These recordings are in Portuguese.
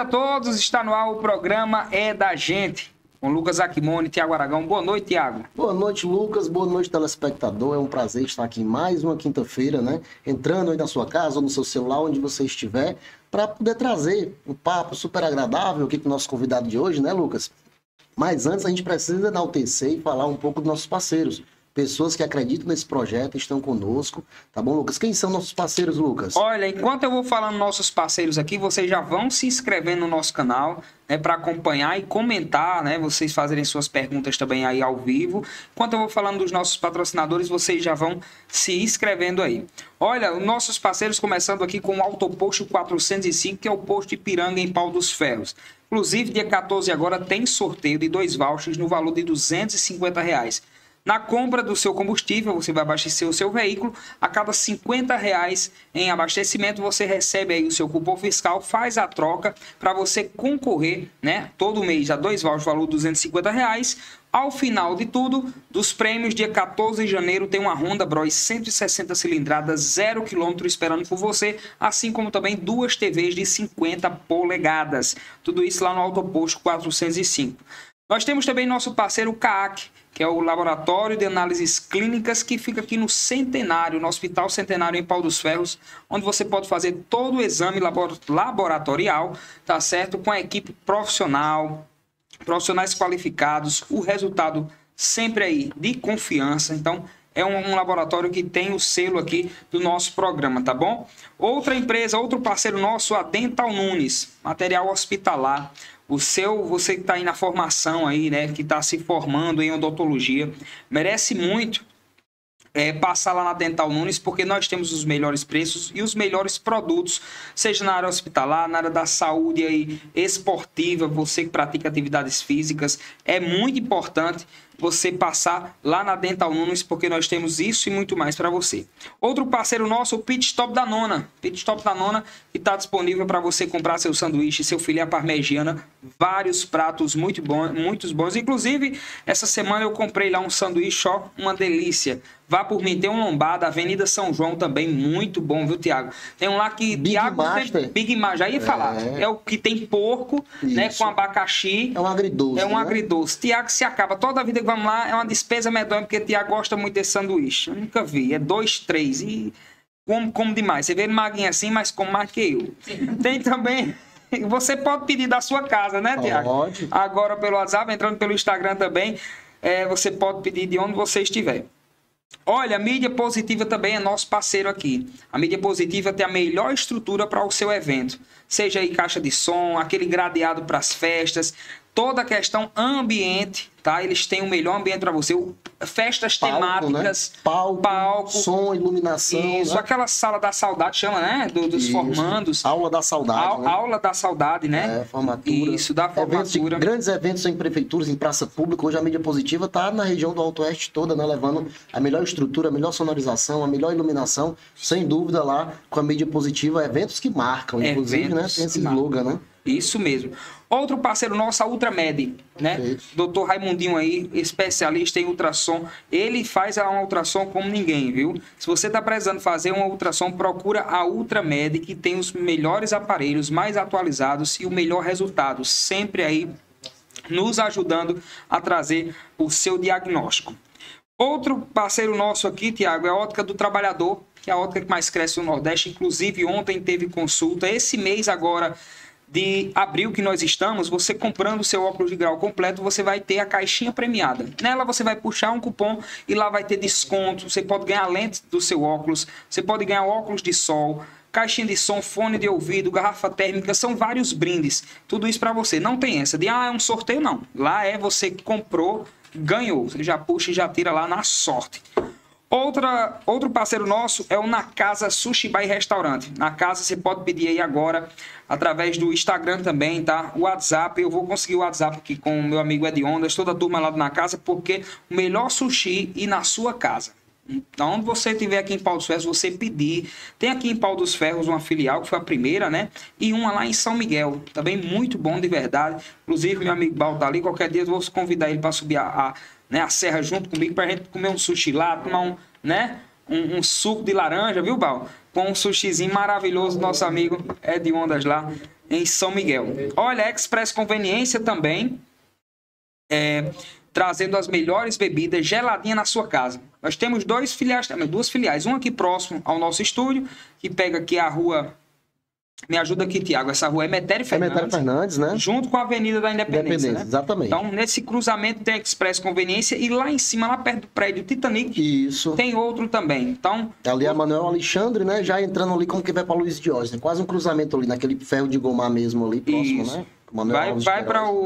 noite a todos. Está no ar o programa É da Gente. Com Lucas Aquimone e Tiago Aragão. Boa noite, Tiago. Boa noite, Lucas. Boa noite, telespectador. É um prazer estar aqui mais uma quinta-feira, né? Entrando aí na sua casa, ou no seu celular, onde você estiver, para poder trazer um papo super agradável aqui com o nosso convidado de hoje, né, Lucas? Mas antes a gente precisa enaltecer e falar um pouco dos nossos parceiros. Pessoas que acreditam nesse projeto estão conosco, tá bom, Lucas? Quem são nossos parceiros, Lucas? Olha, enquanto eu vou falando nossos parceiros aqui, vocês já vão se inscrevendo no nosso canal, né, para acompanhar e comentar, né, vocês fazerem suas perguntas também aí ao vivo. Enquanto eu vou falando dos nossos patrocinadores, vocês já vão se inscrevendo aí. Olha, nossos parceiros começando aqui com o Autoposto 405, que é o posto Ipiranga em Pau dos Ferros. Inclusive, dia 14 agora tem sorteio de dois vouchers no valor de 250 reais. Na compra do seu combustível, você vai abastecer o seu veículo. A cada 50 reais em abastecimento, você recebe aí o seu cupom fiscal, faz a troca para você concorrer, né? Todo mês a dois vouchers valor 250 reais. Ao final de tudo, dos prêmios, dia 14 de janeiro, tem uma Honda Bros 160 cilindradas, 0 km esperando por você, assim como também duas TVs de 50 polegadas. Tudo isso lá no Autoposto 405. Nós temos também nosso parceiro CAAC, que é o Laboratório de Análises Clínicas, que fica aqui no Centenário, no Hospital Centenário em Pau dos Ferros, onde você pode fazer todo o exame laboratorial, tá certo? Com a equipe profissional, profissionais qualificados, o resultado sempre aí de confiança. Então, é um, um, laboratório que tem o selo aqui do nosso programa, tá bom? Outra empresa, outro parceiro nosso, a Dental Nunes, material hospitalar o seu, você que está aí na formação aí, né, que está se formando em odontologia, merece muito é, passar lá na Dental Nunes, porque nós temos os melhores preços e os melhores produtos, seja na área hospitalar, na área da saúde aí, esportiva, você que pratica atividades físicas, é muito importante você passar lá na Dental Nunes, porque nós temos isso e muito mais para você. Outro parceiro nosso, o Pit Stop da Nona. Pit Stop da Nona, que está disponível para você comprar seu sanduíche, seu filé à parmegiana, vários pratos muito bons, muitos bons. Inclusive, essa semana eu comprei lá um sanduíche, ó, uma delícia Vá por mim, tem um lombada, Avenida São João também, muito bom, viu, Tiago? Tem um lá que. Big Tiago Master. Tem, Big Master, aí ia é. falar. É o que tem porco, Isso. né? Com abacaxi. É um agridoce. É um né? agridoce. Tiago se acaba. Toda a vida que vamos lá é uma despesa medonha, porque Tiago gosta muito desse sanduíche. Eu nunca vi. É dois, três. E como, como demais. Você vê ele maguinho assim, mas como mais que eu. Tem também. Você pode pedir da sua casa, né, Tiago? Pode. Agora pelo WhatsApp, entrando pelo Instagram também. É, você pode pedir de onde você estiver. Olha, a mídia positiva também é nosso parceiro aqui. A mídia positiva tem a melhor estrutura para o seu evento. Seja aí caixa de som, aquele gradeado para as festas, toda a questão ambiente, tá? Eles têm o melhor ambiente para você. Festas palco, né? temáticas, né? palco, palco, som, iluminação. Isso, né? aquela sala da saudade, chama, né? Do, dos isso. formandos. Aula da saudade. A, né? Aula da saudade, né? É, formatura. Isso, da formatura. Eventos, grandes eventos em prefeituras, em praça pública. Hoje a mídia positiva está na região do Alto Oeste toda, né? Levando a melhor estrutura, a melhor sonorização, a melhor iluminação, sem dúvida lá com a mídia positiva. Eventos que marcam, inclusive, né? eventos né? Tem esse slogan, né? Isso mesmo. Outro parceiro nosso, a Ultramed, né? É okay. Doutor Raimundinho aí, especialista em ultrassom. Ele faz uma ultrassom como ninguém, viu? Se você está precisando fazer uma ultrassom, procura a Ultramed, que tem os melhores aparelhos, mais atualizados e o melhor resultado. Sempre aí nos ajudando a trazer o seu diagnóstico. Outro parceiro nosso aqui, Tiago, é a Ótica do Trabalhador, que é a ótica que mais cresce no Nordeste. Inclusive, ontem teve consulta. Esse mês agora de abril que nós estamos, você comprando o seu óculos de grau completo, você vai ter a caixinha premiada. Nela você vai puxar um cupom e lá vai ter desconto. Você pode ganhar lente do seu óculos, você pode ganhar óculos de sol, caixinha de som, fone de ouvido, garrafa térmica, são vários brindes. Tudo isso para você. Não tem essa de ah, é um sorteio não. Lá é você que comprou, ganhou. Você já puxa e já tira lá na sorte. Outra, outro parceiro nosso é o Na Casa Sushi Bar e Restaurante. Na casa você pode pedir aí agora, através do Instagram também, tá? O WhatsApp, eu vou conseguir o WhatsApp aqui com o meu amigo Ed Ondas, toda a turma lá do Na Casa, porque o melhor sushi e na sua casa. Então, onde você estiver aqui em Pau dos Ferros, você pedir. Tem aqui em Pau dos Ferros uma filial, que foi a primeira, né? E uma lá em São Miguel. Também muito bom, de verdade. Inclusive, meu amigo Bal tá ali. Qualquer dia eu vou convidar ele para subir a, a né, a serra junto comigo para a gente comer um sushi lá, tomar um, né, um, um suco de laranja, viu, Bal? Com um sushizinho maravilhoso do nosso amigo Ed Ondas lá em São Miguel. Olha, a Express Conveniência também é, trazendo as melhores bebidas geladinha na sua casa. Nós temos dois filiais, duas filiais, uma aqui próximo ao nosso estúdio, que pega aqui a rua me ajuda aqui, Tiago. Essa rua é Metério é Fernandes. Metério Fernandes, né? Junto com a Avenida da Independência. Né? Independência, né? exatamente. Então, nesse cruzamento tem a Express Conveniência e lá em cima, lá perto do prédio Titanic, Isso. tem outro também. Então. Ali é o... Manuel Alexandre, né? Já entrando ali como que vai para Luiz de Né? Quase um cruzamento ali, naquele ferro de gomar mesmo ali, próximo, Isso. né? Manuel vai vai para o,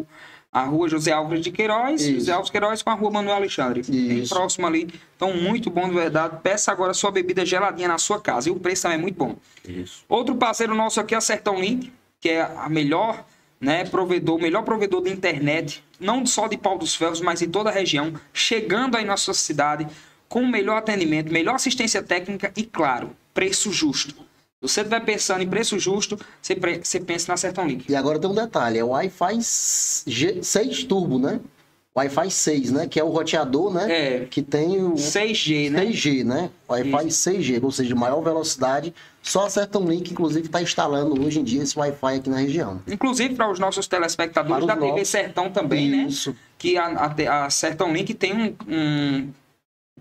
o a rua José Álvares de Queiroz, Isso. José Álvares de Queiroz com a rua Manuel Alexandre. Isso. próximo ali. Então, muito bom, de verdade. Peça agora sua bebida geladinha na sua casa. E o preço também é muito bom. Isso. Outro parceiro nosso aqui é a Sertão Link, que é a melhor né, provedor, melhor provedor de internet, não só de Pau dos Ferros, mas em toda a região, chegando aí na sua cidade, com o melhor atendimento, melhor assistência técnica e, claro, preço justo. Você vai pensando em preço justo, você, você pensa na Sertão Link. E agora tem um detalhe, é o Wi-Fi 6 Turbo, né? Wi-Fi 6, né? Que é o roteador, né? É. Que tem o 6G, né? 6G, né? Wi-Fi 6G, ou seja, de maior velocidade. Só a Sertão Link, inclusive, está instalando hoje em dia esse Wi-Fi aqui na região. Inclusive para os nossos telespectadores da TV Sertão também, Isso. né? Isso. Que a, a, a, Sertão Link tem um, um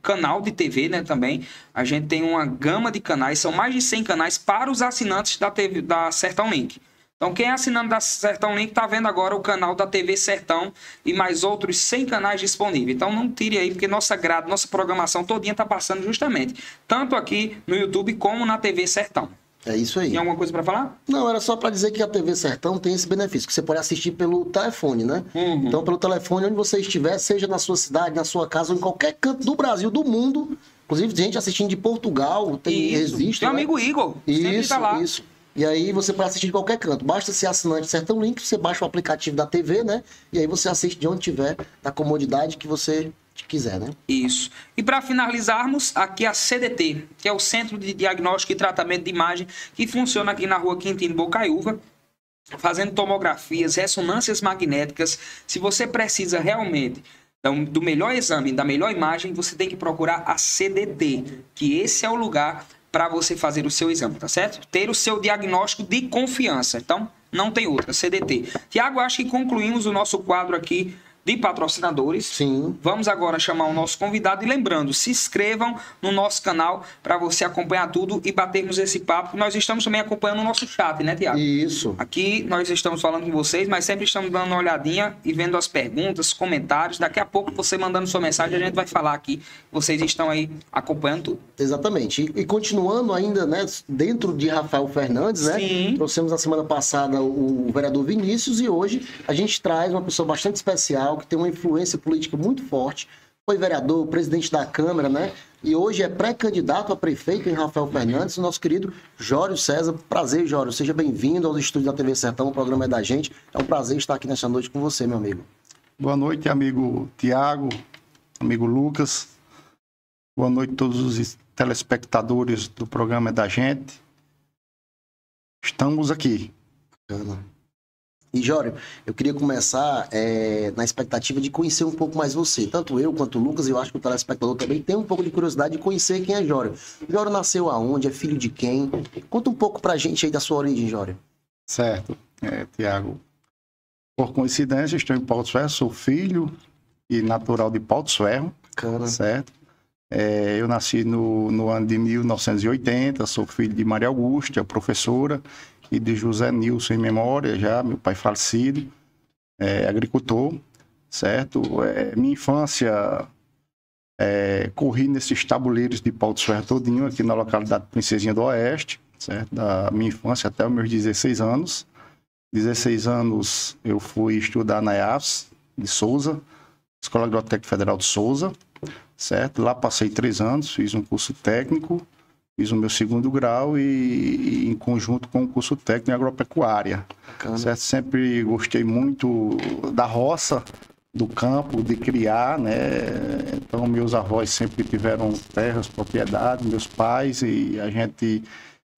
canal de TV, né, também. A gente tem uma gama de canais, são mais de 100 canais para os assinantes da TV da Sertão Link. Então, quem é assinante da Sertão Link está vendo agora o canal da TV Sertão e mais outros 100 canais disponíveis. Então, não tire aí, porque nossa grade, nossa programação todinha está passando justamente, tanto aqui no YouTube como na TV Sertão. É isso aí. Tem alguma coisa para falar? Não, era só para dizer que a TV Sertão tem esse benefício, que você pode assistir pelo telefone, né? Uhum. Então, pelo telefone, onde você estiver, seja na sua cidade, na sua casa, ou em qualquer canto do Brasil, do mundo. Inclusive, gente assistindo de Portugal, tem, isso. existe. Meu né? amigo Igor, tá isso, tá Isso. E aí você pode assistir de qualquer canto. Basta ser assinante Sertão Link, você baixa o aplicativo da TV, né? E aí você assiste de onde tiver, na comodidade que você quiser, né? Isso. E para finalizarmos, aqui a CDT, que é o Centro de Diagnóstico e Tratamento de Imagem, que funciona aqui na rua Quintino Bocaiúva, fazendo tomografias, ressonâncias magnéticas. Se você precisa realmente do melhor exame, da melhor imagem, você tem que procurar a CDT, que esse é o lugar para você fazer o seu exame, tá certo? Ter o seu diagnóstico de confiança. Então, não tem outra, CDT. Tiago, acho que concluímos o nosso quadro aqui de patrocinadores. Sim. Vamos agora chamar o nosso convidado e lembrando, se inscrevam no nosso canal para você acompanhar tudo e batermos esse papo. Nós estamos também acompanhando o nosso chat, né, Tiago? Isso. Aqui nós estamos falando com vocês, mas sempre estamos dando uma olhadinha e vendo as perguntas, comentários. Daqui a pouco você mandando sua mensagem, a gente vai falar aqui. Vocês estão aí acompanhando tudo. Exatamente. E, continuando ainda, né, dentro de Rafael Fernandes, né? Sim. Trouxemos na semana passada o vereador Vinícius e hoje a gente traz uma pessoa bastante especial que tem uma influência política muito forte, foi vereador, presidente da Câmara, né? E hoje é pré-candidato a prefeito em Rafael Fernandes, o nosso querido Jório César. Prazer, Jório. Seja bem-vindo aos estúdios da TV Sertão, o programa é da gente. É um prazer estar aqui nesta noite com você, meu amigo. Boa noite, amigo Tiago, amigo Lucas. Boa noite a todos os telespectadores do programa é da gente. Estamos aqui. Bacana. E, Jório, eu queria começar é, na expectativa de conhecer um pouco mais você. Tanto eu quanto o Lucas, eu acho que o telespectador também tem um pouco de curiosidade de conhecer quem é Jório. Jório nasceu aonde? É filho de quem? Conta um pouco pra gente aí da sua origem, Jório. Certo, é, Tiago. Por coincidência, estou em Porto Ferro, sou filho e natural de Porto Ferro. Cara. Certo. É, eu nasci no, no ano de 1980, sou filho de Maria Augusta, professora, e de José Nilson em memória, já, meu pai falecido, é, agricultor, certo? É, minha infância, é, corri nesses tabuleiros de pau de ferro todinho aqui na localidade Princesinha do Oeste, certo? Da minha infância até os meus 16 anos. 16 anos eu fui estudar na IAFS de Souza, Escola Agrotécnica Federal de Souza, certo? Lá passei três anos, fiz um curso técnico, Fiz o meu segundo grau e, e em conjunto com o curso técnico em agropecuária. Bacana. Certo? Sempre gostei muito da roça, do campo, de criar, né? Então, meus avós sempre tiveram terras, propriedades, meus pais, e a gente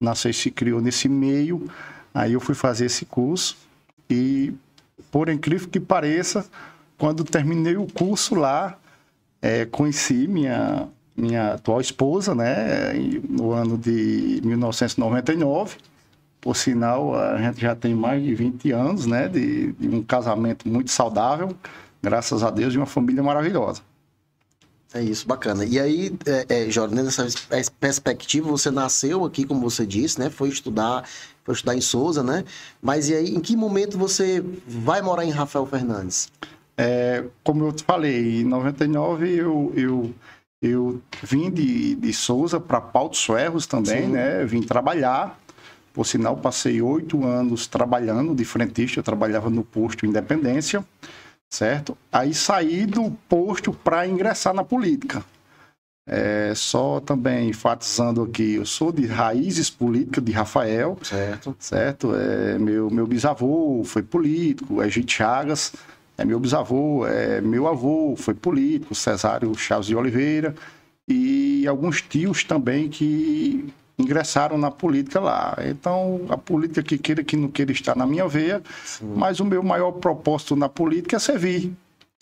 nasceu e se criou nesse meio. Aí eu fui fazer esse curso e, por incrível que pareça, quando terminei o curso lá, é, conheci minha minha atual esposa, né, no ano de 1999. Por sinal, a gente já tem mais de 20 anos, né, de, de um casamento muito saudável, graças a Deus, de uma família maravilhosa. É isso, bacana. E aí, é, é, nessa perspectiva, você nasceu aqui, como você disse, né? Foi estudar, foi estudar em Souza, né? Mas e aí, em que momento você vai morar em Rafael Fernandes? É, como eu te falei, em 99 eu, eu eu vim de, de Souza para Pau dos Ferros também, Sim. né? Vim trabalhar. Por sinal, passei oito anos trabalhando de frentista. Eu trabalhava no posto Independência, certo? Aí saí do posto para ingressar na política. É, só também enfatizando aqui, eu sou de raízes políticas de Rafael, certo? certo? É, meu, meu bisavô foi político, gente Chagas, é meu bisavô, é meu avô, foi político, Cesário Chaves de Oliveira, e alguns tios também que ingressaram na política lá. Então, a política que queira, que não queira estar na minha veia, Sim. mas o meu maior propósito na política é servir.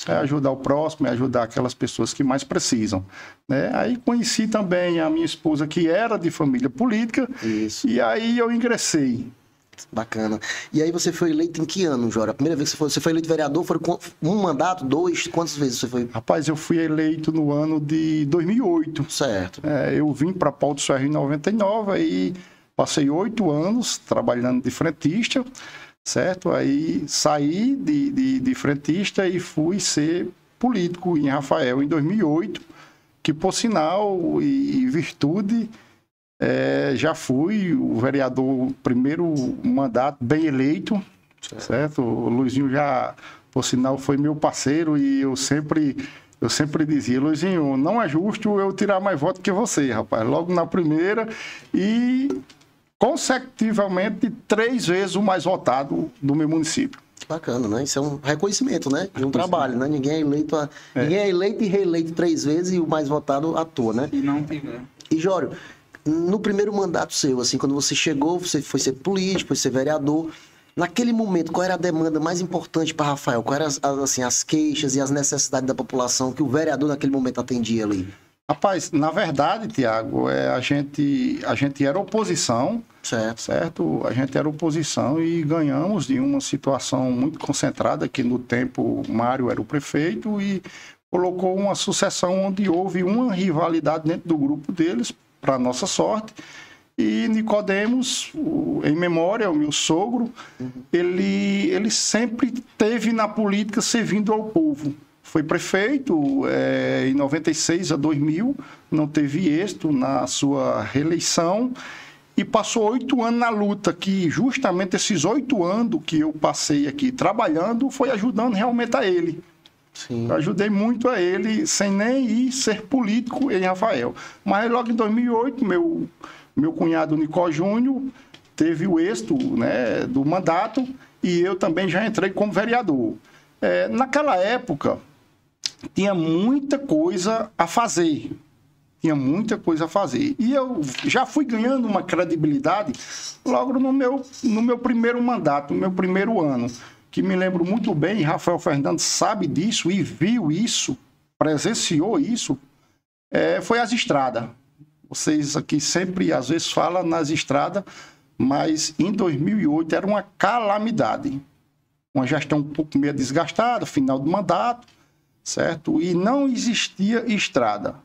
É ajudar o próximo, é ajudar aquelas pessoas que mais precisam. Né? Aí conheci também a minha esposa, que era de família política, Isso. e aí eu ingressei Bacana. E aí você foi eleito em que ano, Jora? A primeira vez que você foi, você foi eleito vereador, foi um mandato, dois? Quantas vezes você foi? Rapaz, eu fui eleito no ano de 2008. Certo. É, eu vim para Pau do Serra em 99, aí passei oito anos trabalhando de frentista, certo? Aí saí de, de, de frentista e fui ser político em Rafael em 2008, que por sinal e, e virtude é, já fui o vereador primeiro mandato, bem eleito, certo? certo? O Luizinho já, por sinal, foi meu parceiro e eu sempre eu sempre dizia, Luizinho, não é justo eu tirar mais voto que você, rapaz. Logo na primeira e consecutivamente três vezes o mais votado do meu município. Bacana, né? Isso é um reconhecimento, né? De um trabalho, né? Ninguém é eleito, a... é. Ninguém é eleito e reeleito três vezes e o mais votado à toa, né? E não tiver. Né? E Jório, no primeiro mandato seu, assim, quando você chegou, você foi ser político, foi ser vereador, naquele momento, qual era a demanda mais importante para Rafael? Quais eram as, assim, as queixas e as necessidades da população que o vereador naquele momento atendia ali? Rapaz, na verdade, Tiago, é, a, gente, a gente era oposição, certo. certo? A gente era oposição e ganhamos de uma situação muito concentrada, que no tempo Mário era o prefeito e colocou uma sucessão onde houve uma rivalidade dentro do grupo deles para nossa sorte. E Nicodemos, em memória, o meu sogro, uhum. ele, ele sempre teve na política servindo ao povo. Foi prefeito é, em 96 a 2000, não teve êxito na sua reeleição e passou oito anos na luta, que justamente esses oito anos que eu passei aqui trabalhando foi ajudando realmente a ele. Sim. Eu ajudei muito a ele, sem nem ir ser político em Rafael. Mas logo em 2008, meu, meu cunhado Nicó Júnior teve o êxito né, do mandato e eu também já entrei como vereador. É, naquela época, tinha muita coisa a fazer. Tinha muita coisa a fazer. E eu já fui ganhando uma credibilidade logo no meu, no meu primeiro mandato, no meu primeiro ano que me lembro muito bem, Rafael Fernandes sabe disso e viu isso, presenciou isso, é, foi as estradas. Vocês aqui sempre, às vezes, falam nas estradas, mas em 2008 era uma calamidade. Uma gestão um pouco meio desgastada, final do mandato, certo? E não existia estrada.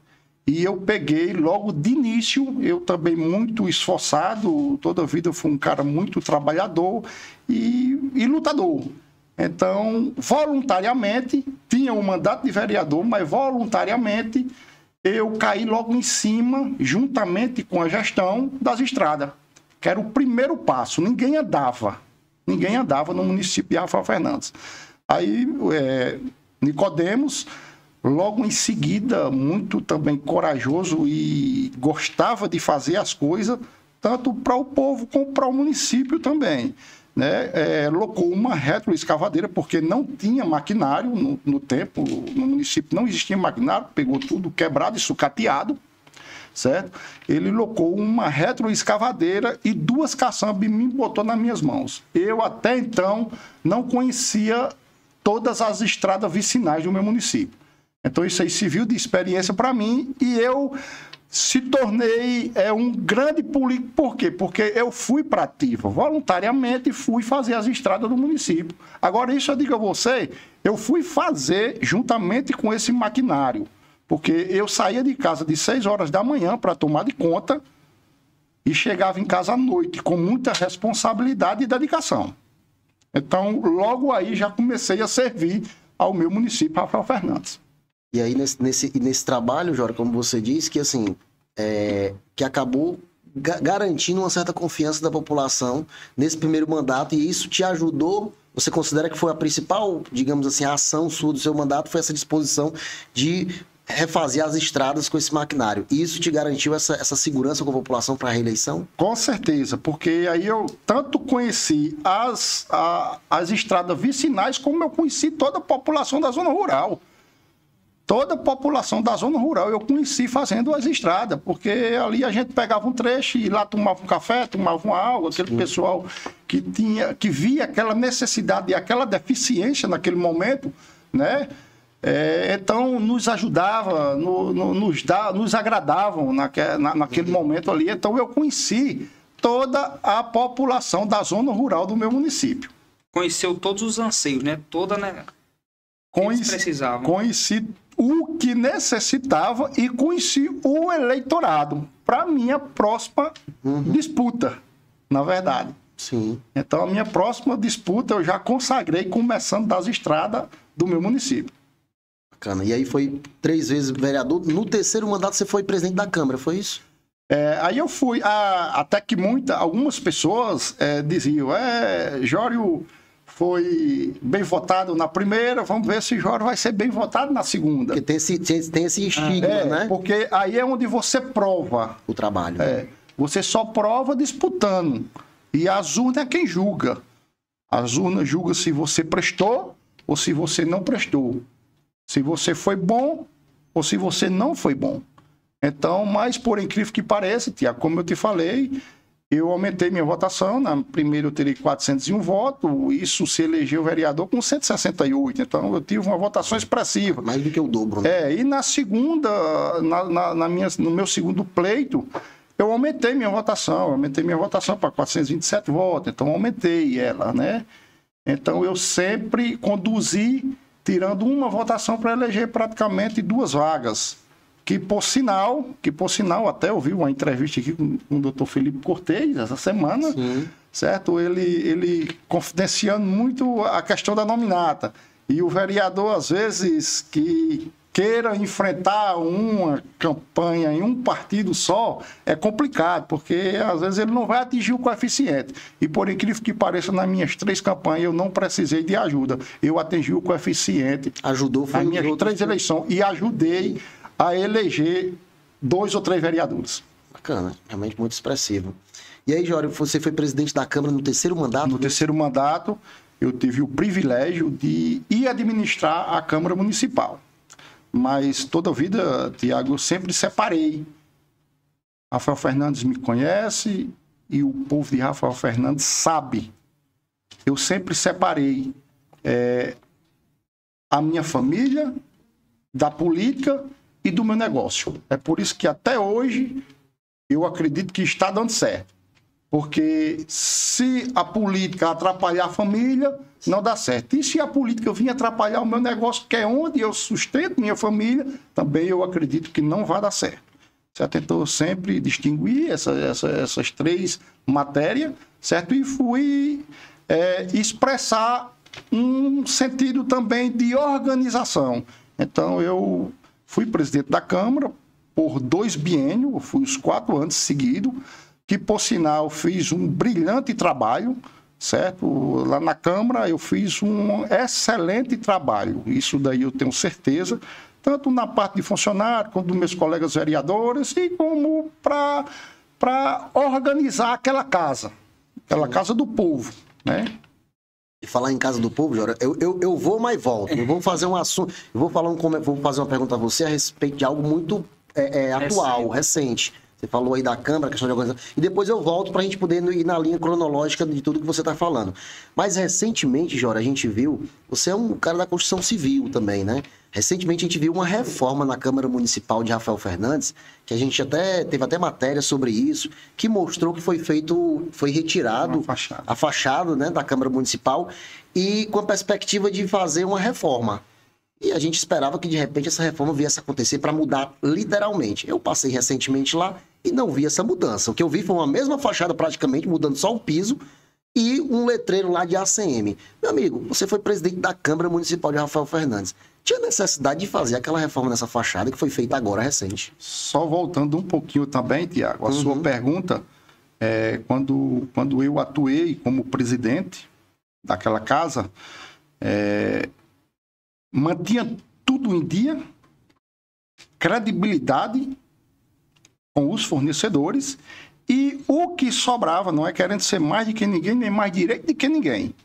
E eu peguei logo de início, eu também muito esforçado, toda a vida eu fui um cara muito trabalhador, e, e lutador. Então, voluntariamente, tinha o um mandato de vereador, mas voluntariamente eu caí logo em cima, juntamente com a gestão das estradas, que era o primeiro passo. Ninguém andava, ninguém andava no município de Rafael Fernandes. Aí, é, Nicodemos, logo em seguida, muito também corajoso e gostava de fazer as coisas, tanto para o povo como para o município também né, é, locou uma retroescavadeira, porque não tinha maquinário no, no, tempo, no município não existia maquinário, pegou tudo quebrado e sucateado, certo? Ele locou uma retroescavadeira e duas caçambas e me botou nas minhas mãos. Eu até então não conhecia todas as estradas vicinais do meu município. Então isso aí serviu de experiência para mim e eu se tornei é, um grande político. Por quê? Porque eu fui para ativa, voluntariamente fui fazer as estradas do município. Agora, isso eu digo a você, eu fui fazer juntamente com esse maquinário. Porque eu saía de casa de 6 horas da manhã para tomar de conta e chegava em casa à noite com muita responsabilidade e dedicação. Então, logo aí já comecei a servir ao meu município, Rafael Fernandes. E aí, nesse, nesse, nesse trabalho, Jorge, como você disse, que assim, é, que acabou ga garantindo uma certa confiança da população nesse primeiro mandato, e isso te ajudou você considera que foi a principal, digamos assim, a ação sua do seu mandato foi essa disposição de refazer as estradas com esse maquinário. E isso te garantiu essa, essa segurança com a população para a reeleição? Com certeza, porque aí eu tanto conheci as, a, as estradas vicinais como eu conheci toda a população da zona rural toda a população da zona rural eu conheci fazendo as estradas, porque ali a gente pegava um trecho e lá tomava um café, tomava uma água, aquele Sim. pessoal que tinha, que via aquela necessidade e aquela deficiência naquele momento, né? É, então nos ajudava, no, no, nos, da, nos agradavam naque, na, naquele uhum. momento ali. Então eu conheci toda a população da zona rural do meu município. Conheceu todos os anseios, né? Toda né? Conheci, precisavam. Conheci o que necessitava e conheci o eleitorado para minha próxima uhum. disputa, na verdade. Sim. Então a minha próxima disputa eu já consagrei começando das estradas do meu município. Bacana. E aí foi três vezes vereador. No terceiro mandato você foi presidente da Câmara, foi isso? É, aí eu fui, a, até que muita, algumas pessoas é, diziam, é, Jório foi bem votado na primeira, vamos ver se Jorge vai ser bem votado na segunda. Porque tem esse, tem, tem esse é, estigma, é, né? Porque aí é onde você prova. O trabalho. Né? É. Você só prova disputando. E as urnas é quem julga. As urnas julga se você prestou ou se você não prestou. Se você foi bom ou se você não foi bom. Então, mas por incrível que pareça, Tiago, como eu te falei, eu aumentei minha votação. Na, primeira eu tirei 401 votos, isso se elegeu vereador com 168. Então eu tive uma votação expressiva. Mais do que o dobro, né? É, e na segunda, na, na, na minha, no meu segundo pleito, eu aumentei minha votação, aumentei minha votação para 427 votos, então aumentei ela, né? Então eu sempre conduzi tirando uma votação para eleger praticamente duas vagas que por sinal, que por sinal, até eu vi uma entrevista aqui com, o doutor Felipe Cortez essa semana, Sim. certo? Ele, ele confidenciando muito a questão da nominata. E o vereador, às vezes, que queira enfrentar uma campanha em um partido só, é complicado, porque às vezes ele não vai atingir o coeficiente. E por incrível que pareça, nas minhas três campanhas eu não precisei de ajuda. Eu atingi o coeficiente. Ajudou, foi nas minhas três eleições. E ajudei a eleger dois ou três vereadores. Bacana, realmente muito expressivo. E aí, Jório, você foi presidente da Câmara no terceiro mandato? No terceiro mandato, eu tive o privilégio de ir administrar a Câmara Municipal. Mas toda a vida, Tiago, eu sempre separei. Rafael Fernandes me conhece e o povo de Rafael Fernandes sabe. Eu sempre separei é, a minha família da política e do meu negócio. É por isso que até hoje eu acredito que está dando certo. Porque se a política atrapalhar a família, não dá certo. E se a política vir atrapalhar o meu negócio, que é onde eu sustento minha família, também eu acredito que não vai dar certo. Você tentou sempre distinguir essa, essa, essas três matérias, certo? E fui é, expressar um sentido também de organização. Então eu Fui presidente da Câmara por dois biênios, fui os quatro anos seguidos, que, por sinal, fiz um brilhante trabalho, certo? Lá na Câmara eu fiz um excelente trabalho, isso daí eu tenho certeza, tanto na parte de funcionário, quanto dos meus colegas vereadores, e como para organizar aquela casa, aquela casa do povo, né? falar em casa do povo, Jora, eu, eu, eu vou, mas volto. Eu vou fazer um assunto. Eu vou falar um, vou fazer uma pergunta a você a respeito de algo muito é, é, atual, recente. recente. Você falou aí da Câmara, questão de organização. E depois eu volto para a gente poder ir na linha cronológica de tudo que você está falando. Mas recentemente, Jora, a gente viu. Você é um cara da construção civil também, né? Recentemente a gente viu uma reforma na Câmara Municipal de Rafael Fernandes, que a gente até teve até matéria sobre isso, que mostrou que foi feito, foi retirado fachada. a fachada né, da Câmara Municipal e com a perspectiva de fazer uma reforma. E a gente esperava que de repente essa reforma viesse a acontecer para mudar literalmente. Eu passei recentemente lá e não vi essa mudança. O que eu vi foi uma mesma fachada praticamente, mudando só o piso e um letreiro lá de ACM. Meu amigo, você foi presidente da Câmara Municipal de Rafael Fernandes. Tinha necessidade de fazer aquela reforma nessa fachada que foi feita agora, recente. Só voltando um pouquinho também, Tiago, a uhum. sua pergunta, é, quando, quando eu atuei como presidente daquela casa, é, mantinha tudo em dia, credibilidade com os fornecedores e o que sobrava, não é querendo ser mais de que ninguém, nem mais direito de que ninguém,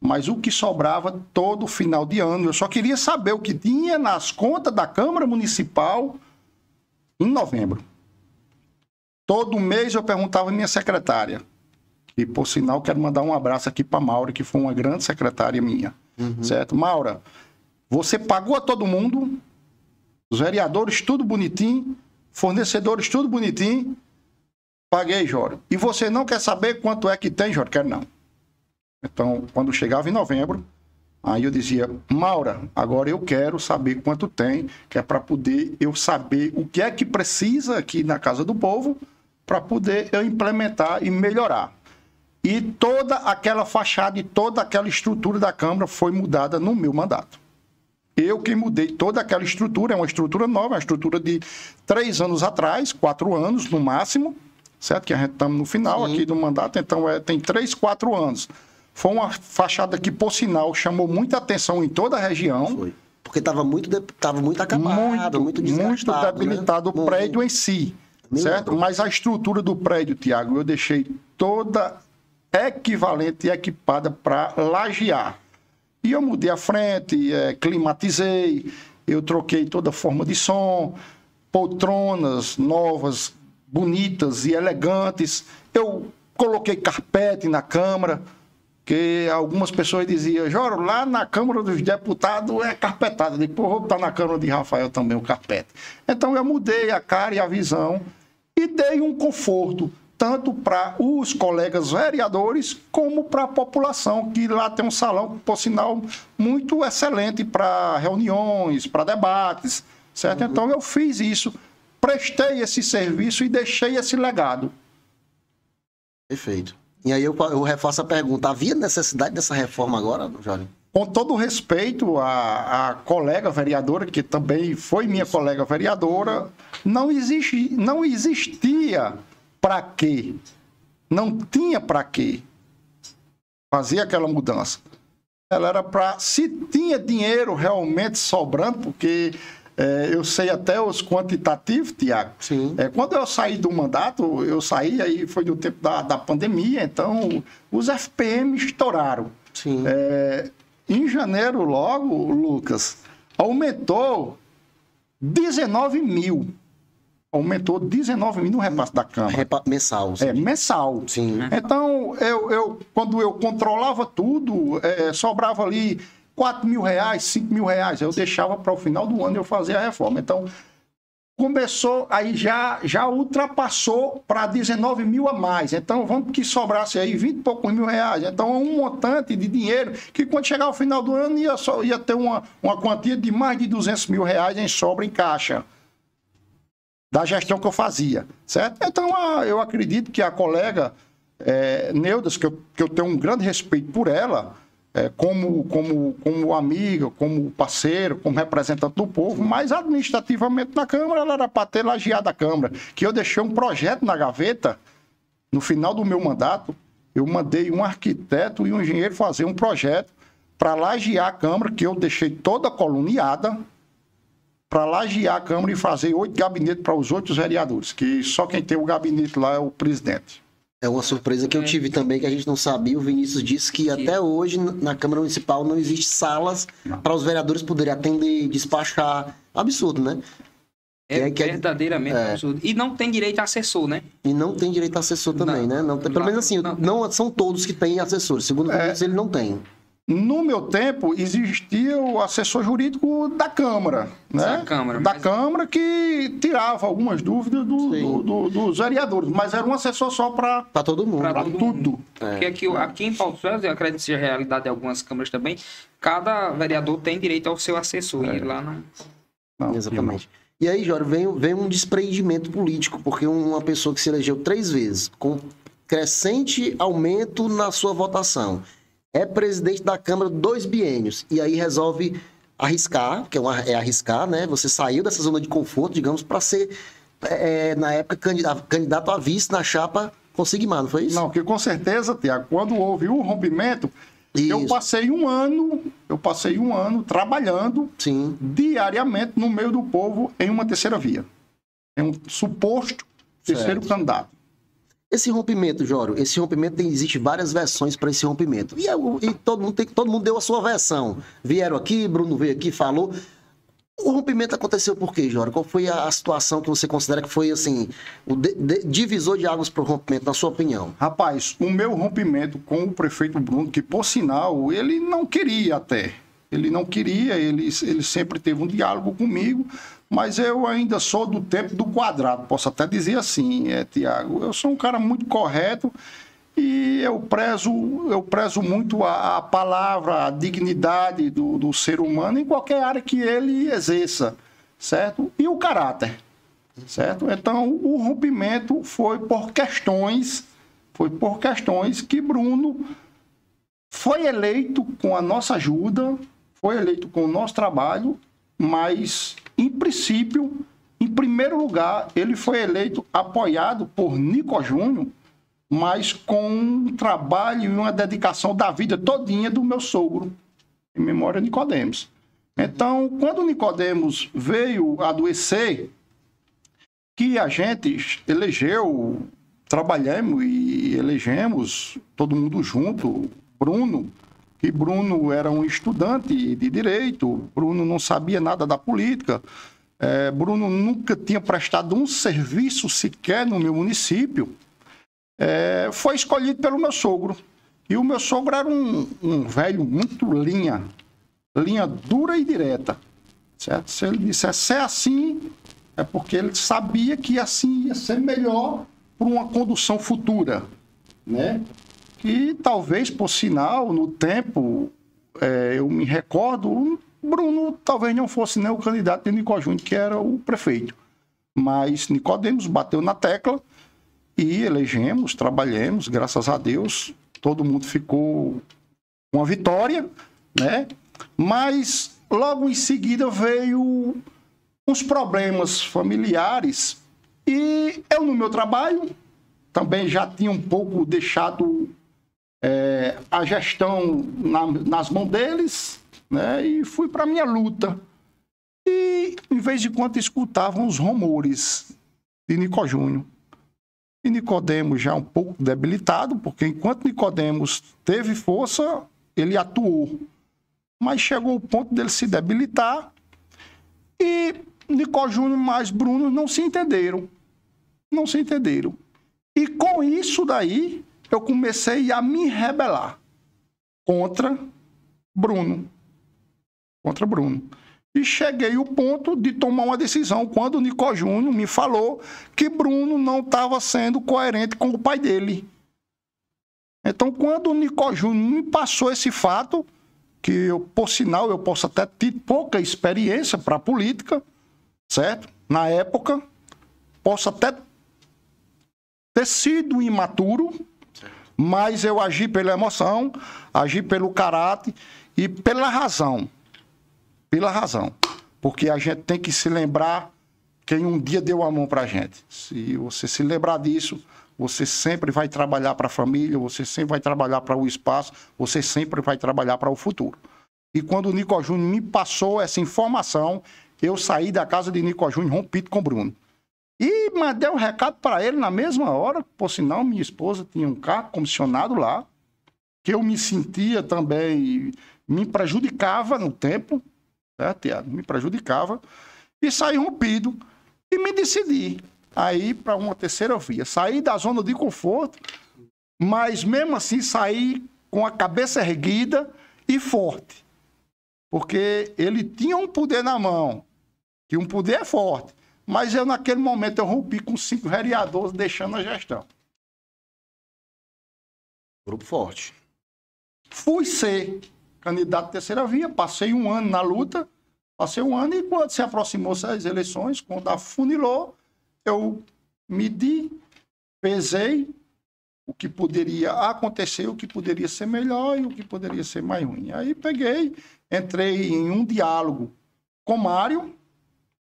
mas o que sobrava todo final de ano. Eu só queria saber o que tinha nas contas da Câmara Municipal em novembro. Todo mês eu perguntava à minha secretária. E, por sinal, quero mandar um abraço aqui para Maura, que foi uma grande secretária minha. Uhum. Certo? Maura, você pagou a todo mundo, os vereadores, tudo bonitinho, fornecedores, tudo bonitinho. Paguei, Jório. E você não quer saber quanto é que tem, Jório? Quero não. Então, quando chegava em novembro, aí eu dizia, Maura, agora eu quero saber quanto tem, que é para poder eu saber o que é que precisa aqui na Casa do Povo para poder eu implementar e melhorar. E toda aquela fachada e toda aquela estrutura da Câmara foi mudada no meu mandato. Eu que mudei toda aquela estrutura, é uma estrutura nova, é uma estrutura de três anos atrás, quatro anos no máximo, certo? Que a gente estamos no final Sim. aqui do mandato, então é, tem três, quatro anos. Foi uma fachada que, por sinal, chamou muita atenção em toda a região. Foi. Porque estava muito, de... muito acabado, muito, muito desgastado. Né? Muito debilitado né? o prédio Bom, em si, certo? Mas a estrutura do prédio, Tiago, eu deixei toda equivalente e equipada para lajear. E eu mudei a frente, é, climatizei, eu troquei toda a forma de som, poltronas novas, bonitas e elegantes. Eu coloquei carpete na Câmara, que algumas pessoas diziam, Joro, lá na Câmara dos Deputados é carpetado. Eu digo, vou botar tá na Câmara de Rafael também o carpete. Então eu mudei a cara e a visão e dei um conforto tanto para os colegas vereadores como para a população, que lá tem um salão, por sinal, muito excelente para reuniões, para debates, certo? Uhum. Então eu fiz isso, prestei esse serviço e deixei esse legado. Perfeito. E aí eu, eu refaço a pergunta: havia necessidade dessa reforma agora, Jorge? Com todo respeito à, à colega vereadora, que também foi minha isso. colega vereadora, não, existe, não existia para quê? Não tinha para quê fazer aquela mudança. Ela era para se tinha dinheiro realmente sobrando, porque é, eu sei até os quantitativos, Tiago. É, quando eu saí do mandato, eu saí, aí foi no tempo da, da pandemia, então os FPM estouraram. É, em janeiro, logo, Lucas, aumentou 19 mil aumentou 19 mil no repasse da Câmara. Repa mensal. Sim. É, mensal. Sim. Então, eu, eu, quando eu controlava tudo, é, sobrava ali 4 mil reais, 5 mil reais. Eu deixava para o final do ano eu fazer a reforma. Então, começou, aí já, já ultrapassou para 19 mil a mais. Então, vamos que sobrasse aí 20 e poucos mil reais. Então, é um montante de dinheiro que quando chegar ao final do ano ia, só, ia ter uma, uma quantia de mais de 200 mil reais em sobra em caixa da gestão que eu fazia, certo? Então, a, eu acredito que a colega é, Neudas, que eu, que eu tenho um grande respeito por ela, é, como, como, como amiga, como parceiro, como representante do povo, mas administrativamente na Câmara ela era para ter lagiado a Câmara, que eu deixei um projeto na gaveta, no final do meu mandato, eu mandei um arquiteto e um engenheiro fazer um projeto para lajear a Câmara, que eu deixei toda coluniada, para lajear a Câmara e fazer oito gabinetes para os oito vereadores, que só quem tem o gabinete lá é o presidente. É uma surpresa que eu tive também, que a gente não sabia. O Vinícius disse que até hoje na Câmara Municipal não existe salas para os vereadores poderem atender e despachar. Absurdo, né? É, que, é, é, verdadeiramente é. absurdo. E não tem direito a assessor, né? E não tem direito a assessor também, não, né? Não tem, pelo menos assim, não, não são todos que têm assessor. Segundo o é, Vinícius, ele não tem. No meu tempo, existia o assessor jurídico da Câmara, né? Da Câmara. Da mas... Câmara que tirava algumas dúvidas do, do, do, dos vereadores, mas era um assessor só para... Para todo mundo. Para tudo. É. Porque aqui, é. aqui em Paulo César, eu acredito que seja a realidade de algumas câmaras também, cada vereador tem direito ao seu assessor. É. E lá não... não Exatamente. Não. E aí, Jorge, vem, vem um despreendimento político, porque uma pessoa que se elegeu três vezes, com crescente aumento na sua votação é presidente da Câmara dois biênios e aí resolve arriscar, que é, uma, é arriscar, né? Você saiu dessa zona de conforto, digamos, para ser, é, é, na época, candidato a vice na chapa Consigmar, não foi isso? Não, que com certeza, Tiago, quando houve o um rompimento, isso. eu passei um ano, eu passei um ano trabalhando Sim. diariamente no meio do povo em uma terceira via. Em um suposto terceiro certo. candidato. Esse rompimento, Jório. esse rompimento tem, existe várias versões para esse rompimento. E, eu, é e, todo, mundo tem, todo mundo deu a sua versão. Vieram aqui, Bruno veio aqui, falou. O rompimento aconteceu por quê, Jório? Qual foi a, a situação que você considera que foi assim o de, de, divisor de águas para o rompimento, na sua opinião? Rapaz, o meu rompimento com o prefeito Bruno, que por sinal ele não queria até, ele não queria, ele, ele sempre teve um diálogo comigo, mas eu ainda sou do tempo do quadrado, posso até dizer assim, é, Tiago. Eu sou um cara muito correto e eu prezo, eu prezo muito a, a palavra, a dignidade do, do ser humano em qualquer área que ele exerça, certo? E o caráter, certo? Então, o rompimento foi por questões, foi por questões que Bruno foi eleito com a nossa ajuda, foi eleito com o nosso trabalho mas em princípio, em primeiro lugar, ele foi eleito apoiado por Nico Júnior, mas com um trabalho e uma dedicação da vida todinha do meu sogro, em memória de Nicodemos. Então, quando Nicodemos veio adoecer, que a gente elegeu, trabalhamos e elegemos todo mundo junto, Bruno, que Bruno era um estudante de direito, Bruno não sabia nada da política, é, Bruno nunca tinha prestado um serviço sequer no meu município, é, foi escolhido pelo meu sogro. E o meu sogro era um, um velho muito linha, linha dura e direta. Certo? Se ele dissesse se é assim, é porque ele sabia que assim ia ser melhor para uma condução futura. Né? e talvez, por sinal, no tempo, é, eu me recordo, Bruno talvez não fosse nem o candidato de Nico Júnior, que era o prefeito. Mas Nicodemos bateu na tecla e elegemos, trabalhamos, graças a Deus, todo mundo ficou uma vitória, né? Mas logo em seguida veio uns problemas familiares e eu no meu trabalho também já tinha um pouco deixado é, a gestão na, nas mãos deles, né? E fui para minha luta. E, em vez de quando, escutavam os rumores de Nico Júnior. E Nicodemos já um pouco debilitado, porque enquanto Nicodemos teve força, ele atuou. Mas chegou o ponto dele se debilitar e Nico Júnior mais Bruno não se entenderam. Não se entenderam. E com isso daí, eu comecei a me rebelar contra Bruno. Contra Bruno. E cheguei ao ponto de tomar uma decisão quando o Nico Júnior me falou que Bruno não estava sendo coerente com o pai dele. Então, quando o Nico Júnior me passou esse fato, que eu, por sinal eu posso até ter pouca experiência para política, certo? Na época, posso até ter sido imaturo, mas eu agi pela emoção, agi pelo caráter e pela razão. Pela razão. Porque a gente tem que se lembrar quem um dia deu a mão para a gente. Se você se lembrar disso, você sempre vai trabalhar para a família, você sempre vai trabalhar para o espaço, você sempre vai trabalhar para o futuro. E quando o Nico Júnior me passou essa informação, eu saí da casa de Nico Júnior rompido com o Bruno. E mandei um recado para ele na mesma hora, por sinal, minha esposa tinha um carro comissionado lá, que eu me sentia também, me prejudicava no tempo, né, Tiago? Me prejudicava. E saí rompido e me decidi aí ir para uma terceira via. Saí da zona de conforto, mas mesmo assim saí com a cabeça erguida e forte. Porque ele tinha um poder na mão, que um poder é forte. Mas eu, naquele momento, eu rompi com cinco vereadores, deixando a gestão. Grupo forte. Fui ser candidato à terceira via, passei um ano na luta, passei um ano, e quando se aproximou das eleições, quando afunilou, eu medi, pesei o que poderia acontecer, o que poderia ser melhor e o que poderia ser mais ruim. Aí peguei, entrei em um diálogo com Mário,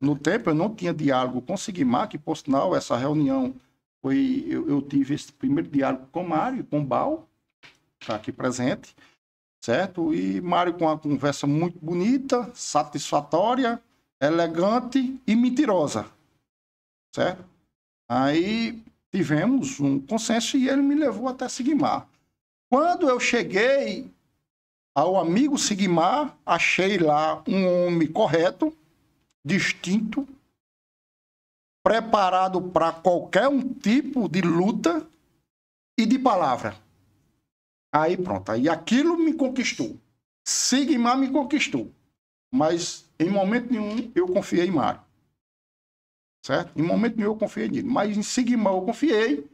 no tempo eu não tinha diálogo com o Sigmar, que por sinal essa reunião foi eu, eu tive esse primeiro diálogo com Mário, com Bal, está aqui presente, certo? E Mário com uma conversa muito bonita, satisfatória, elegante e mentirosa, certo? Aí tivemos um consenso e ele me levou até Sigmar. Quando eu cheguei ao amigo Sigmar, achei lá um homem correto, distinto, preparado para qualquer um tipo de luta e de palavra. Aí pronto, aí aquilo me conquistou. Sigmar me conquistou. Mas em momento nenhum eu confiei em Mário. Certo? Em momento nenhum eu confiei nele. Mas em Sigmar eu confiei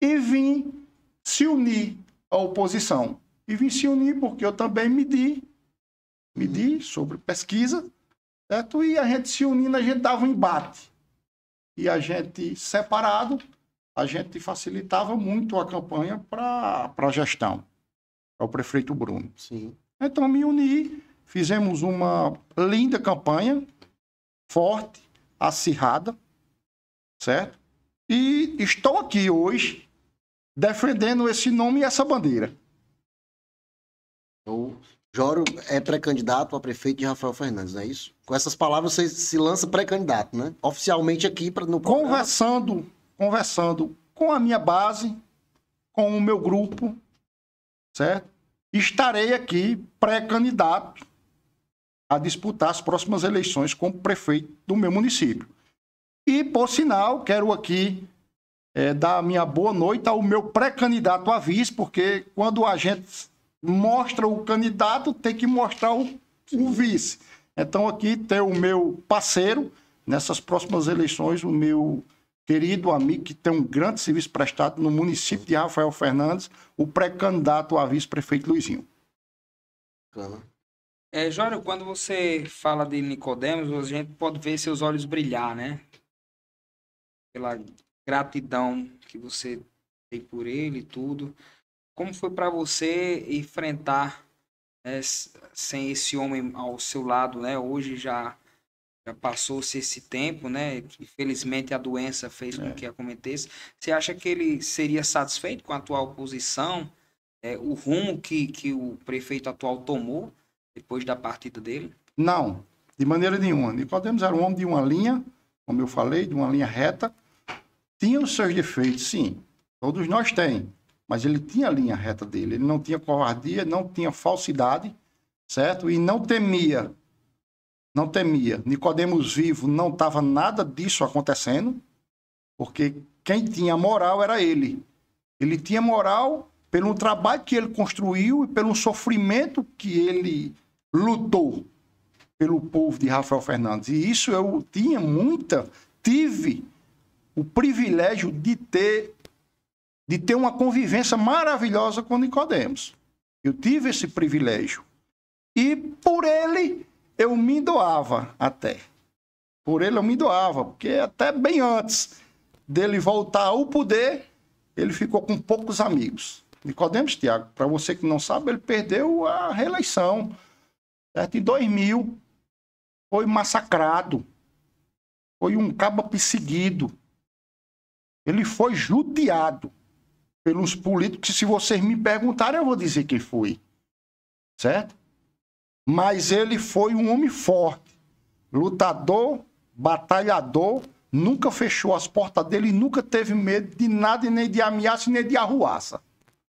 e vim se unir à oposição. E vim se unir porque eu também medi, medi sobre pesquisa certo? E a gente se unindo, a gente dava um embate. E a gente separado, a gente facilitava muito a campanha para a gestão, ao prefeito Bruno. Sim. Então me uni, fizemos uma linda campanha, forte, acirrada, certo? E estou aqui hoje defendendo esse nome e essa bandeira. Então, Joro é pré-candidato a prefeito de Rafael Fernandes, não é isso? Com essas palavras você se lança pré-candidato, né? Oficialmente aqui para no conversando, conversando com a minha base, com o meu grupo, certo? Estarei aqui pré-candidato a disputar as próximas eleições como prefeito do meu município. E por sinal, quero aqui é, dar a minha boa noite ao meu pré-candidato a vice, porque quando a gente mostra o candidato, tem que mostrar o, o vice. Então, aqui tem o meu parceiro nessas próximas eleições, o meu querido amigo que tem um grande serviço prestado no município de Rafael Fernandes, o pré-candidato a vice-prefeito Luizinho. Bacana. É, Jório, quando você fala de Nicodemos, a gente pode ver seus olhos brilhar, né? Pela gratidão que você tem por ele e tudo. Como foi para você enfrentar né, sem esse homem ao seu lado, né? Hoje já já passou-se esse tempo, né? Infelizmente a doença fez com é. que acontecesse. Você acha que ele seria satisfeito com a atual posição, é, o rumo que, que o prefeito atual tomou depois da partida dele? Não, de maneira nenhuma. Nicodemus era um homem de uma linha, como eu falei, de uma linha reta. Tinha os seus defeitos, sim. Todos nós temos mas ele tinha a linha reta dele, ele não tinha covardia, não tinha falsidade, certo? E não temia, não temia. Nicodemos vivo não estava nada disso acontecendo, porque quem tinha moral era ele. Ele tinha moral pelo trabalho que ele construiu e pelo sofrimento que ele lutou pelo povo de Rafael Fernandes. E isso eu tinha muita, tive o privilégio de ter de ter uma convivência maravilhosa com Nicodemos. Eu tive esse privilégio. E por ele eu me doava até. Por ele eu me doava, porque até bem antes dele voltar ao poder, ele ficou com poucos amigos. Nicodemos Tiago, para você que não sabe, ele perdeu a reeleição. Certo? Em 2000, foi massacrado. Foi um cabo perseguido. Ele foi judiado pelos políticos, se vocês me perguntarem, eu vou dizer quem foi. Certo? Mas ele foi um homem forte, lutador, batalhador, nunca fechou as portas dele, nunca teve medo de nada, nem de ameaça, nem de arruaça.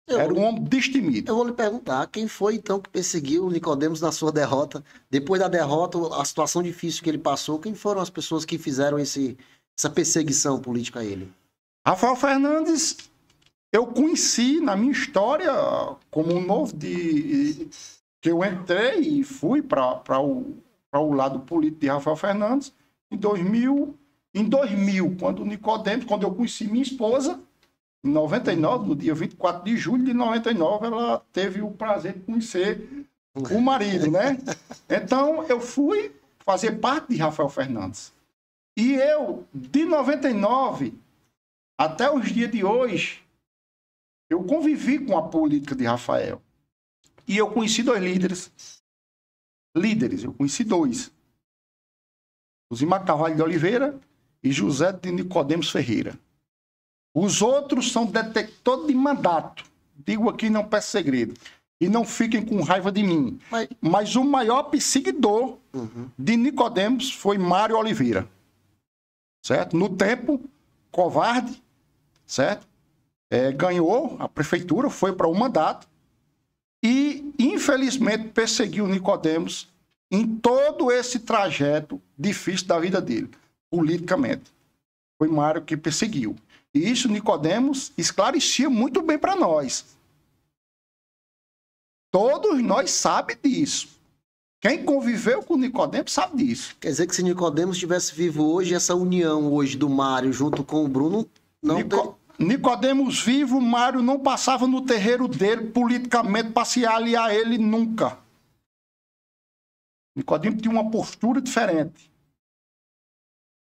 Eu Era um homem destemido. Eu vou lhe perguntar, quem foi então que perseguiu Nicodemos na sua derrota? Depois da derrota, a situação difícil que ele passou, quem foram as pessoas que fizeram esse, essa perseguição política a ele? Rafael Fernandes eu conheci na minha história como um novo de que eu entrei e fui para o, para o lado político de Rafael Fernandes em 2000, em 2000, quando o Nicodemos, quando eu conheci minha esposa, em 99, no dia 24 de julho de 99, ela teve o prazer de conhecer o marido, né? Então, eu fui fazer parte de Rafael Fernandes. E eu, de 99 até os dias de hoje, eu convivi com a política de Rafael. E eu conheci dois líderes. Líderes, eu conheci dois. osimar Carvalho de Oliveira e José de Nicodemos Ferreira. Os outros são detector de mandato. Digo aqui, não peço segredo. E não fiquem com raiva de mim. Mas, Mas o maior perseguidor uhum. de Nicodemos foi Mário Oliveira. Certo? No tempo, covarde, certo? é, ganhou a prefeitura, foi para o mandato e, infelizmente, perseguiu Nicodemos em todo esse trajeto difícil da vida dele, politicamente. Foi Mário que perseguiu. E isso Nicodemos esclarecia muito bem para nós. Todos nós sabemos disso. Quem conviveu com Nicodemos sabe disso. Quer dizer que se Nicodemos estivesse vivo hoje, essa união hoje do Mário junto com o Bruno não Nico... Nicodemos vivo, Mário não passava no terreiro dele politicamente para se aliar a ele nunca. Nicodemo tinha uma postura diferente.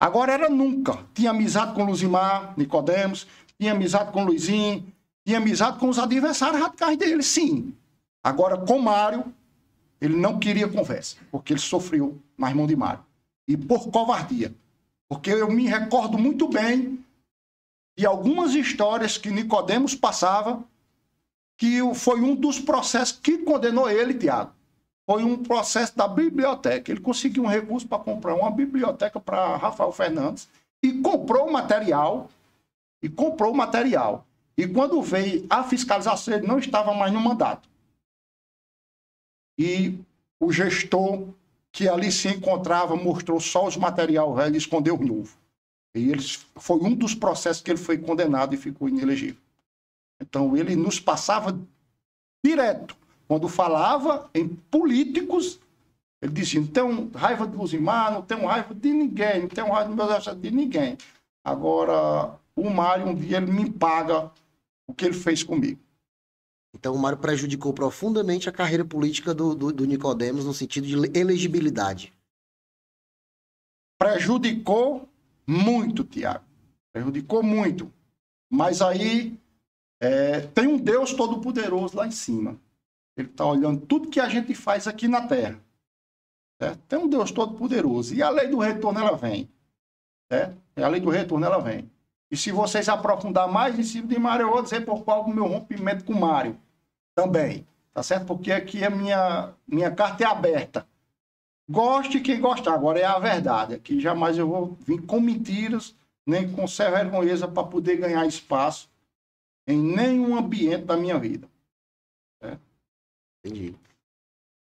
Agora era nunca. Tinha amizade com Luzimar, Nicodemos, tinha amizade com Luizinho, tinha amizade com os adversários radicais dele, sim. Agora, com Mário, ele não queria conversa, porque ele sofreu mais mãos de Mário. E por covardia. Porque eu me recordo muito bem e algumas histórias que Nicodemos passava, que foi um dos processos que condenou ele, Tiago. Foi um processo da biblioteca. Ele conseguiu um recurso para comprar uma biblioteca para Rafael Fernandes e comprou o material. E comprou o material. E quando veio a fiscalização, ele não estava mais no mandato. E o gestor que ali se encontrava mostrou só os material velho e escondeu o novo. E ele foi um dos processos que ele foi condenado e ficou inelegível. Então, ele nos passava direto. Quando falava em políticos, ele dizia: não tenho raiva do Luzimar, não tenho raiva de ninguém, não tenho raiva de, de ninguém. Agora, o Mário, um dia, ele me paga o que ele fez comigo. Então, o Mário prejudicou profundamente a carreira política do, do, do Nicodemos no sentido de elegibilidade. Prejudicou muito, Tiago. Prejudicou muito. Mas aí é, tem um Deus todo-poderoso lá em cima. Ele está olhando tudo que a gente faz aqui na Terra. Certo? Tem um Deus todo-poderoso. E a lei do retorno, ela vem. Certo? É a lei do retorno, ela vem. E se vocês aprofundar mais em cima de Mário, eu vou dizer por qual o meu rompimento com Mário também. Tá certo? Porque aqui a minha, minha carta é aberta. Goste quem gostar. Agora é a verdade. Aqui jamais eu vou vir com mentiras, nem com vergonheza para poder ganhar espaço em nenhum ambiente da minha vida. É. Entendi.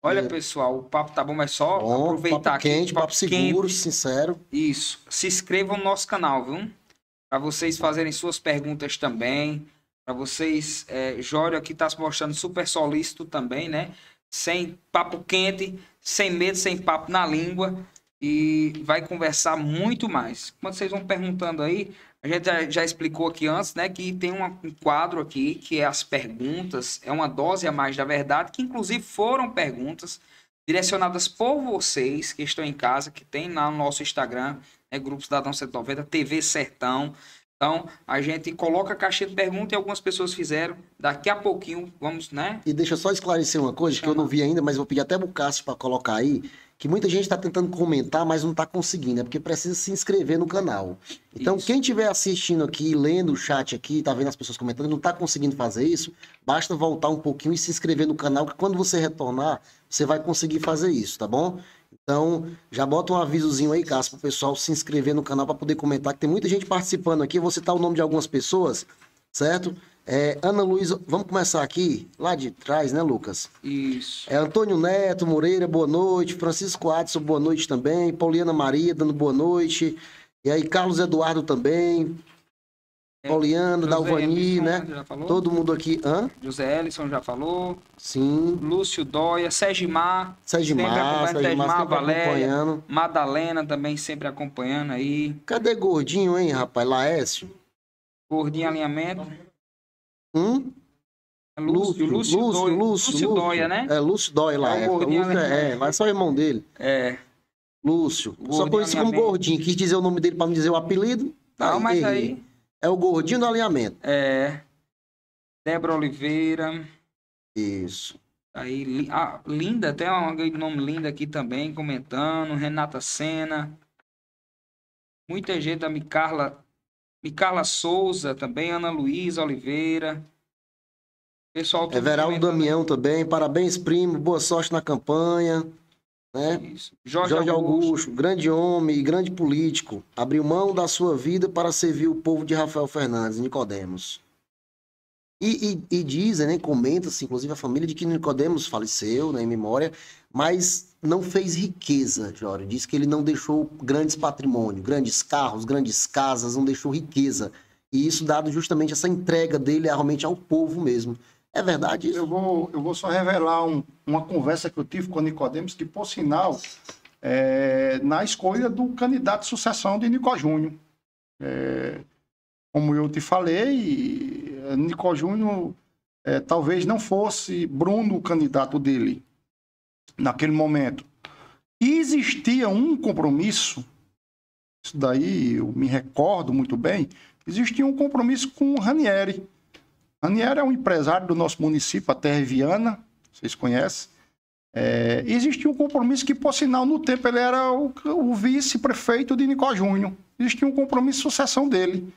Olha, pessoal, o papo tá bom, mas só bom, aproveitar papo quente, aqui. Papo, papo seguro, sincero. Isso. Se inscrevam no nosso canal, viu? Para vocês fazerem suas perguntas também. Para vocês. É, Jório aqui tá se mostrando super solícito também, né? sem papo quente, sem medo, sem papo na língua e vai conversar muito mais. Quando vocês vão perguntando aí, a gente já, já explicou aqui antes, né, que tem uma, um quadro aqui que é as perguntas, é uma dose a mais da verdade, que inclusive foram perguntas direcionadas por vocês que estão em casa, que tem lá no nosso Instagram, é né, da Cidadão 190, TV Sertão. Então, a gente coloca a caixinha de pergunta e algumas pessoas fizeram. Daqui a pouquinho, vamos, né? E deixa eu só esclarecer uma coisa que eu não vi ainda, mas vou pedir até o Cássio para colocar aí, que muita gente está tentando comentar, mas não está conseguindo, é porque precisa se inscrever no canal. Então, isso. quem estiver assistindo aqui, lendo o chat aqui, está vendo as pessoas comentando, não está conseguindo fazer isso, basta voltar um pouquinho e se inscrever no canal, que quando você retornar, você vai conseguir fazer isso, tá bom? Então, já bota um avisozinho aí, Cássio, o pessoal se inscrever no canal para poder comentar, que tem muita gente participando aqui. Eu vou citar o nome de algumas pessoas, certo? É, Ana Luísa, vamos começar aqui, lá de trás, né, Lucas? Isso. É, Antônio Neto, Moreira, boa noite. Francisco Adson, boa noite também. Pauliana Maria, dando boa noite. E aí, Carlos Eduardo também. É, Pauliano, Dalvani, né? Todo mundo aqui. Hã? José Ellison já falou. Sim. Lúcio Dóia, Segimar. Sérgio Segimar Valéria. Madalena também sempre acompanhando aí. Cadê Gordinho, hein, rapaz? Laércio. Gordinho Alinhamento. Hum? É Lúcio, Lúcio, Lúcio, Dóia, Lúcio, Lúcio Dóia, né? É, Lúcio Dóia é lá. É, Lúcio, é, só o irmão dele. É. Lúcio. Gordinho só conheci como Gordinho. Quis dizer o nome dele pra não dizer o apelido. Tá não, aí, mas aí... É o gordinho do alinhamento. É. Débora Oliveira. Isso. Aí, ah, Linda, tem um nome Linda aqui também, comentando. Renata Sena. Muita gente, da Micarla, Micarla Souza também, Ana Luísa Oliveira. Pessoal, Everaldo Damião também, parabéns, primo, boa sorte na campanha. Né? Jorge, Jorge Augusto, Augusto, grande homem e grande político, abriu mão da sua vida para servir o povo de Rafael Fernandes, Nicodemos. E, e, e dizem, né, comenta-se, inclusive a família, de que Nicodemos faleceu né, em memória, mas não fez riqueza, Jorge. Diz que ele não deixou grandes patrimônio, grandes carros, grandes casas, não deixou riqueza. E isso dado justamente essa entrega dele realmente ao povo mesmo. É verdade isso? Eu vou, eu vou só revelar um, uma conversa que eu tive com o Nicodemos, que, por sinal, é, na escolha do candidato de sucessão de Nico Júnior. É, como eu te falei, Nico Júnior é, talvez não fosse Bruno o candidato dele naquele momento. existia um compromisso, isso daí eu me recordo muito bem, existia um compromisso com o Ranieri Ranieri é um empresário do nosso município, a Terra Viana, vocês conhecem. É, existia um compromisso que, por sinal, no tempo ele era o, o vice-prefeito de Nicó Júnior. Existia um compromisso de sucessão dele.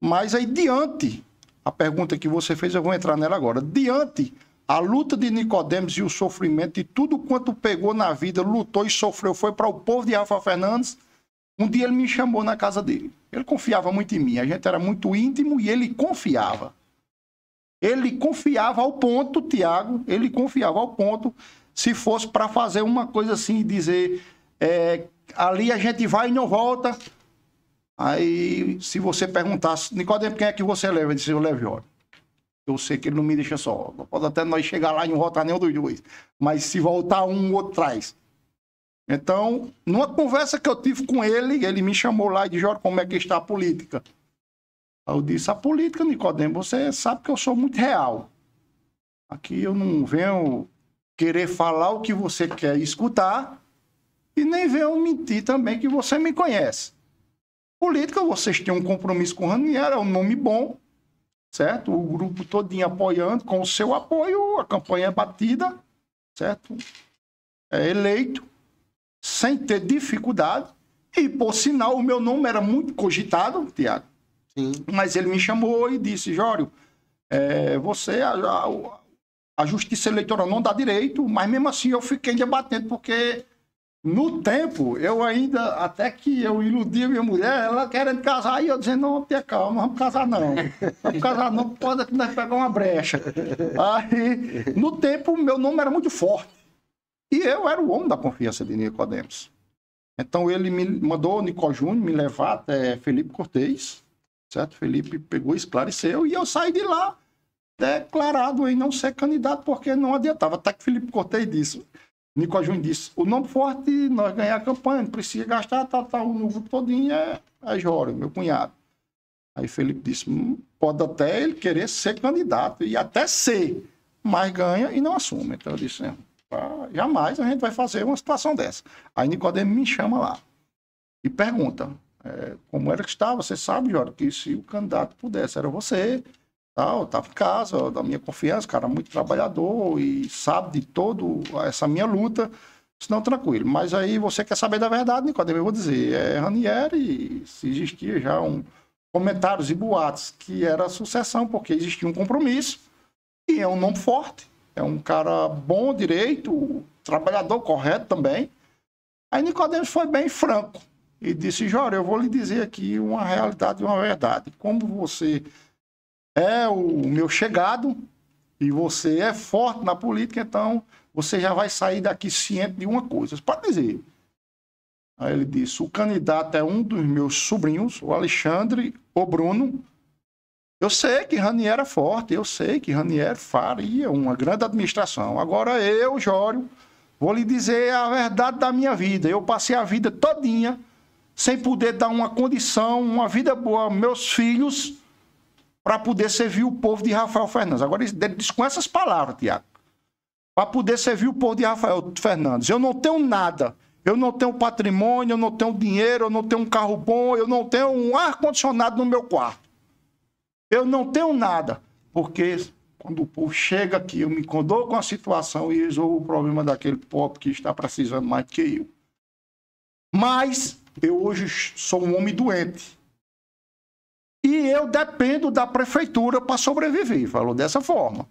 Mas aí, diante, a pergunta que você fez, eu vou entrar nela agora. Diante a luta de Nicodemos e o sofrimento e tudo quanto pegou na vida, lutou e sofreu, foi para o povo de Rafa Fernandes. Um dia ele me chamou na casa dele. Ele confiava muito em mim, a gente era muito íntimo e ele confiava. Ele confiava ao ponto, Tiago, ele confiava ao ponto, se fosse para fazer uma coisa assim, dizer, é, ali a gente vai e não volta. Aí, se você perguntasse, Nicodemo, quem é que você leva? Ele disse, eu levo Jorge. Eu sei que ele não me deixa só. Pode até nós chegar lá e não voltar nenhum dos dois. Mas se voltar um, o outro traz. Então, numa conversa que eu tive com ele, ele me chamou lá e disse, Jorge, como é que está a política? Eu disse, a política, Nicodemo, você sabe que eu sou muito real. Aqui eu não venho querer falar o que você quer escutar e nem venho mentir também que você me conhece. Política, vocês têm um compromisso com o Raniel, é um nome bom, certo? O grupo todinho apoiando, com o seu apoio, a campanha é batida, certo? É eleito, sem ter dificuldade. E, por sinal, o meu nome era muito cogitado, Tiago. Mas ele me chamou e disse, Jório, é, você, a, a, a, justiça eleitoral não dá direito, mas mesmo assim eu fiquei debatendo, porque no tempo eu ainda, até que eu iludi a minha mulher, ela querendo casar, e eu dizendo, não, tenha calma, não vamos casar não. Vamos casar não, pode pegar uma brecha. Aí, no tempo, meu nome era muito forte. E eu era o homem da confiança de Nicodemus. Então ele me mandou Nicol Júnior me levar até Felipe Cortes certo? Felipe pegou, esclareceu e eu saí de lá declarado em não ser candidato porque não adiantava. Até que Felipe Cortei disse, Nico Jun disse, o nome forte, nós ganhar a campanha, não precisa gastar, tá, tá, o grupo todinho é, é Jório, meu cunhado. Aí Felipe disse, hum, pode até ele querer ser candidato e até ser, mas ganha e não assume. Então eu disse, jamais a gente vai fazer uma situação dessa. Aí Nicodemo me chama lá e pergunta, é, como era que estava. Você sabe, Jora, que se o candidato pudesse, era você. Tal, estava em casa, da minha confiança, cara muito trabalhador e sabe de todo essa minha luta. Senão, tranquilo. Mas aí você quer saber da verdade, Nicola, eu vou dizer. É Ranieri, se existia já um comentários e boatos que era sucessão, porque existia um compromisso e é um nome forte. É um cara bom, direito, trabalhador correto também. Aí Nicodemos foi bem franco e disse: Jora, eu vou lhe dizer aqui uma realidade e uma verdade. Como você é o meu chegado e você é forte na política, então você já vai sair daqui ciente de uma coisa. Você pode dizer. Aí ele disse: o candidato é um dos meus sobrinhos, o Alexandre, o Bruno. Eu sei que Ranier é forte, eu sei que Ranier faria uma grande administração. Agora eu, Jório, vou lhe dizer a verdade da minha vida. Eu passei a vida todinha sem poder dar uma condição, uma vida boa aos meus filhos, para poder servir o povo de Rafael Fernandes. Agora ele diz com essas palavras, Tiago. Para poder servir o povo de Rafael Fernandes. Eu não tenho nada. Eu não tenho patrimônio, eu não tenho dinheiro, eu não tenho um carro bom, eu não tenho um ar-condicionado no meu quarto. Eu não tenho nada. Porque quando o povo chega aqui, eu me condo com a situação e resolvo o problema daquele pobre que está precisando mais do que eu. Mas eu hoje sou um homem doente. E eu dependo da prefeitura para sobreviver, falou dessa forma.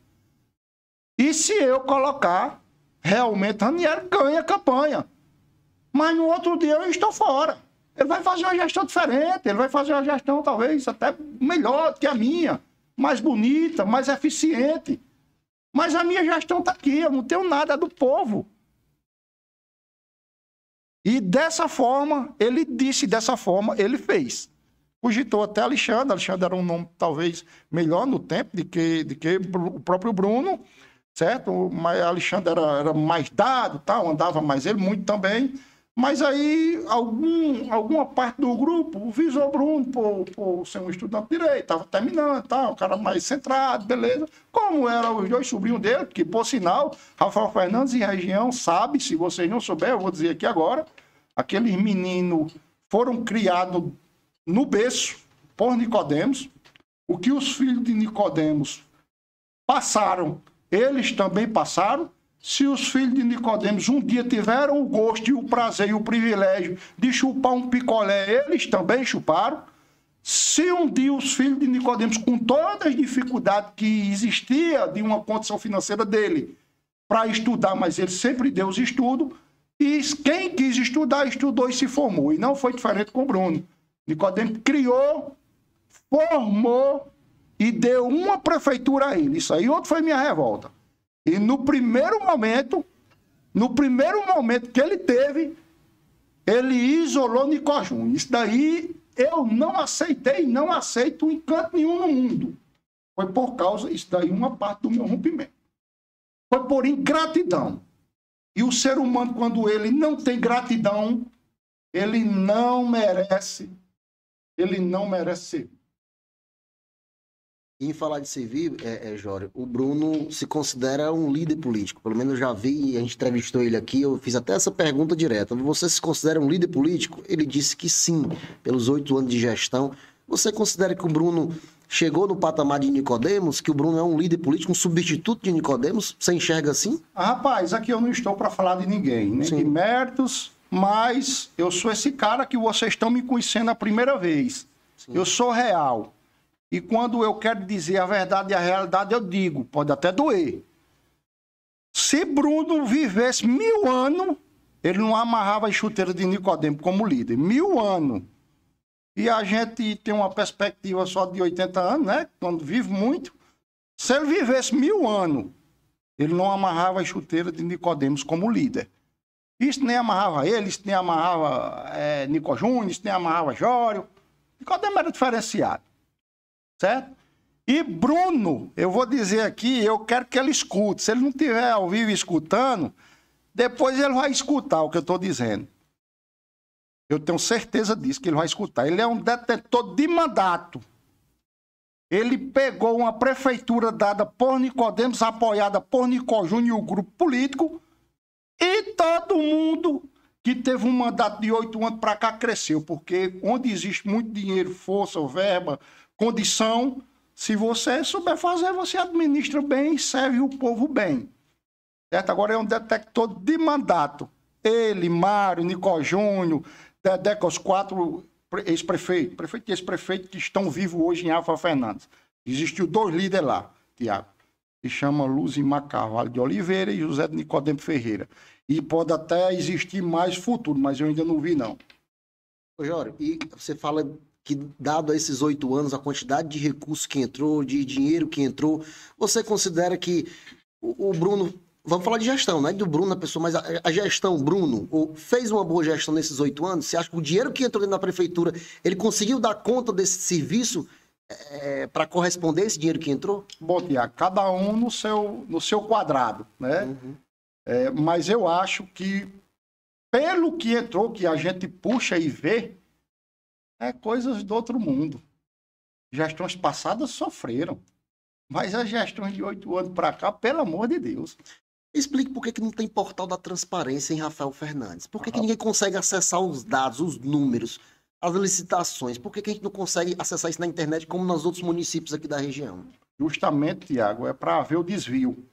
E se eu colocar, realmente Daniel ganha a campanha. Mas no outro dia eu estou fora. Ele vai fazer uma gestão diferente, ele vai fazer uma gestão talvez até melhor que a minha, mais bonita, mais eficiente. Mas a minha gestão está aqui, eu não tenho nada do povo. E dessa forma, ele disse, dessa forma, ele fez. Cogitou até Alexandre, Alexandre era um nome talvez melhor no tempo do que, de que o próprio Bruno, certo? Mas Alexandre era, era mais dado, tal, andava mais ele muito também. Mas aí algum, alguma parte do grupo visou Bruno por, por ser um estudante de direito, estava terminando, tal um cara mais centrado, beleza. Como eram os dois sobrinhos dele, que por sinal, Rafael Fernandes e região sabe, se vocês não souberem eu vou dizer aqui agora, aqueles meninos foram criados no berço por Nicodemos. O que os filhos de Nicodemos passaram, eles também passaram. Se os filhos de Nicodemos um dia tiveram o gosto e o prazer e o privilégio de chupar um picolé, eles também chuparam. Se um dia os filhos de Nicodemos, com todas as dificuldades que existia de uma condição financeira dele, para estudar, mas ele sempre deu os estudos, e quem quis estudar, estudou e se formou. E não foi diferente com o Bruno. Nicodemos criou, formou e deu uma prefeitura a ele. Isso aí outro foi minha revolta. E no primeiro momento, no primeiro momento que ele teve, ele isolou Nico Júnior. Isso daí eu não aceitei, não aceito em canto nenhum no mundo. Foi por causa, isso daí, uma parte do meu rompimento. Foi por ingratidão. E o ser humano, quando ele não tem gratidão, ele não merece, ele não merece ser. E em falar de servir, é, é, Jório, o Bruno se considera um líder político. Pelo menos eu já vi, a gente entrevistou ele aqui, eu fiz até essa pergunta direta. Você se considera um líder político? Ele disse que sim, pelos oito anos de gestão. Você considera que o Bruno chegou no patamar de Nicodemos, que o Bruno é um líder político, um substituto de Nicodemos? Você enxerga assim? Ah, rapaz, aqui eu não estou para falar de ninguém, nem Sim. de méritos, mas eu sou esse cara que vocês estão me conhecendo a primeira vez. Sim. Eu sou real. E quando eu quero dizer a verdade e a realidade, eu digo, pode até doer. Se Bruno vivesse mil anos, ele não amarrava a chuteira de Nicodemo como líder. Mil anos. E a gente tem uma perspectiva só de 80 anos, né? Quando vive muito. Se ele vivesse mil anos, ele não amarrava a chuteira de Nicodemos como líder. Isso nem amarrava ele, isso nem amarrava é, Nico Júnior, isso nem amarrava Jório. Nicodemo era diferenciado certo? E Bruno, eu vou dizer aqui, eu quero que ele escute. Se ele não estiver ao vivo escutando, depois ele vai escutar o que eu estou dizendo. Eu tenho certeza disso, que ele vai escutar. Ele é um detetor de mandato. Ele pegou uma prefeitura dada por Nicodemos, apoiada por Nicó Júnior e o grupo político, e todo mundo que teve um mandato de oito anos para cá cresceu, porque onde existe muito dinheiro, força, verba, condição. Se você souber fazer, você administra bem e serve o povo bem. Certo? Agora é um detector de mandato. Ele, Mário, Nicó Júnior, Dedeca, os quatro ex-prefeitos, prefeito e ex-prefeito que estão vivos hoje em Alfa Fernandes. Existiu dois líderes lá, Tiago. Se chama Luzimar Carvalho de Oliveira e José de Nicodemo Ferreira. E pode até existir mais futuro, mas eu ainda não vi, não. Ô, Jório, e você fala que dado a esses oito anos, a quantidade de recurso que entrou, de dinheiro que entrou, você considera que o, o Bruno, vamos falar de gestão, não é do Bruno a pessoa, mas a, a gestão, Bruno, fez uma boa gestão nesses oito anos? Você acha que o dinheiro que entrou dentro da prefeitura, ele conseguiu dar conta desse serviço é, é para corresponder esse dinheiro que entrou? Bom, Tiago, cada um no seu, no seu quadrado, né? Uhum. É, mas eu acho que, pelo que entrou, que a gente puxa e vê, é coisas do outro mundo. Gestões passadas sofreram. Mas as gestões de oito anos para cá, pelo amor de Deus. Explique por que, que não tem portal da transparência em Rafael Fernandes. Por que, que ah. ninguém consegue acessar os dados, os números, as licitações? Por que, que a gente não consegue acessar isso na internet como nos outros municípios aqui da região? Justamente, Tiago, é para ver o desvio.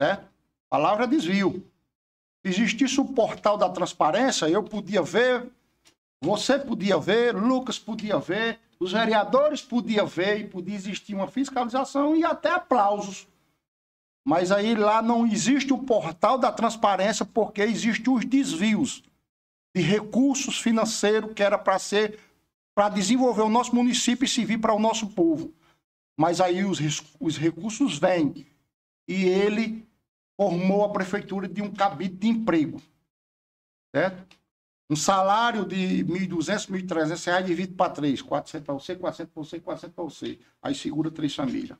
Né? Palavra desvio. Se existisse o portal da transparência, eu podia ver você podia ver, Lucas podia ver, os vereadores podiam ver e podia existir uma fiscalização e até aplausos. Mas aí lá não existe o portal da transparência porque existem os desvios de recursos financeiros que era para ser para desenvolver o nosso município e servir para o nosso povo. Mas aí os, os recursos vêm e ele formou a prefeitura de um cabide de emprego. Certo? Um salário de 1.200, 1.300 reais, divide para três. 400 para você, 400 para você, 400 para você. Aí segura três famílias.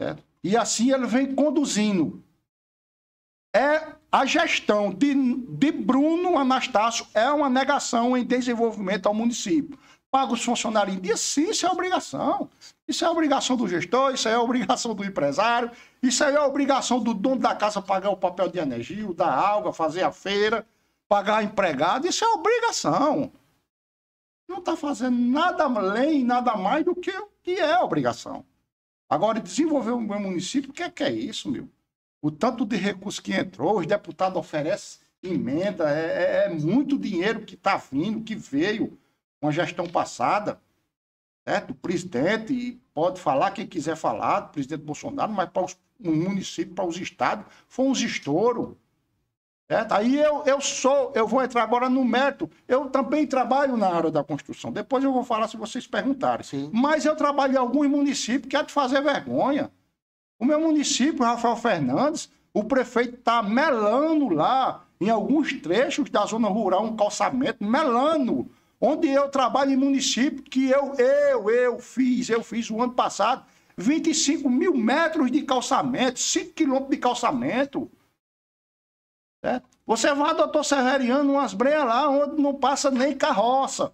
Certo? E assim ele vem conduzindo. É a gestão de, de Bruno Anastácio é uma negação em desenvolvimento ao município. Paga os funcionários em dia? Sim, isso é obrigação. Isso é obrigação do gestor, isso é obrigação do empresário, isso é obrigação do dono da casa pagar o papel de energia, da água, fazer a feira, pagar empregado, isso é obrigação. Não está fazendo nada além, nada mais do que o que é obrigação. Agora, desenvolver o meu município, o que é, que é isso, meu? O tanto de recurso que entrou, os deputados oferecem emenda, é, é, é muito dinheiro que está vindo, que veio com a gestão passada certo? O presidente pode falar quem quiser falar, do presidente Bolsonaro, mas para os municípios, para os estados, foi um estouro. Certo? É, tá. Aí eu, eu sou, eu vou entrar agora no mérito. Eu também trabalho na área da construção. Depois eu vou falar se vocês perguntarem. Sim. Mas eu trabalho em alguns municípios que é de fazer vergonha. O meu município, Rafael Fernandes, o prefeito está melando lá, em alguns trechos da zona rural, um calçamento, melando. Onde eu trabalho em município que eu, eu, eu fiz, eu fiz o ano passado, 25 mil metros de calçamento, 5 quilômetros de calçamento. É. Você vai, doutor Severiano, umas breias lá onde não passa nem carroça.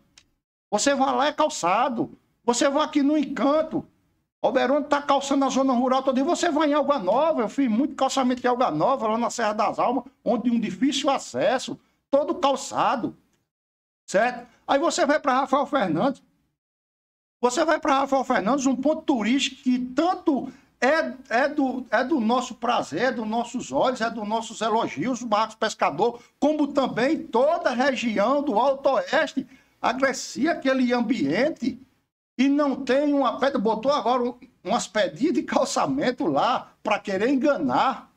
Você vai lá, é calçado. Você vai aqui no Encanto. Oberon está calçando a zona rural toda. E você vai em Alga Nova. Eu fiz muito calçamento em Alga Nova, lá na Serra das Almas, onde um difícil acesso. Todo calçado. Certo? Aí você vai para Rafael Fernandes. Você vai para Rafael Fernandes, um ponto turístico que tanto é, é, do, é do nosso prazer, é dos nossos olhos, é dos nossos elogios, Marcos Pescador, como também toda a região do Alto Oeste agressia aquele ambiente e não tem uma pedra, botou agora umas pedinhas de calçamento lá para querer enganar.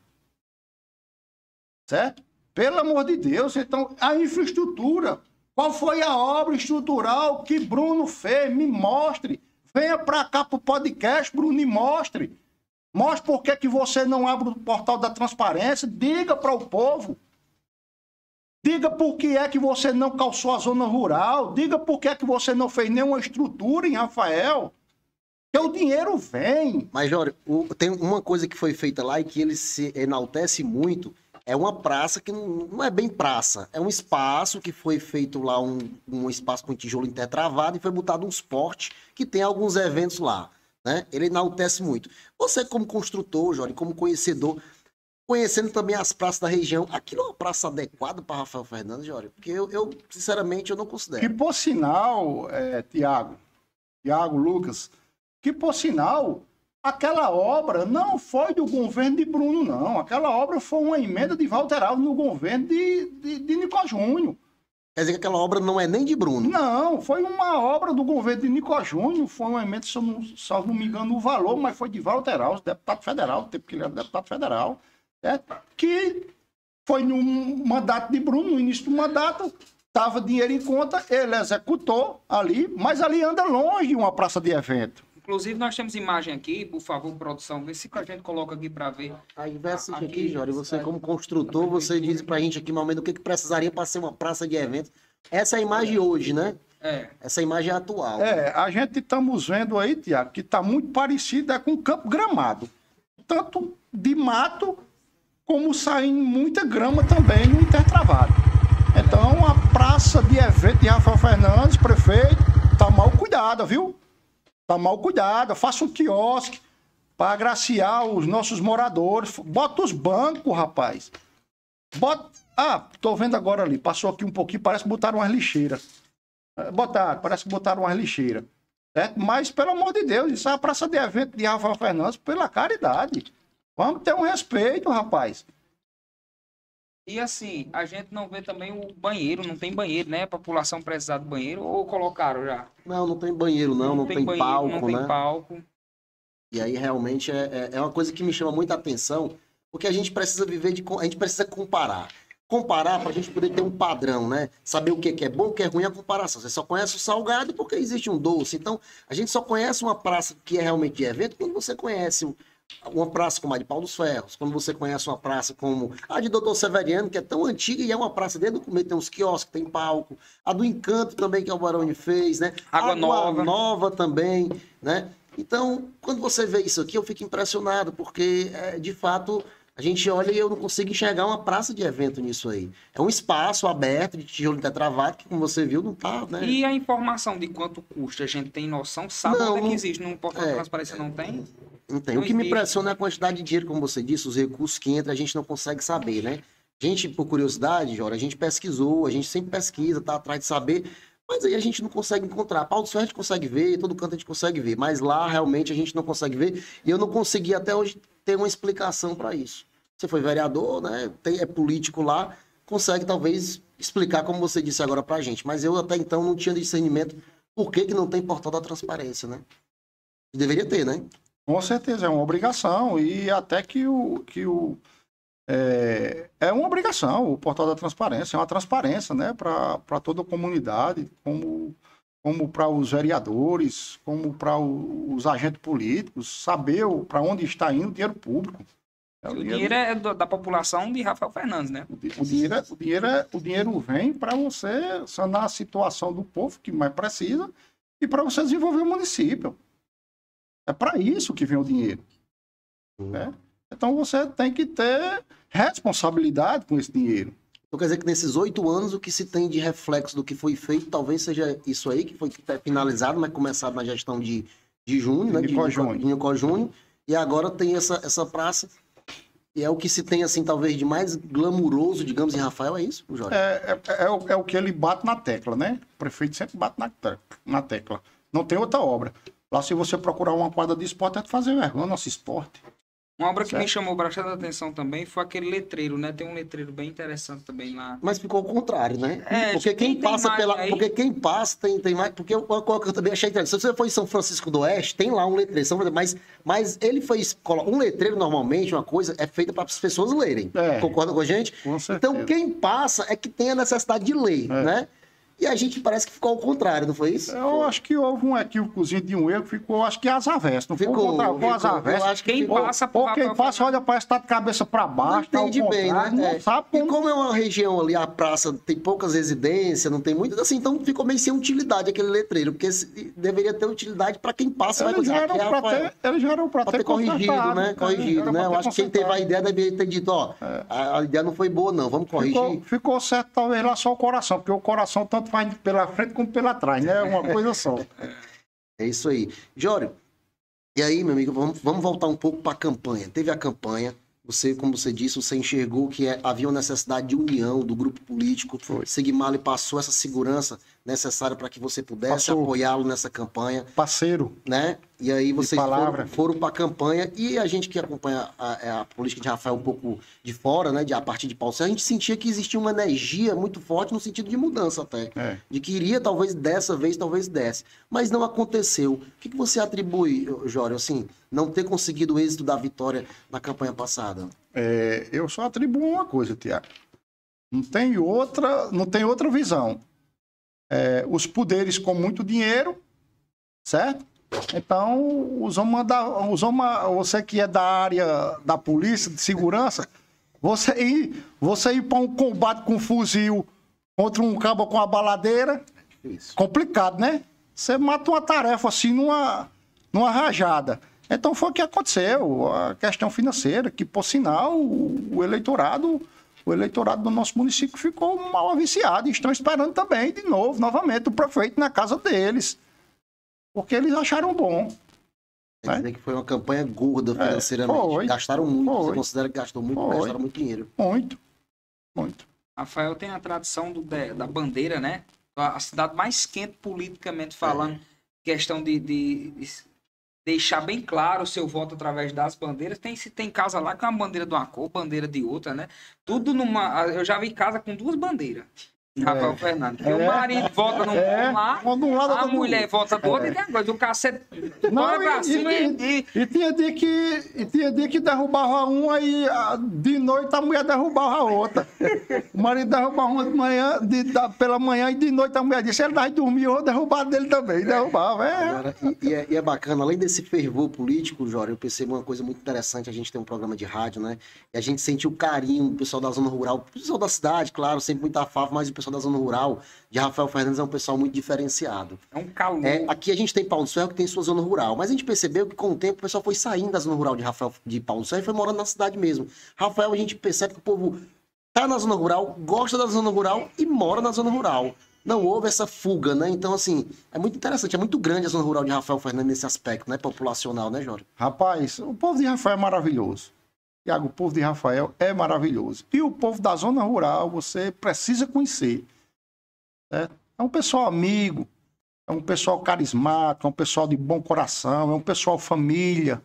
Certo? Pelo amor de Deus, então a infraestrutura, qual foi a obra estrutural que Bruno fez? Me mostre. Venha para cá para o podcast, Bruno, e mostre. Mostre por que, que você não abre o portal da transparência. Diga para o povo. Diga por que é que você não calçou a zona rural. Diga por que é que você não fez nenhuma estrutura em Rafael. Que o dinheiro vem. Mas, Jorge, tem uma coisa que foi feita lá e que ele se enaltece muito. É uma praça que não, não é bem praça. É um espaço que foi feito lá, um, um espaço com tijolo intertravado e foi botado um esporte que tem alguns eventos lá. Né? Ele enaltece muito. Você, como construtor, Jorge, como conhecedor, conhecendo também as praças da região, aquilo é uma praça adequada para Rafael Fernandes, Jorge? Porque eu, eu, sinceramente, eu não considero. Que, por sinal, é, Tiago, Tiago Lucas, que, por sinal, aquela obra não foi do governo de Bruno, não. Aquela obra foi uma emenda de Valteral no governo de, de, de Nico Júnior. Quer dizer que aquela obra não é nem de Bruno. Não, foi uma obra do governo de Nico Júnior, foi um emenda, se não, se não me engano, o valor, mas foi de Walter Alves, deputado federal, tempo que ele era deputado federal, que foi no mandato de Bruno, no início do mandato, estava dinheiro em conta, ele executou ali, mas ali anda longe uma praça de evento. Inclusive, nós temos imagem aqui, por favor, produção, vê se a gente coloca aqui para ver. Aí versa aqui, aqui Jorge, você é. como construtor, você diz para a gente aqui, mais ou menos, o que, é que precisaria para ser uma praça de eventos. Essa é a imagem hoje, né? É. Essa é imagem é atual. É, a gente estamos vendo aí, Tiago, que está muito parecida com o campo gramado. Tanto de mato, como saindo muita grama também no intertravado. Então, a praça de evento de Rafael Fernandes, prefeito, está mal cuidada, viu? Está mal cuidada. Faça um quiosque para agraciar os nossos moradores. Bota os bancos, rapaz. Bota. Ah, tô vendo agora ali. Passou aqui um pouquinho, parece que botaram umas lixeiras. É, botaram, parece que botaram umas lixeiras. Certo? Mas, pelo amor de Deus, isso é a praça de evento de Rafael Fernandes, pela caridade. Vamos ter um respeito, rapaz. E assim, a gente não vê também o banheiro, não tem banheiro, né? A população precisar do banheiro, ou colocaram já? Não, não tem banheiro, não, não, não tem, tem banheiro, palco, não né? Tem palco. E aí realmente é, é, é uma coisa que me chama muita atenção, porque a gente precisa viver de. A gente precisa comparar. Comparar para a gente poder ter um padrão, né? Saber o que, é que é bom, o que é ruim, a comparação. Você só conhece o salgado porque existe um doce. Então, a gente só conhece uma praça que é realmente de evento quando você conhece o, uma praça como a de Paulo Ferros, quando você conhece uma praça como a de Doutor Severiano, que é tão antiga e é uma praça dentro do começo, tem uns quiosques, tem palco, a do Encanto também, que é o Barão fez, né? Água, Água Nova. Nova também, né? Então, quando você vê isso aqui, eu fico impressionado, porque, é, de fato, a gente olha e eu não consigo enxergar uma praça de evento nisso aí. É um espaço aberto de tijolo intertravado que, como você viu, não tá, né? E a informação de quanto custa, a gente tem noção? Sabe não, onde é que existe? Não importa é, transparência, não tem? É, não O que me impressiona é a quantidade de dinheiro, como você disse, os recursos que entram, a gente não consegue saber, né? A gente, por curiosidade, Jora, a gente pesquisou, a gente sempre pesquisa, tá atrás de saber, mas aí a gente não consegue encontrar. Paulo Céu a gente consegue ver, todo canto a gente consegue ver, mas lá realmente a gente não consegue ver. E eu não consegui até hoje ter uma explicação para isso. Você foi vereador, né? Tem, é político lá, consegue talvez explicar como você disse agora para a gente. Mas eu até então não tinha discernimento por que, que não tem portal da transparência, né? Deveria ter, né? Com certeza, é uma obrigação e até que o. Que o é, é uma obrigação o portal da transparência, é uma transparência né, para toda a comunidade, como, como para os vereadores, como para os agentes políticos, saber para onde está indo o dinheiro público. É o, o dinheiro, dinheiro é do, da população de Rafael Fernandes, né? O, o dinheiro, é, o, dinheiro é, o dinheiro vem para você sanar a situação do povo que mais precisa e para você desenvolver o município. É para isso que vem o dinheiro. Uhum. Né? Então você tem que ter responsabilidade com esse dinheiro. Então quer dizer que nesses oito anos o que se tem de reflexo do que foi feito talvez seja isso aí, que foi tá finalizado, mas começado na gestão de, de junho, né? De, Nicojune. de E agora tem essa, essa praça. E é o que se tem, assim, talvez de mais glamuroso, digamos, em Rafael, é isso, Jorge? É, é, é, o, é o que ele bate na tecla, né? O prefeito sempre bate na, na tecla. Não tem outra obra. Lá, se você procurar uma quadra de esporte, é de fazer vergonha, nosso esporte. Uma obra certo? que me chamou bastante atenção também foi aquele letreiro, né? Tem um letreiro bem interessante também lá. Mas ficou ao contrário, né? É, porque, tipo, quem passa pela, aí... porque quem passa tem, tem mais. Porque eu, que eu também achei interessante. Se você for em São Francisco do Oeste, tem lá um letreiro. Mas, mas ele foi. Um letreiro, normalmente, uma coisa, é feita para as pessoas lerem. É. Concorda com a gente? Com Então, quem passa é que tem a necessidade de ler, é. né? e a gente parece que ficou ao contrário, não foi isso? Eu acho que houve um equívocozinho de um erro, ficou, acho que as avessas, não ficou? ficou, ficou as avessas. Acho que quem ficou, passa por Ou quem passa, olha, parece que tá de cabeça para baixo, não entende tá bem, né? Não é. sabe como... E como é uma região ali, a praça tem poucas residências, não tem muitas, assim, então ficou meio sem utilidade aquele letreiro, porque deveria ter utilidade para quem passa. Eles vai já para eles já eram para ter, ter corrigido, né? né? Corrigido, né? Eu acho que quem teve a ideia deveria ter dito, ó, é. a, a, ideia não foi boa não, vamos corrigir. Ficou, ficou certo talvez lá só o coração, porque o coração tanto faz pela frente como pela trás, né? Uma coisa só. É isso aí. Jório, e aí, meu amigo, vamos, vamos voltar um pouco para a campanha. Teve a campanha, você, como você disse, você enxergou que é, havia uma necessidade de união do grupo político. Foi. Seguimali passou essa segurança necessário para que você pudesse apoiá-lo nessa campanha. Parceiro. Né? E aí vocês foram, foram para a campanha e a gente que acompanha a, é, a, política de Rafael um pouco de fora, né, de, a partir de Paulo César, a gente sentia que existia uma energia muito forte no sentido de mudança até. É. De que iria, talvez dessa vez, talvez desse. Mas não aconteceu. O que, que você atribui, Jório, assim, não ter conseguido o êxito da vitória na campanha passada? É, eu só atribuo uma coisa, Tiago. Não tem outra, não tem outra visão é, os poderes com muito dinheiro, certo? Então, os homens, da, os homens, você que é da área da polícia, de segurança, você ir, você ir para um combate com fuzil contra um cabo com a baladeira, complicado, né? Você mata uma tarefa assim numa, numa rajada. Então foi o que aconteceu, a questão financeira, que por sinal o, o eleitorado o eleitorado do nosso município ficou mal aviciado. Estão esperando também, de novo, novamente, o prefeito na casa deles. Porque eles acharam bom. Quer dizer né? que foi uma campanha gorda é, financeiramente. É, foi, Gastaram muito. Foi, você considera que gastou muito, foi, gastaram muito dinheiro. Muito. Muito. Rafael tem a tradição do, da, da bandeira, né? A cidade mais quente politicamente é. falando, é. questão de, de, de deixar bem claro o seu voto através das bandeiras. Tem se tem casa lá com é uma bandeira de uma cor, bandeira de outra, né? Tudo numa. Eu já vi casa com duas bandeiras. Rafael é. Fernandes. É. O marido volta num é. lado, um lado a mulher volta do outro, é. e tem coisa. O cacete não, bora pra e, cima e, e, e... tinha dia que E tinha dia que derrubava uma e de noite a mulher derrubava a outra. o marido derrubava uma de manhã, de, da, pela manhã e de noite a mulher disse, ele vai dormir, eu vou derrubar dele também. E derrubava, é. Agora, e, é, e é bacana, além desse fervor político, Jorge, eu percebo uma coisa muito interessante, a gente tem um programa de rádio, né? E a gente sente o carinho do pessoal da zona rural, do pessoal da cidade, claro, sempre muito afável, mas o pessoal pessoal da zona rural de Rafael Fernandes é um pessoal muito diferenciado. É um calor. É, aqui a gente tem Paulo do Ferro que tem sua zona rural, mas a gente percebeu que com o tempo o pessoal foi saindo da zona rural de Rafael de Paulo do Ferro e foi morando na cidade mesmo. Rafael, a gente percebe que o povo tá na zona rural, gosta da zona rural e mora na zona rural. Não houve essa fuga, né? Então, assim, é muito interessante, é muito grande a zona rural de Rafael Fernandes nesse aspecto, né? Populacional, né, Jorge? Rapaz, o povo de Rafael é maravilhoso. Tiago, o povo de Rafael é maravilhoso. E o povo da zona rural, você precisa conhecer. Né? É um pessoal amigo, é um pessoal carismático, é um pessoal de bom coração, é um pessoal família.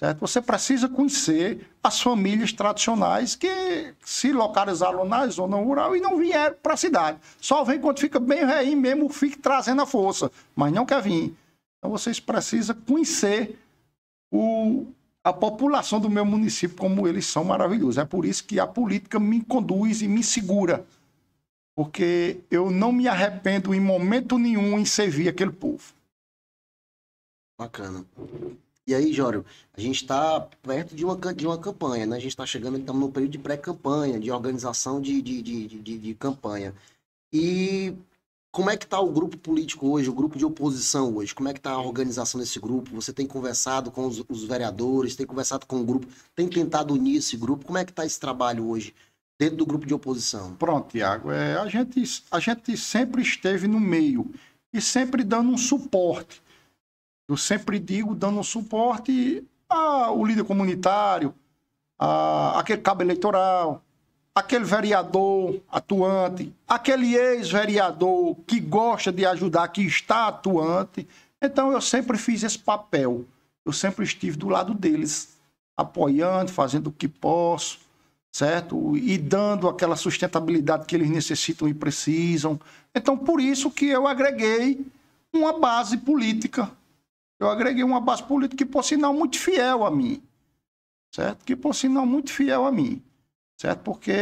Certo? Você precisa conhecer as famílias tradicionais que se localizaram na zona rural e não vieram para a cidade. Só vem quando fica bem aí mesmo, fica trazendo a força, mas não quer vir. Então vocês precisam conhecer o, a população do meu município, como eles são maravilhosos. É por isso que a política me conduz e me segura. Porque eu não me arrependo em momento nenhum em servir aquele povo. Bacana. E aí, Jório, a gente está perto de uma, de uma campanha, né? A gente está chegando, estamos no período de pré-campanha, de organização de, de, de, de, de campanha. E como é que está o grupo político hoje, o grupo de oposição hoje? Como é que está a organização desse grupo? Você tem conversado com os, os, vereadores, tem conversado com o grupo, tem tentado unir esse grupo? Como é que está esse trabalho hoje dentro do grupo de oposição? Pronto, Tiago. É, a, gente, a gente sempre esteve no meio e sempre dando um suporte. Eu sempre digo dando um suporte ao líder comunitário, a, aquele cabo eleitoral, aquele vereador atuante, aquele ex-vereador que gosta de ajudar, que está atuante. Então eu sempre fiz esse papel. Eu sempre estive do lado deles, apoiando, fazendo o que posso, certo? E dando aquela sustentabilidade que eles necessitam e precisam. Então por isso que eu agreguei uma base política. Eu agreguei uma base política que, por sinal, muito fiel a mim. Certo? Que, por sinal, muito fiel a mim certo? Porque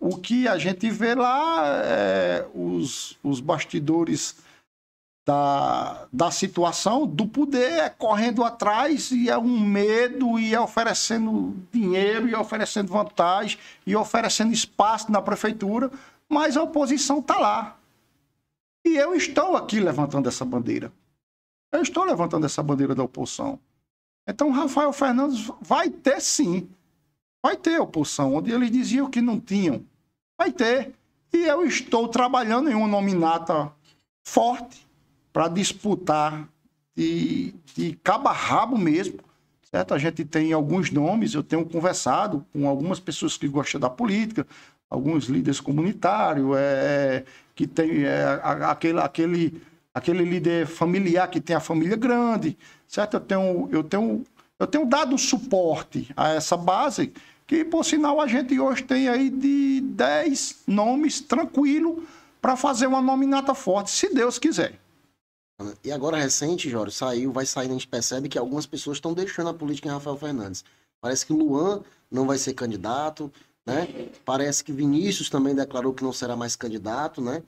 o que a gente vê lá é os, os bastidores da, da situação, do poder, é correndo atrás e é um medo e é oferecendo dinheiro e é oferecendo vantagem e é oferecendo espaço na prefeitura, mas a oposição está lá. E eu estou aqui levantando essa bandeira. Eu estou levantando essa bandeira da oposição. Então, Rafael Fernandes vai ter sim Vai ter oposição, onde eles diziam que não tinham. Vai ter. E eu estou trabalhando em uma nominata forte para disputar de, de cabo a rabo mesmo. Certo? A gente tem alguns nomes, eu tenho conversado com algumas pessoas que gostam da política, alguns líderes comunitários, é, que tem é, aquele, aquele, aquele líder familiar que tem a família grande, certo? Eu tenho, eu tenho eu tenho dado suporte a essa base, que por sinal a gente hoje tem aí de 10 nomes tranquilo para fazer uma nominata forte, se Deus quiser. E agora recente, Jorge, saiu, vai sair, a gente percebe que algumas pessoas estão deixando a política em Rafael Fernandes. Parece que Luan não vai ser candidato, né? Parece que Vinícius também declarou que não será mais candidato, né?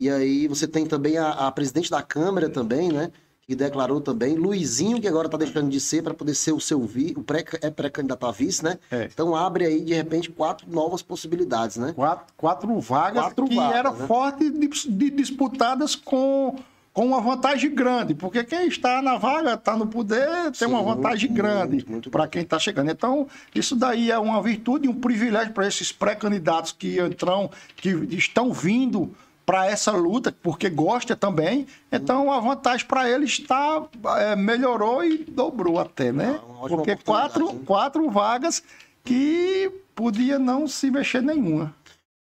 E aí você tem também a, a presidente da Câmara também, né? e declarou também. Luizinho, que agora está deixando de ser para poder ser o seu vi, o pré, é pré-candidato a vice, né? É. Então abre aí, de repente, quatro novas possibilidades, né? Quatro, quatro vagas quatro que vagas, eram né? fortes de, de, disputadas com, com uma vantagem grande, porque quem está na vaga, está no poder, tem Sim, uma vantagem muito, grande para quem está chegando. Então, isso daí é uma virtude e um privilégio para esses pré-candidatos que entram, que estão vindo para essa luta, porque gosta também. Então a vantagem para ele está é, melhorou e dobrou até, né? É porque quatro, quatro vagas que podia não se mexer nenhuma.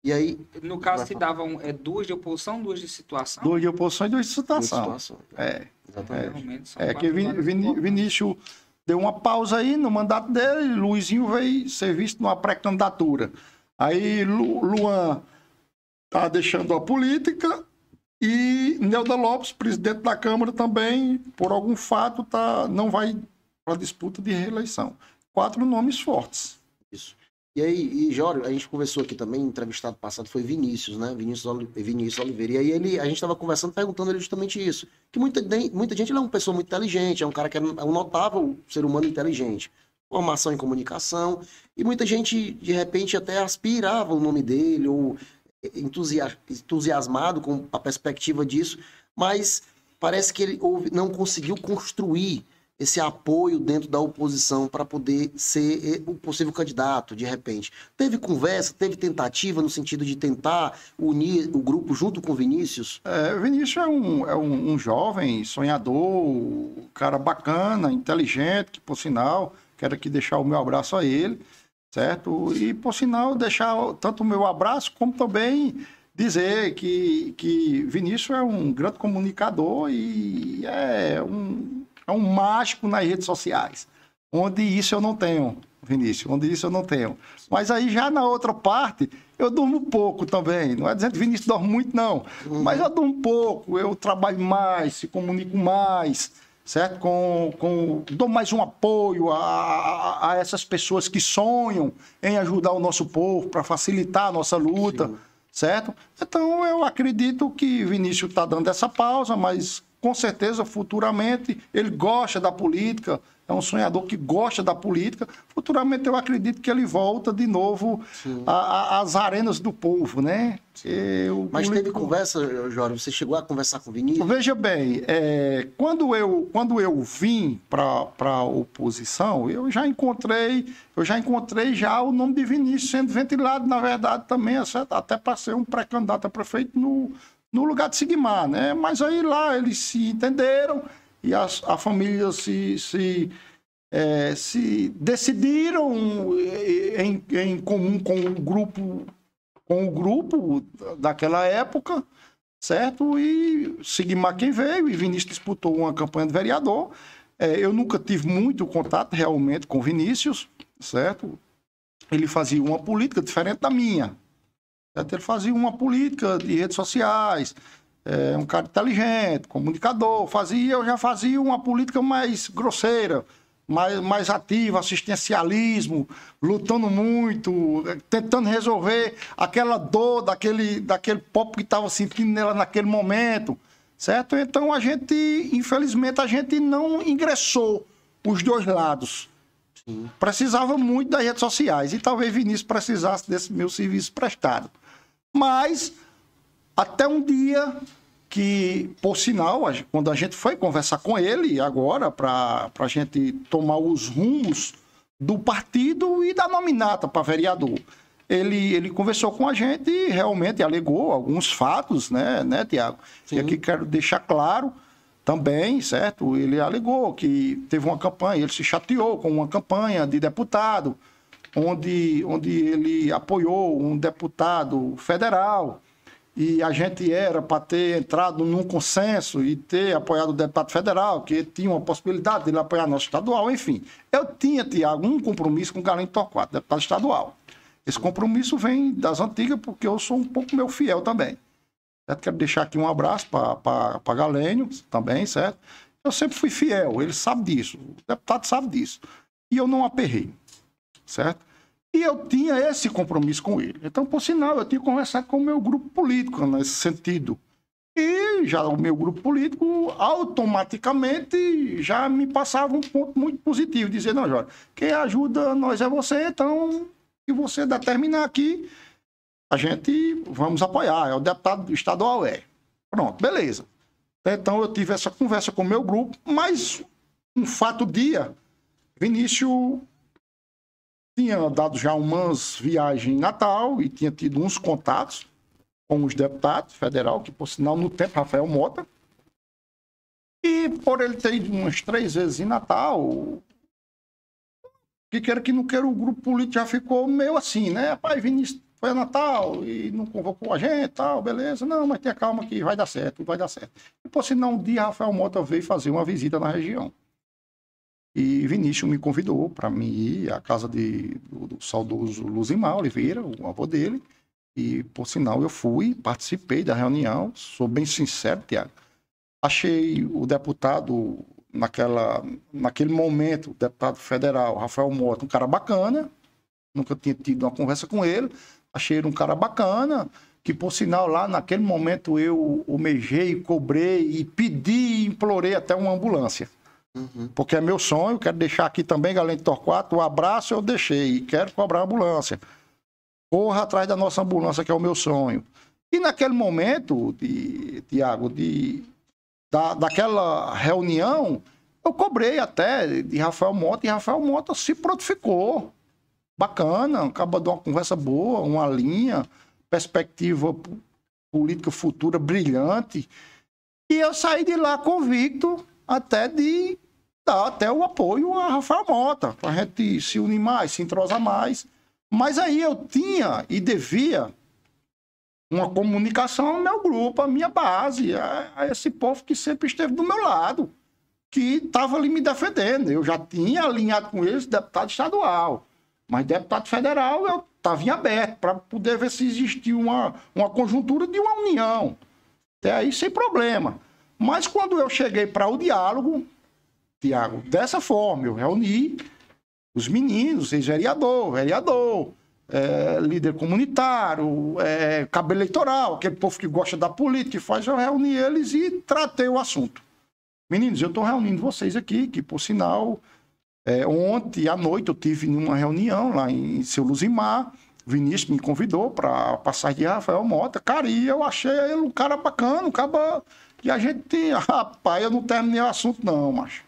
E aí, no caso, se davam é, duas de oposição, duas de situação? Duas de oposição e duas de situação. Duas de situação. Então. É. Exatamente. É, é que Vin, Vin, Vinícius deu uma pausa aí no mandato dele, Luizinho veio ser visto numa pré-candidatura. Aí Lu, Luan está deixando a política e Nelda Lopes, presidente da Câmara, também, por algum fato, tá, não vai para a disputa de reeleição. Quatro nomes fortes. Isso. E aí, e Jório, a gente conversou aqui também, entrevistado passado foi Vinícius, né? Vinícius, Vinícius Oliveira. E aí ele, a gente estava conversando, perguntando ele justamente isso. Que muita, muita gente é uma pessoa muito inteligente, é um cara que é, é um notável ser humano inteligente. Formação em comunicação. E muita gente, de repente, até aspirava o nome dele, ou entusiasmado com a perspectiva disso, mas parece que ele não conseguiu construir esse apoio dentro da oposição para poder ser eh, o possível candidato, de repente. Teve conversa, teve tentativa no sentido de tentar unir o grupo junto com o Vinícius? É, o Vinícius é, um, é um, um jovem sonhador, cara bacana, inteligente, que, por sinal, quero aqui deixar o meu abraço a ele certo? E, por sinal, deixar tanto o meu abraço, como também dizer que, que Vinícius é um grande comunicador e é um, é um mágico nas redes sociais, onde isso eu não tenho. Vinícius, onde isso eu não tenho. Mas aí já na outra parte, eu durmo pouco também. Não é dizendo que Vinícius dorme muito, não. Uhum. Mas eu durmo pouco, eu trabalho mais, se comunico mais certo? Com, com dou mais um apoio a, a, a, essas pessoas que sonham em ajudar o nosso povo para facilitar a nossa luta, Sim. certo? Então eu acredito que Vinícius está dando essa pausa, mas com certeza futuramente ele gosta da política, é um sonhador que gosta da política. Futuramente eu acredito que ele volta de novo às arenas do povo, né? Mas teve conversa, Jorge? Você chegou a conversar com o Vinícius? Então, veja bem, é, quando, eu, quando eu vim para a oposição, eu já encontrei, eu já encontrei já o nome de Vinícius sendo ventilado, na verdade, também, até para ser um pré-candidato a prefeito no, no lugar de Sigmar, né? Mas aí lá eles se entenderam e a, a família se, se, é, se decidiram é, em, em comum com o grupo com o grupo daquela época, certo? E Sigmar quem veio, e Vinícius disputou uma campanha de vereador. É, eu nunca tive muito contato realmente com Vinícius, certo? Ele fazia uma política diferente da minha. Certo? Ele fazia uma política de redes sociais, é, um cara inteligente, comunicador, fazia, eu já fazia uma política mais grosseira, mais, mais ativa, assistencialismo, lutando muito, tentando resolver aquela dor daquele, daquele povo que estava sentindo nela naquele momento, certo? Então a gente, infelizmente, a gente não ingressou os dois lados. Sim. Precisava muito das redes sociais e talvez Vinícius precisasse desse meu serviço prestado. Mas até um dia que, por sinal, quando a gente foi conversar com ele agora para a gente tomar os rumos do partido e da nominata para vereador, ele, ele conversou com a gente e realmente alegou alguns fatos, né, né Tiago? E aqui quero deixar claro também, certo? Ele alegou que teve uma campanha, ele se chateou com uma campanha de deputado, onde, onde ele apoiou um deputado federal e a gente era para ter entrado num consenso e ter apoiado o deputado federal, que tinha uma possibilidade de ele apoiar nosso estadual, enfim. Eu tinha, Tiago, um compromisso com o Galeno Torquato, deputado estadual. Esse compromisso vem das antigas, porque eu sou um pouco meu fiel também. Certo? Quero deixar aqui um abraço para Galênio também, certo? Eu sempre fui fiel, ele sabe disso, o deputado sabe disso. E eu não aperrei, certo? E eu tinha esse compromisso com ele. Então, por sinal, eu tinha que conversar com o meu grupo político nesse sentido. E já o meu grupo político automaticamente já me passava um ponto muito positivo, dizer, não, Jorge, quem ajuda nós é você, então, se você determinar aqui, a gente vamos apoiar, é o deputado estadual é. Pronto, beleza. Então eu tive essa conversa com o meu grupo, mas um fato dia, Vinícius tinha dado já umas viagens em Natal e tinha tido uns contatos com os deputados federal, que por sinal no tempo Rafael Mota. E por ele ter ido umas três vezes em Natal, que queira que não queira, o grupo político já ficou meio assim, né? Pai, Vinícius foi a Natal e não convocou a gente tal, beleza. Não, mas tenha calma que vai dar certo, vai dar certo. E por sinal, um dia Rafael Mota veio fazer uma visita na região. E Vinícius me convidou para me ir à casa de, do, do saudoso Luzimar Oliveira, o avô dele. E, por sinal, eu fui, participei da reunião. Sou bem sincero, Tiago. Achei o deputado, naquela, naquele momento, o deputado federal, Rafael Mota, um cara bacana. Nunca tinha tido uma conversa com ele. Achei ele um cara bacana, que, por sinal, lá naquele momento eu almejei, cobrei e pedi, implorei até uma ambulância. Uhum. Porque é meu sonho, quero deixar aqui também, Galente Torquato, o abraço eu deixei, quero cobrar a ambulância. Corra atrás da nossa ambulância, que é o meu sonho. E naquele momento, Tiago, de, de, da, daquela reunião, eu cobrei até de Rafael Mota, e Rafael Mota se prontificou. Bacana, acaba de uma conversa boa, uma linha, perspectiva política futura brilhante. E eu saí de lá convicto até de dar até o apoio a Rafael Mota, para a gente se unir mais, se entrosar mais. Mas aí eu tinha e devia uma comunicação ao meu grupo, à minha base, a, a esse povo que sempre esteve do meu lado, que estava ali me defendendo. Eu já tinha alinhado com eles deputado estadual, mas deputado federal eu estava em aberto para poder ver se existia uma, uma conjuntura de uma união. Até aí sem problema. Mas quando eu cheguei para o diálogo, Tiago, dessa forma, eu reuni os meninos, seja vereador, vereador, é, líder comunitário, é, cabo eleitoral, aquele povo que gosta da política, faz, eu reuni eles e tratei o assunto. Meninos, eu estou reunindo vocês aqui, que por sinal, é, ontem à noite eu tive uma reunião lá em Seu Luzimar, Vinícius me convidou para passar de Rafael Mota, cara, e eu achei ele um cara bacana, um cara... E a gente, rapaz, eu não terminei o assunto não, macho.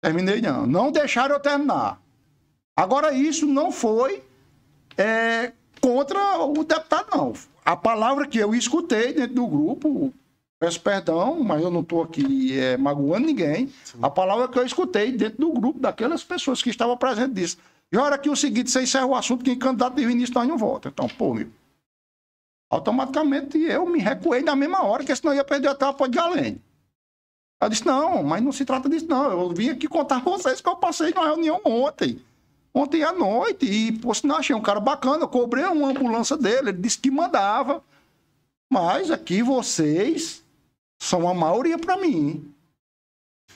Terminei não. Não deixaram eu terminar. Agora, isso não foi é, contra o deputado, não. A palavra que eu escutei dentro do grupo, peço perdão, mas eu não estou aqui é, magoando ninguém. Sim. A palavra que eu escutei dentro do grupo daquelas pessoas que estavam presentes disse. E hora que o seguinte, você encerra o assunto, que candidato de Vinícius não volta. Então, pô, meu. Automaticamente eu me recuei na mesma hora, porque senão eu ia perder até o apoio de Galene. Ela disse: Não, mas não se trata disso, não. Eu vim aqui contar pra vocês que eu passei numa reunião ontem. Ontem à noite. E, por sinal, achei um cara bacana. Eu cobrei uma ambulância dele. Ele disse que mandava. Mas aqui vocês são a maioria para mim.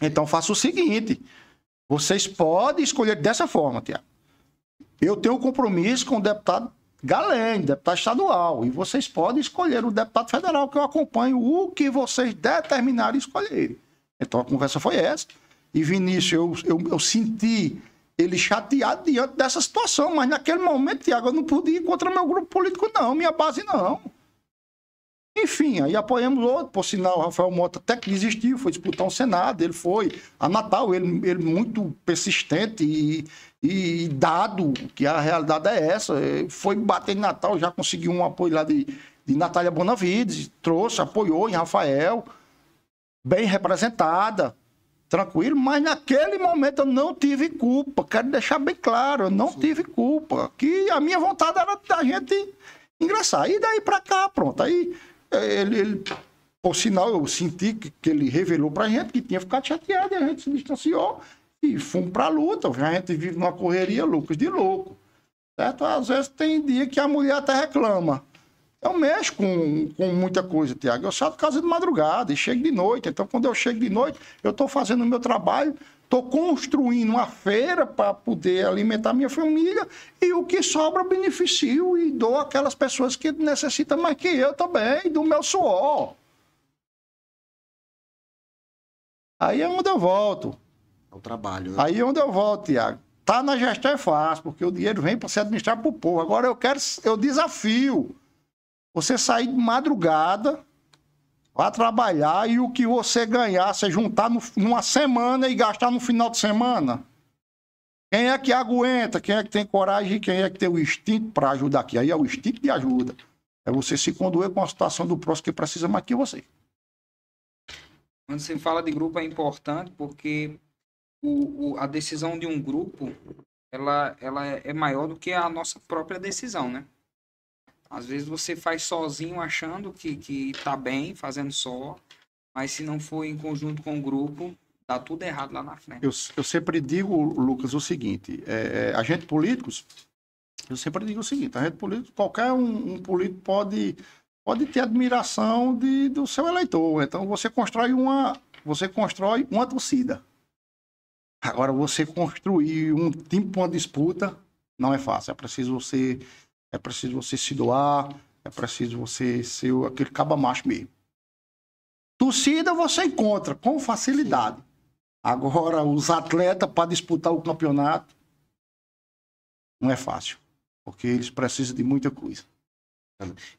Então faça o seguinte: vocês podem escolher dessa forma, Tiago. Eu tenho um compromisso com o deputado galeno deputado estadual, e vocês podem escolher o deputado federal que eu acompanho, o que vocês determinarem escolher. Então a conversa foi essa. E Vinícius, eu, eu, eu senti ele chateado diante dessa situação, mas naquele momento, Tiago, eu não podia ir contra meu grupo político, não, minha base não. Enfim, aí apoiamos outro, por sinal, o Rafael Mota até que desistiu, foi disputar um Senado, ele foi a Natal, ele, ele muito persistente e, e dado que a realidade é essa, foi bater em Natal, já conseguiu um apoio lá de, de Natália Bonavides, trouxe, apoiou em Rafael, bem representada, tranquilo, mas naquele momento eu não tive culpa. Quero deixar bem claro, eu não Sim. tive culpa. Que a minha vontade era da gente ingressar. E daí para cá, pronto. Aí eh, ele, ele, por sinal, eu senti que, que ele revelou pra gente que tinha ficado chateado, e a gente se distanciou e fomos pra luta. A gente vive numa correria loucos de louco. Certo? Às vezes tem dia que a mulher até reclama. Eu mexo com, com muita coisa, Tiago. Eu saio de casa de madrugada e chego de noite. Então, quando eu chego de noite, eu estou fazendo o meu trabalho, estou construindo uma feira para poder alimentar minha família e o que sobra beneficio e dou aquelas pessoas que necessitam mais que eu também, do meu suor. Aí é onde eu volto. É o trabalho. Né? Aí é onde eu volto, Tiago. Tá na gestão é fácil, porque o dinheiro vem para ser administrado para o povo. Agora eu quero, eu desafio você sair de madrugada, vá trabalhar e o que você ganhar, você juntar no, numa semana e gastar no final de semana. Quem é que aguenta? Quem é que tem coragem? Quem é que tem o instinto para ajudar aqui? Aí é o instinto de ajuda. É você se condoer com a situação do próximo que precisa mais que você. Quando você fala de grupo é importante porque o, o, a decisão de um grupo ela, ela é maior do que a nossa própria decisão, né? Às vezes você faz sozinho achando que, que tá bem fazendo só, mas se não for em conjunto com o grupo, dá tudo errado lá na frente. Eu, eu sempre digo, Lucas, o seguinte: é, é, a gente políticos, eu sempre digo o seguinte: a gente político, qualquer um, um político pode, pode ter admiração de, do seu eleitor. Então você constrói uma, você constrói uma torcida. Agora, você construir um time tipo para uma disputa não é fácil. É preciso você é preciso você se doar, é preciso você ser aquele caba macho mesmo. Torcida você encontra com facilidade. Agora, os atletas para disputar o campeonato não é fácil, porque eles precisam de muita coisa.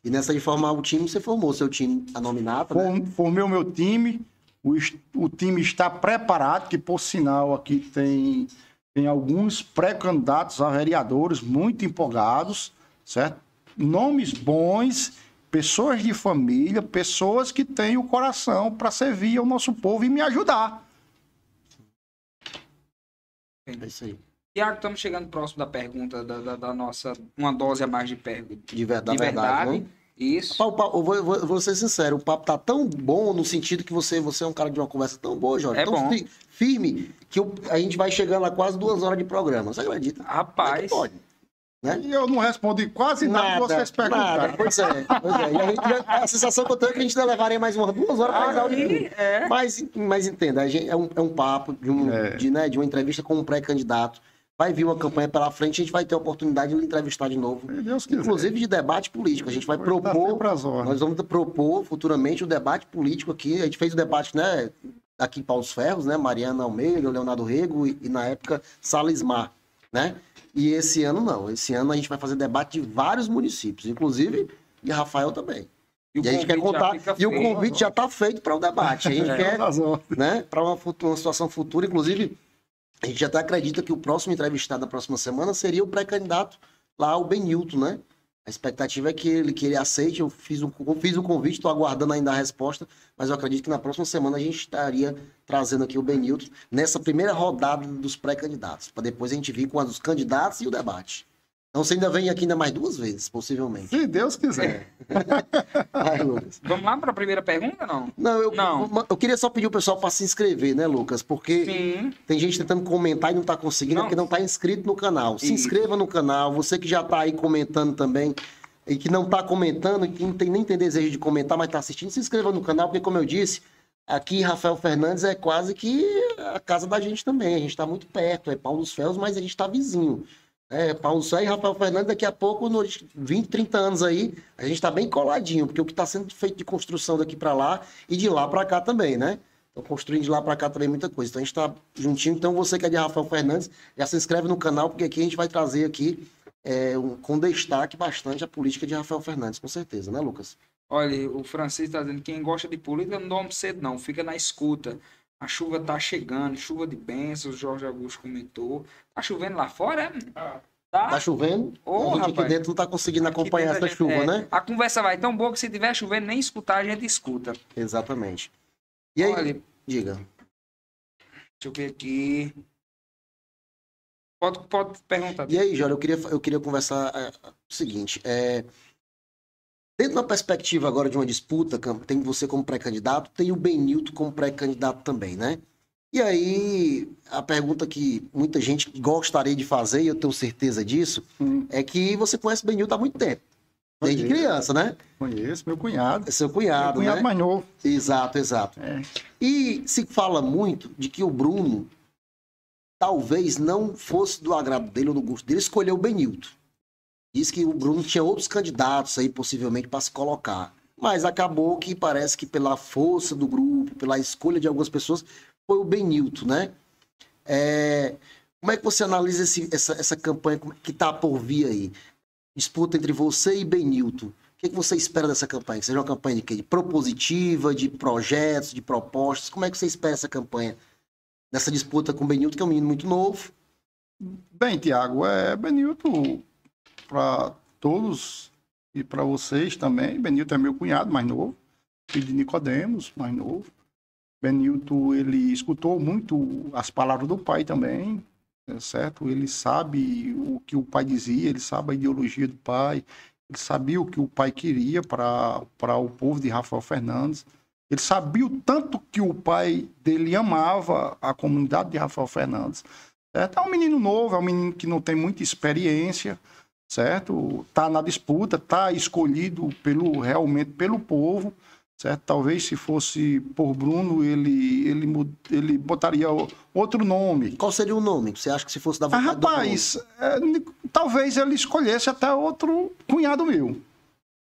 E nessa de formar o time, você formou seu time a nominata, né? Formei o meu time, o, o time está preparado, que por sinal aqui tem, tem alguns pré-candidatos a vereadores muito empolgados certo? Nomes bons, pessoas de família, pessoas que têm o coração para servir ao nosso povo e me ajudar. É isso aí. Tiago, estamos chegando próximo da pergunta da, da, da, nossa. Uma dose a mais de pergunta. De verdade. De verdade. verdade né? isso. Papo, papo, eu vou, vou, vou, ser sincero, o papo tá tão bom no sentido que você, você é um cara de uma conversa tão boa, Jorge. É tão bom. firme, que eu, a gente vai chegando a quase duas horas de programa. Você acredita? Rapaz. Como é né? E eu não respondi quase nada, nada vocês perguntaram. Nada. Pois é, pois é. A, gente, a, sensação que eu tenho é que a gente levaria mais umas duas horas para ah, é. mas, mas entenda, gente, é, um, é um papo de, um, é. de, né, de uma entrevista com um pré-candidato. Vai vir uma campanha pela frente, a gente vai ter a oportunidade de entrevistar de novo. Inclusive de debate político. A gente vai Hoje propor. Nós vamos propor futuramente o debate político aqui. A gente fez o debate, né? Aqui em Paus Ferros, né? Mariana Almeida, Leonardo Rego e, e na época Salismar, né? E esse ano não. Esse ano a gente vai fazer debate de vários municípios, inclusive de Rafael também. E, e a gente quer contar. E o convite já está feito para o um debate. A gente é, quer, né, para uma, uma situação futura. Inclusive, a gente até acredita que o próximo entrevistado da próxima semana seria o pré-candidato lá, o Benilton, né? A expectativa é que ele, que ele aceite. Eu fiz um, fiz um convite, estou aguardando ainda a resposta, mas eu acredito que na próxima semana a gente estaria trazendo aqui o Benilton nessa primeira rodada dos pré-candidatos, para depois a gente vir com a dos candidatos e o debate. Então você ainda vem aqui ainda mais duas vezes, possivelmente. Se Deus quiser. Vai, é. Lucas. Vamos lá para a primeira pergunta, não? Não, eu, não. Eu, eu queria só pedir o pessoal para se inscrever, né, Lucas? Porque Sim. tem gente tentando comentar e não está conseguindo, é não. porque não está inscrito no canal. Se inscreva no canal, você que já está aí comentando também e que não está comentando, e que não tem, nem tem desejo de comentar, mas está assistindo, se inscreva no canal, porque como eu disse, aqui Rafael Fernandes é quase que a casa da gente também. A gente está muito perto, é Paulo dos Ferros, mas a gente está vizinho. É, Paulo Sérgio e Rafael Fernandes, daqui a pouco, nos 20, 30 anos aí, a gente está bem coladinho, porque o que está sendo feito de construção daqui para lá e de lá para cá também, né? Então, construindo de lá para cá também muita coisa. Então, a gente está juntinho. Então, você que é de Rafael Fernandes, já se inscreve no canal, porque aqui a gente vai trazer aqui é, um, com destaque bastante a política de Rafael Fernandes, com certeza, né, Lucas? Olha, o Francisco está dizendo quem gosta de política não dorme cedo, não, fica na escuta. A chuva tá chegando, chuva de bênçãos, Jorge Augusto comentou. Tá chovendo lá fora, Está ah. Tá? tá, chovendo? Oh, a gente rapaz. aqui dentro não tá conseguindo acompanhar essa gente, chuva, é. né? A conversa vai tão boa que se tiver chovendo, nem escutar, a gente escuta. Exatamente. E aí, Olha, diga. Deixa eu ver aqui. Pode, pode perguntar. E aí, Jorge, eu queria, eu queria conversar é, o seguinte. É, Dentro da perspectiva agora de uma disputa, tem você como pré-candidato, tem o Benilton como pré-candidato também, né? E aí, a pergunta que muita gente gostaria de fazer, e eu tenho certeza disso, hum. é que você conhece o Benilton há muito tempo. Conheço. Desde criança, né? Conheço, meu cunhado. É seu cunhado, meu cunhado né? mais novo. Exato, exato. É. E se fala muito de que o Bruno talvez não fosse do agrado dele ou do gosto dele escolher o Benilton. Diz que o Bruno tinha outros candidatos aí, possivelmente, para se colocar. Mas acabou que parece que pela força do grupo, pela escolha de algumas pessoas, foi o Benilton, né? É... Como é que você analisa esse, essa, essa campanha é que está por vir aí? Disputa entre você e Benilton. O que, é que você espera dessa campanha? Que seja uma campanha de quê? De propositiva, de projetos, de propostas? Como é que você espera essa campanha? Nessa disputa com o Benilton, que é um menino muito novo. Bem, Tiago, é, Benilton para todos e para vocês também. Benilton é meu cunhado, mais novo, filho de Nicodemos, mais novo. Benilton, ele escutou muito as palavras do pai também, é certo? Ele sabe o que o pai dizia, ele sabe a ideologia do pai, ele sabia o que o pai queria para o povo de Rafael Fernandes. Ele sabia o tanto que o pai dele amava a comunidade de Rafael Fernandes. É, tá um menino novo, é um menino que não tem muita experiência, certo? Está na disputa, está escolhido pelo realmente pelo povo, certo? Talvez se fosse por Bruno, ele ele ele botaria outro nome. Qual seria o nome? Você acha que se fosse da ah, vontade ah, rapaz, é, talvez ele escolhesse até outro cunhado meu.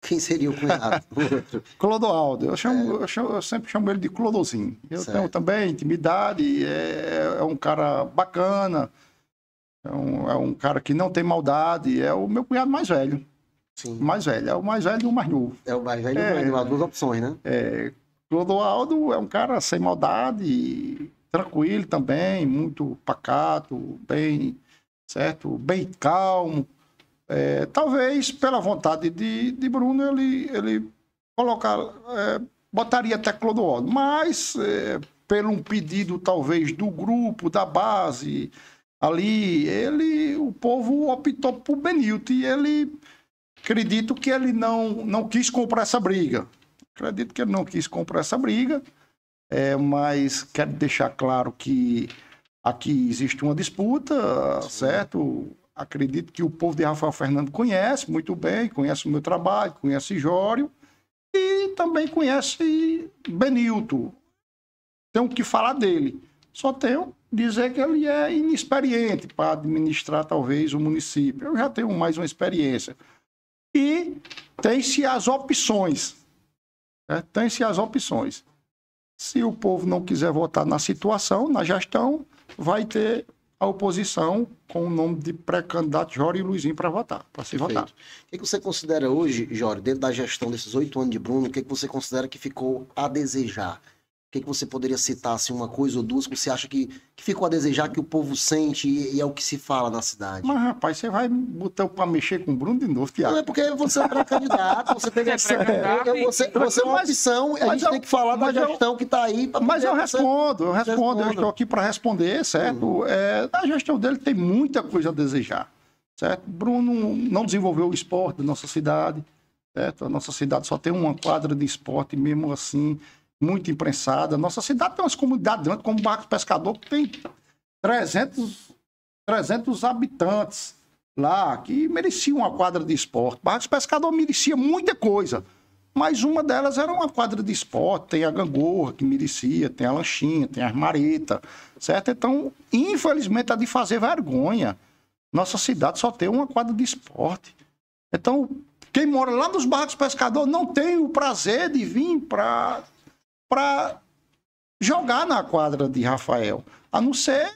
Quem seria o cunhado? Clodoaldo. Eu, chamo, é. eu, chamo, eu, sempre chamo ele de Clodozinho. Eu certo. tenho também intimidade, é, é um cara bacana, é um, é um cara que não tem maldade, é o meu cunhado mais velho. Sim. Mais velho, é o mais velho e o mais novo. É o mais velho é, e o é. mais novo, duas opções, né? É, Clodoaldo é um cara sem maldade, tranquilo também, muito pacato, bem, certo? Bem calmo. É, talvez pela vontade de, de Bruno ele, ele colocar, é, botaria até Clodoaldo, mas é, pelo um pedido talvez do grupo, da base, ali, ele, o povo optou por Benilton e ele, acredito que ele não, não quis comprar essa briga. Acredito que ele não quis comprar essa briga, é, mas quero deixar claro que aqui existe uma disputa, certo? Acredito que o povo de Rafael Fernando conhece muito bem, conhece o meu trabalho, conhece Jório e também conhece Benilton. Tenho que falar dele. Só tenho dizer que ele é inexperiente para administrar, talvez, o município. Eu já tenho mais uma experiência. E tem-se as opções. Né? Tem-se as opções. Se o povo não quiser votar na situação, na gestão, vai ter a oposição com o nome de pré-candidato Jorge e Luizinho para votar, para se votar. O é que, você considera hoje, Jorge, dentro da gestão desses oito anos de Bruno, o que é você considera que ficou a desejar? que, que você poderia citar, assim, uma coisa ou duas que você acha que, que ficou a desejar, que o povo sente e, e é o que se fala na cidade? Mas, rapaz, você vai botar para mexer com o Bruno de novo, Tiago. Não, é porque você é pré-candidato, você tem que É você, então, você é uma mas, opção, a gente eu, tem que falar da gestão eu, que está aí. Mas eu tá respondo, eu respondo, eu estou aqui para responder, certo? Uhum. É, a gestão dele tem muita coisa a desejar, certo? Bruno não desenvolveu o esporte da nossa cidade, certo? A nossa cidade só tem uma quadra de esporte, mesmo assim muito imprensada. Nossa cidade tem umas comunidades grandes, como Barco Pescador, que tem 300, 300 habitantes lá, que mereciam uma quadra de esporte. Barcos Pescador merecia muita coisa, mas uma delas era uma quadra de esporte. Tem a gangorra que merecia, tem a lanchinha, tem a armareta, certo? Então, infelizmente, é de fazer vergonha. Nossa cidade só tem uma quadra de esporte. Então, quem mora lá nos barracos pescador não tem o prazer de vir para para jogar na quadra de Rafael. A não ser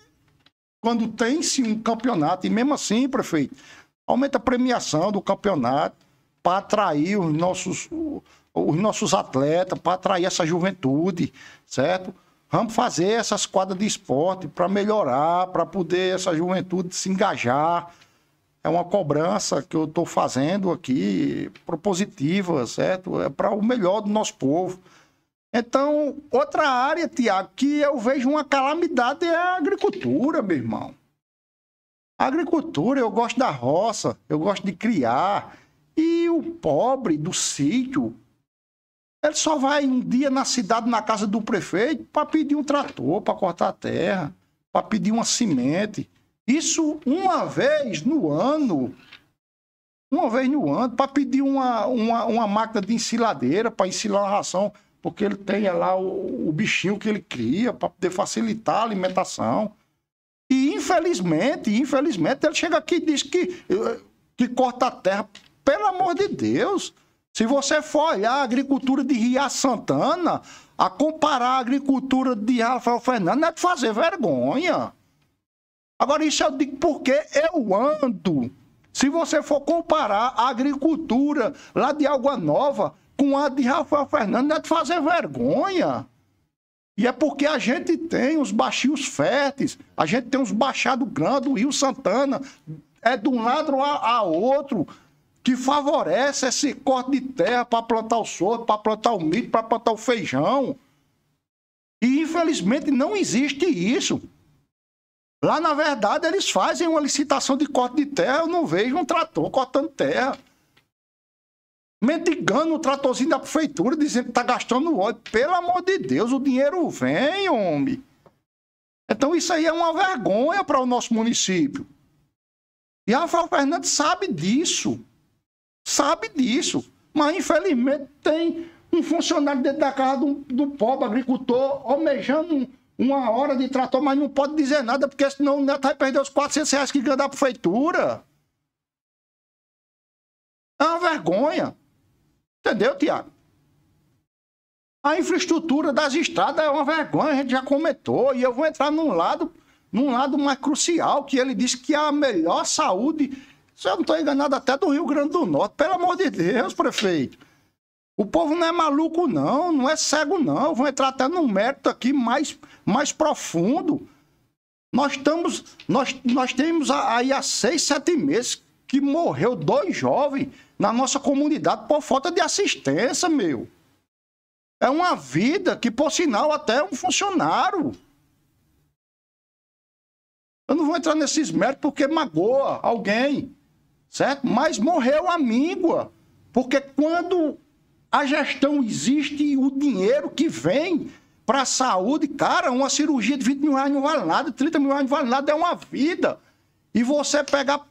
quando tem-se um campeonato. E mesmo assim, prefeito, aumenta a premiação do campeonato para atrair os nossos, os nossos atletas, para atrair essa juventude, certo? Vamos fazer essas quadras de esporte para melhorar, para poder essa juventude se engajar. É uma cobrança que eu estou fazendo aqui, propositiva, certo? É para o melhor do nosso povo. Então, outra área, Tiago, que eu vejo uma calamidade é a agricultura, meu irmão. A agricultura, eu gosto da roça, eu gosto de criar. E o pobre do sítio, ele só vai um dia na cidade, na casa do prefeito, para pedir um trator, para cortar a terra, para pedir uma semente. Isso uma vez no ano. Uma vez no ano, para pedir uma, uma, uma máquina de ensiladeira, para ensilar a ração porque ele tenha lá o, o bichinho que ele cria para poder facilitar a alimentação. E infelizmente, infelizmente, ele chega aqui e diz que, que corta a terra. Pelo amor de Deus! Se você for olhar a agricultura de Ria Santana, a comparar a agricultura de Rafael Fernandes, é de fazer vergonha. Agora, isso eu digo porque eu ando. Se você for comparar a agricultura lá de Água Nova, com a de Rafael Fernandes não é de fazer vergonha. E é porque a gente tem os baixinhos férteis, a gente tem os baixados grandes, o Rio Santana, é de um lado a, a outro, que favorece esse corte de terra para plantar o soro, para plantar o milho, para plantar o feijão. E infelizmente não existe isso. Lá, na verdade, eles fazem uma licitação de corte de terra, eu não vejo um trator cortando terra mendigando o tratorzinho da prefeitura, dizendo que tá gastando óleo. Pelo amor de Deus, o dinheiro vem, homem. Então isso aí é uma vergonha para o nosso município. E a Rafael Fernandes sabe disso. Sabe disso. Mas, infelizmente, tem um funcionário dentro da casa do, do pobre agricultor almejando uma hora de trator, mas não pode dizer nada, porque senão o neto vai perder os 400 reais que ganha da prefeitura. É uma vergonha. Entendeu, Tiago? A infraestrutura das estradas é uma vergonha, a gente já comentou, e eu vou entrar num lado, num lado mais crucial, que ele disse que é a melhor saúde, se eu não estou enganado, até do Rio Grande do Norte. Pelo amor de Deus, prefeito. O povo não é maluco, não, não é cego, não. Vou entrar até num mérito aqui mais, mais profundo. Nós, estamos, nós, nós temos aí há seis, sete meses que morreu dois jovens na nossa comunidade por falta de assistência, meu. É uma vida que, por sinal, até é um funcionário. Eu não vou entrar nesses méritos porque magoa alguém, certo? Mas morreu a míngua. Porque quando a gestão existe e o dinheiro que vem para a saúde, cara, uma cirurgia de 20 mil reais não vale nada, 30 mil reais não vale nada, é uma vida. E você pegar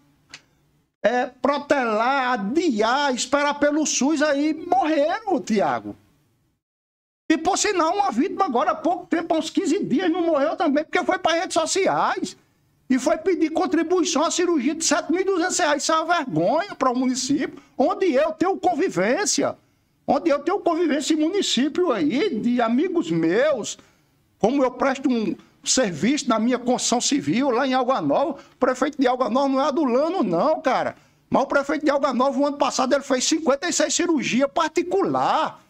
é, protelar, adiar, esperar pelo SUS aí morreram, Tiago. E por sinal, uma vítima agora há pouco tempo, há uns 15 dias, não morreu também, porque foi para redes sociais e foi pedir contribuição à cirurgia de 7.200 reais. Isso é uma vergonha para o município, onde eu tenho convivência. Onde eu tenho convivência em município aí, de amigos meus, como eu presto um, serviço na minha construção civil lá em Alganol. O prefeito de Alganol não é adulano, não, cara. Mas o prefeito de Alganova, o ano passado, ele fez 56 cirurgias particular.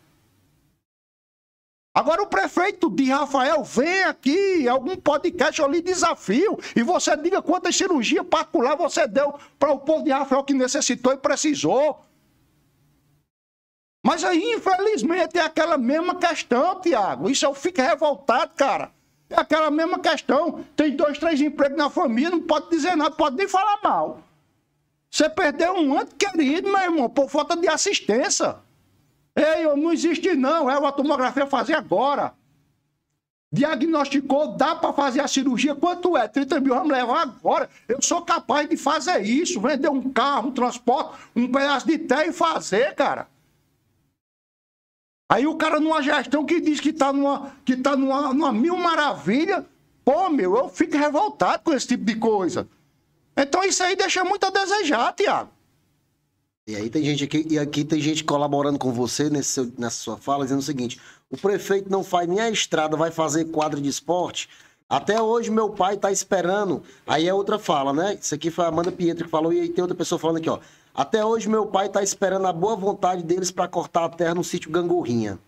Agora o prefeito de Rafael vem aqui, algum podcast eu lhe desafio, e você diga quantas cirurgias particular você deu para o povo de Rafael que necessitou e precisou. Mas aí, infelizmente, é aquela mesma questão, Tiago. Isso eu fico revoltado, cara. É aquela mesma questão. Tem dois, três empregos na família, não pode dizer nada, pode nem falar mal. Você perdeu um ano querido, meu irmão, por falta de assistência. Ei, não existe não, é uma tomografia fazer agora. Diagnosticou, dá para fazer a cirurgia, quanto é? 30 mil, vamos levar agora. Eu sou capaz de fazer isso, vender um carro, um transporte, um pedaço de terra e fazer, cara. Aí o cara numa gestão que diz que tá numa, que tá numa, numa mil maravilha, pô, meu, eu fico revoltado com esse tipo de coisa. Então isso aí deixa muito a desejar, Tiago. E aí tem gente aqui, e aqui tem gente colaborando com você nesse seu, nessa sua fala, dizendo o seguinte: o prefeito não faz nem a estrada, vai fazer quadro de esporte. Até hoje meu pai tá esperando. Aí é outra fala, né? Isso aqui foi a Amanda Pietro que falou, e aí tem outra pessoa falando aqui, ó. Até hoje meu pai está esperando a boa vontade deles para cortar a terra no sítio Gangorrinha.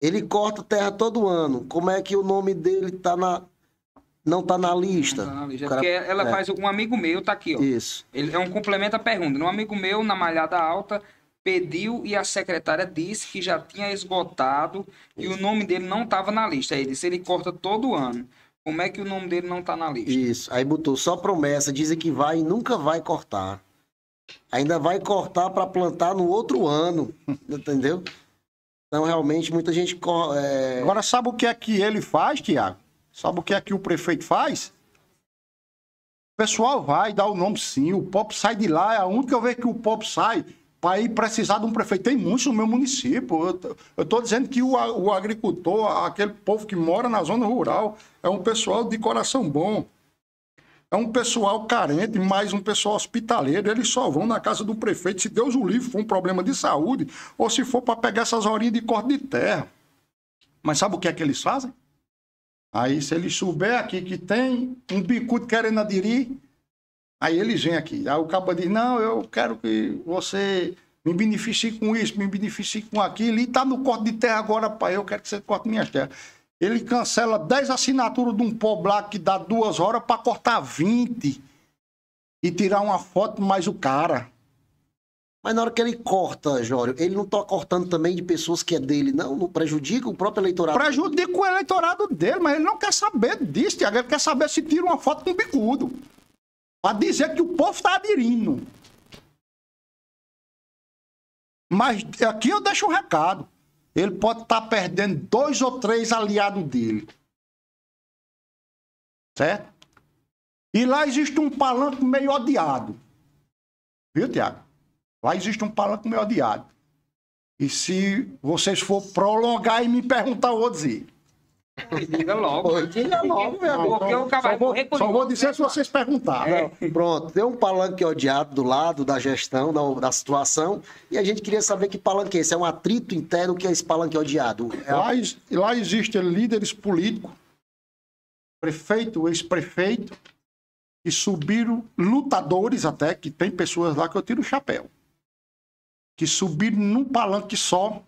Ele corta terra todo ano. Como é que o nome dele tá na não tá na lista? Não tá é Cara... porque ela é. faz um amigo meu tá aqui, ó. Isso. Ele é um complemento à pergunta. Um amigo meu na malhada alta pediu e a secretária disse que já tinha esgotado Isso. e o nome dele não estava na lista. Aí ele disse, ele corta todo ano. Como é que o nome dele não tá na lista? Isso. Aí botou só promessa, dizem que vai e nunca vai cortar ainda vai cortar para plantar no outro ano, entendeu? Então, realmente, muita gente. É... Agora, sabe o que é que ele faz, Tiago? Sabe o que é que o prefeito faz? O pessoal vai dar o nome sim, o pop sai de lá, é a única vez que o pop sai para ir precisar de um prefeito. Tem muitos no meu município. Eu estou dizendo que o, o agricultor, aquele povo que mora na zona rural, é um pessoal de coração bom. É um pessoal carente, mais um pessoal hospitaleiro. Eles só vão na casa do prefeito se Deus o livre for um problema de saúde ou se for para pegar essas horinhas de corte de terra. Mas sabe o que é que eles fazem? Aí, se ele souber aqui que tem um bicudo querendo aderir, aí eles vêm aqui. Aí o cabo diz: Não, eu quero que você me beneficie com isso, me beneficie com aquilo. E está no corte de terra agora, pai. Eu quero que você corte minhas terras. Ele cancela 10 assinaturas de um povo que dá duas horas para cortar 20 e tirar uma foto mais o cara. Mas na hora que ele corta, Jório, ele não tá cortando também de pessoas que é dele, não? Não prejudica o próprio eleitorado? Prejudica o eleitorado dele, mas ele não quer saber disso, Tiago. Ele quer saber se tira uma foto com bicudo. Pra dizer que o povo tá aderindo. Mas aqui eu deixo um recado. Ele pode estar tá perdendo dois ou três aliados dele. Certo? E lá existe um palanque meio odiado. Viu, Tiago? Lá existe um palanque meio odiado. E se vocês for prolongar e me perguntar, eu vou dizer diga logo. diga logo, meu amor. Porque o cavalo Só vou dizer né, se vocês perguntarem. É. Pronto, tem um palanque odiado do lado da gestão, da, da situação, e a gente queria saber que palanque é esse. É um atrito interno que é esse palanque odiado. É... Lá, lá existem líderes políticos, prefeito, ex-prefeito, que subiram, lutadores até, que tem pessoas lá que eu tiro o chapéu, que subiram num palanque só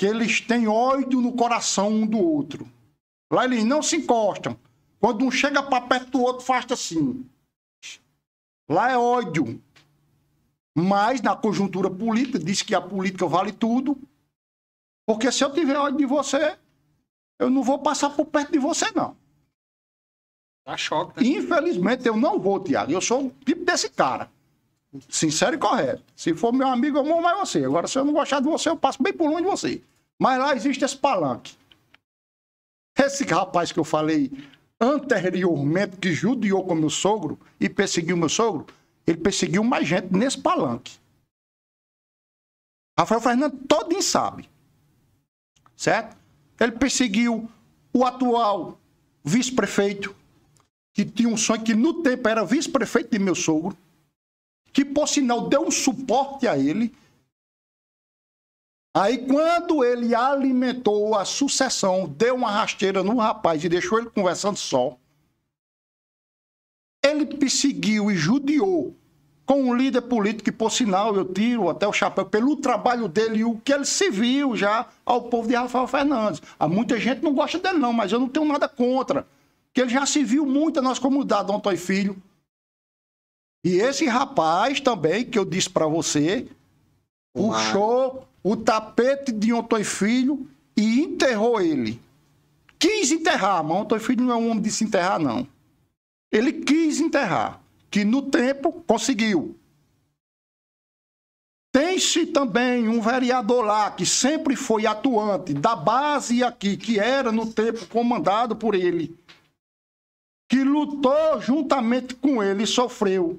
que eles têm ódio no coração um do outro. Lá eles não se encostam. Quando um chega para perto do outro, faz assim. Lá é ódio. Mas na conjuntura política, diz que a política vale tudo. Porque se eu tiver ódio de você, eu não vou passar por perto de você, não. Tá choque. Né? Infelizmente, eu não vou, Tiago. Eu sou o tipo desse cara sincero e correto. Se for meu amigo, eu morro mais você. Agora, se eu não gostar de você, eu passo bem por longe de você. Mas lá existe esse palanque. Esse rapaz que eu falei anteriormente, que judiou com meu sogro e perseguiu meu sogro, ele perseguiu mais gente nesse palanque. Rafael Fernandes todinho sabe. Certo? Ele perseguiu o atual vice-prefeito, que tinha um sonho que no tempo era vice-prefeito de meu sogro que por sinal deu um suporte a ele. Aí, quando ele alimentou a sucessão, deu uma rasteira no rapaz e deixou ele conversando só, ele perseguiu e judiou com um líder político que, por sinal, eu tiro até o chapéu pelo trabalho dele e o que ele serviu já ao povo de Rafael Fernandes. Há ah, muita gente não gosta dele, não, mas eu não tenho nada contra. Que ele já serviu muito à nossa comunidade, Antônio Filho. E esse rapaz também, que eu disse para você, Uau. puxou o tapete de Antônio Filho e enterrou ele. Quis enterrar, mas Antônio Filho não é um homem de se enterrar, não. Ele quis enterrar, que no tempo conseguiu. Tem-se também um vereador lá que sempre foi atuante da base aqui, que era no tempo comandado por ele, que lutou juntamente com ele e sofreu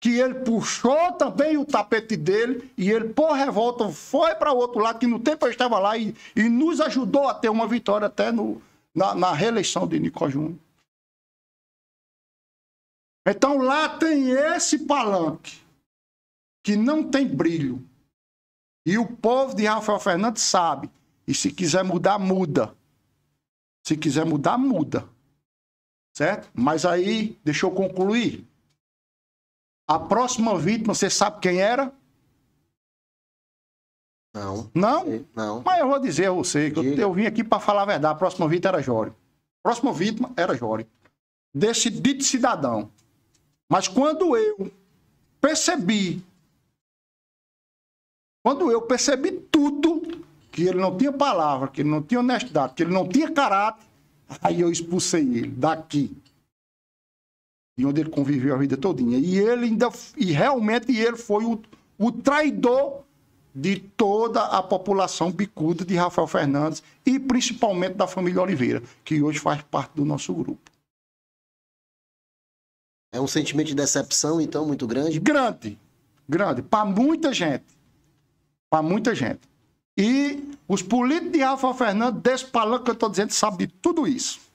que ele puxou também o tapete dele e ele, por revolta, foi para o outro lado, que no tempo eu estava lá e, e nos ajudou a ter uma vitória até no, na, na reeleição de Nico Júnior. Então lá tem esse palanque que não tem brilho. E o povo de Rafael Fernandes sabe. E se quiser mudar, muda. Se quiser mudar, muda. Certo? Mas aí, deixa eu concluir. A próxima vítima, você sabe quem era? Não. Não? Não. Mas eu vou dizer a você que eu, eu, vim aqui para falar a verdade. A próxima vítima era Jório. A próxima vítima era Jório. Desse dito cidadão. Mas quando eu percebi, quando eu percebi tudo, que ele não tinha palavra, que ele não tinha honestidade, que ele não tinha caráter, aí eu expulsei ele daqui e onde ele conviveu a vida todinha. E ele ainda e realmente ele foi o, o traidor de toda a população bicuda de Rafael Fernandes e principalmente da família Oliveira, que hoje faz parte do nosso grupo. É um sentimento de decepção, então, muito grande? Grande, grande. Para muita gente. Para muita gente. E os políticos de Rafael Fernandes, desse palanque que eu estou dizendo, sabem de tudo isso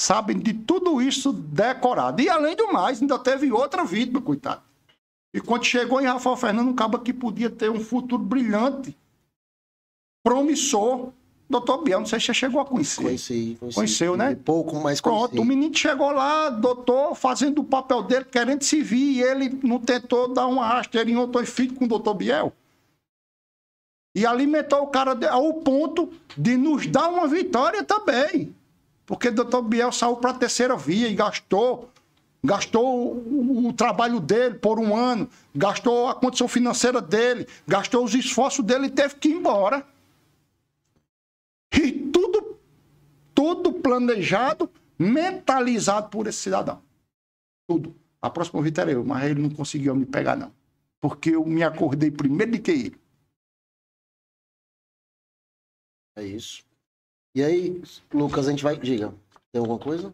sabem de tudo isso decorado. E além do mais, ainda teve outra vítima, coitado. E quando chegou em Rafael Fernando, um cabo que podia ter um futuro brilhante, promissor. Doutor Biel, não sei se você chegou a conhecer. Conheci, conheci. Conheceu, né? Pouco, mas conheci. Pronto, o menino chegou lá, doutor, fazendo o papel dele, querendo se vir, e ele não tentou dar uma rasteira em outro filho com o doutor Biel. E alimentou o cara ao ponto de nos dar uma vitória também. Porque o doutor Biel saiu para a terceira via e gastou. Gastou o, o trabalho dele por um ano, gastou a condição financeira dele, gastou os esforços dele e teve que ir embora. E tudo, tudo planejado, mentalizado por esse cidadão. Tudo. A próxima vitória, era eu, mas ele não conseguiu me pegar, não. Porque eu me acordei primeiro de que ele. É isso. E aí, Lucas, a gente vai. Diga, tem alguma coisa?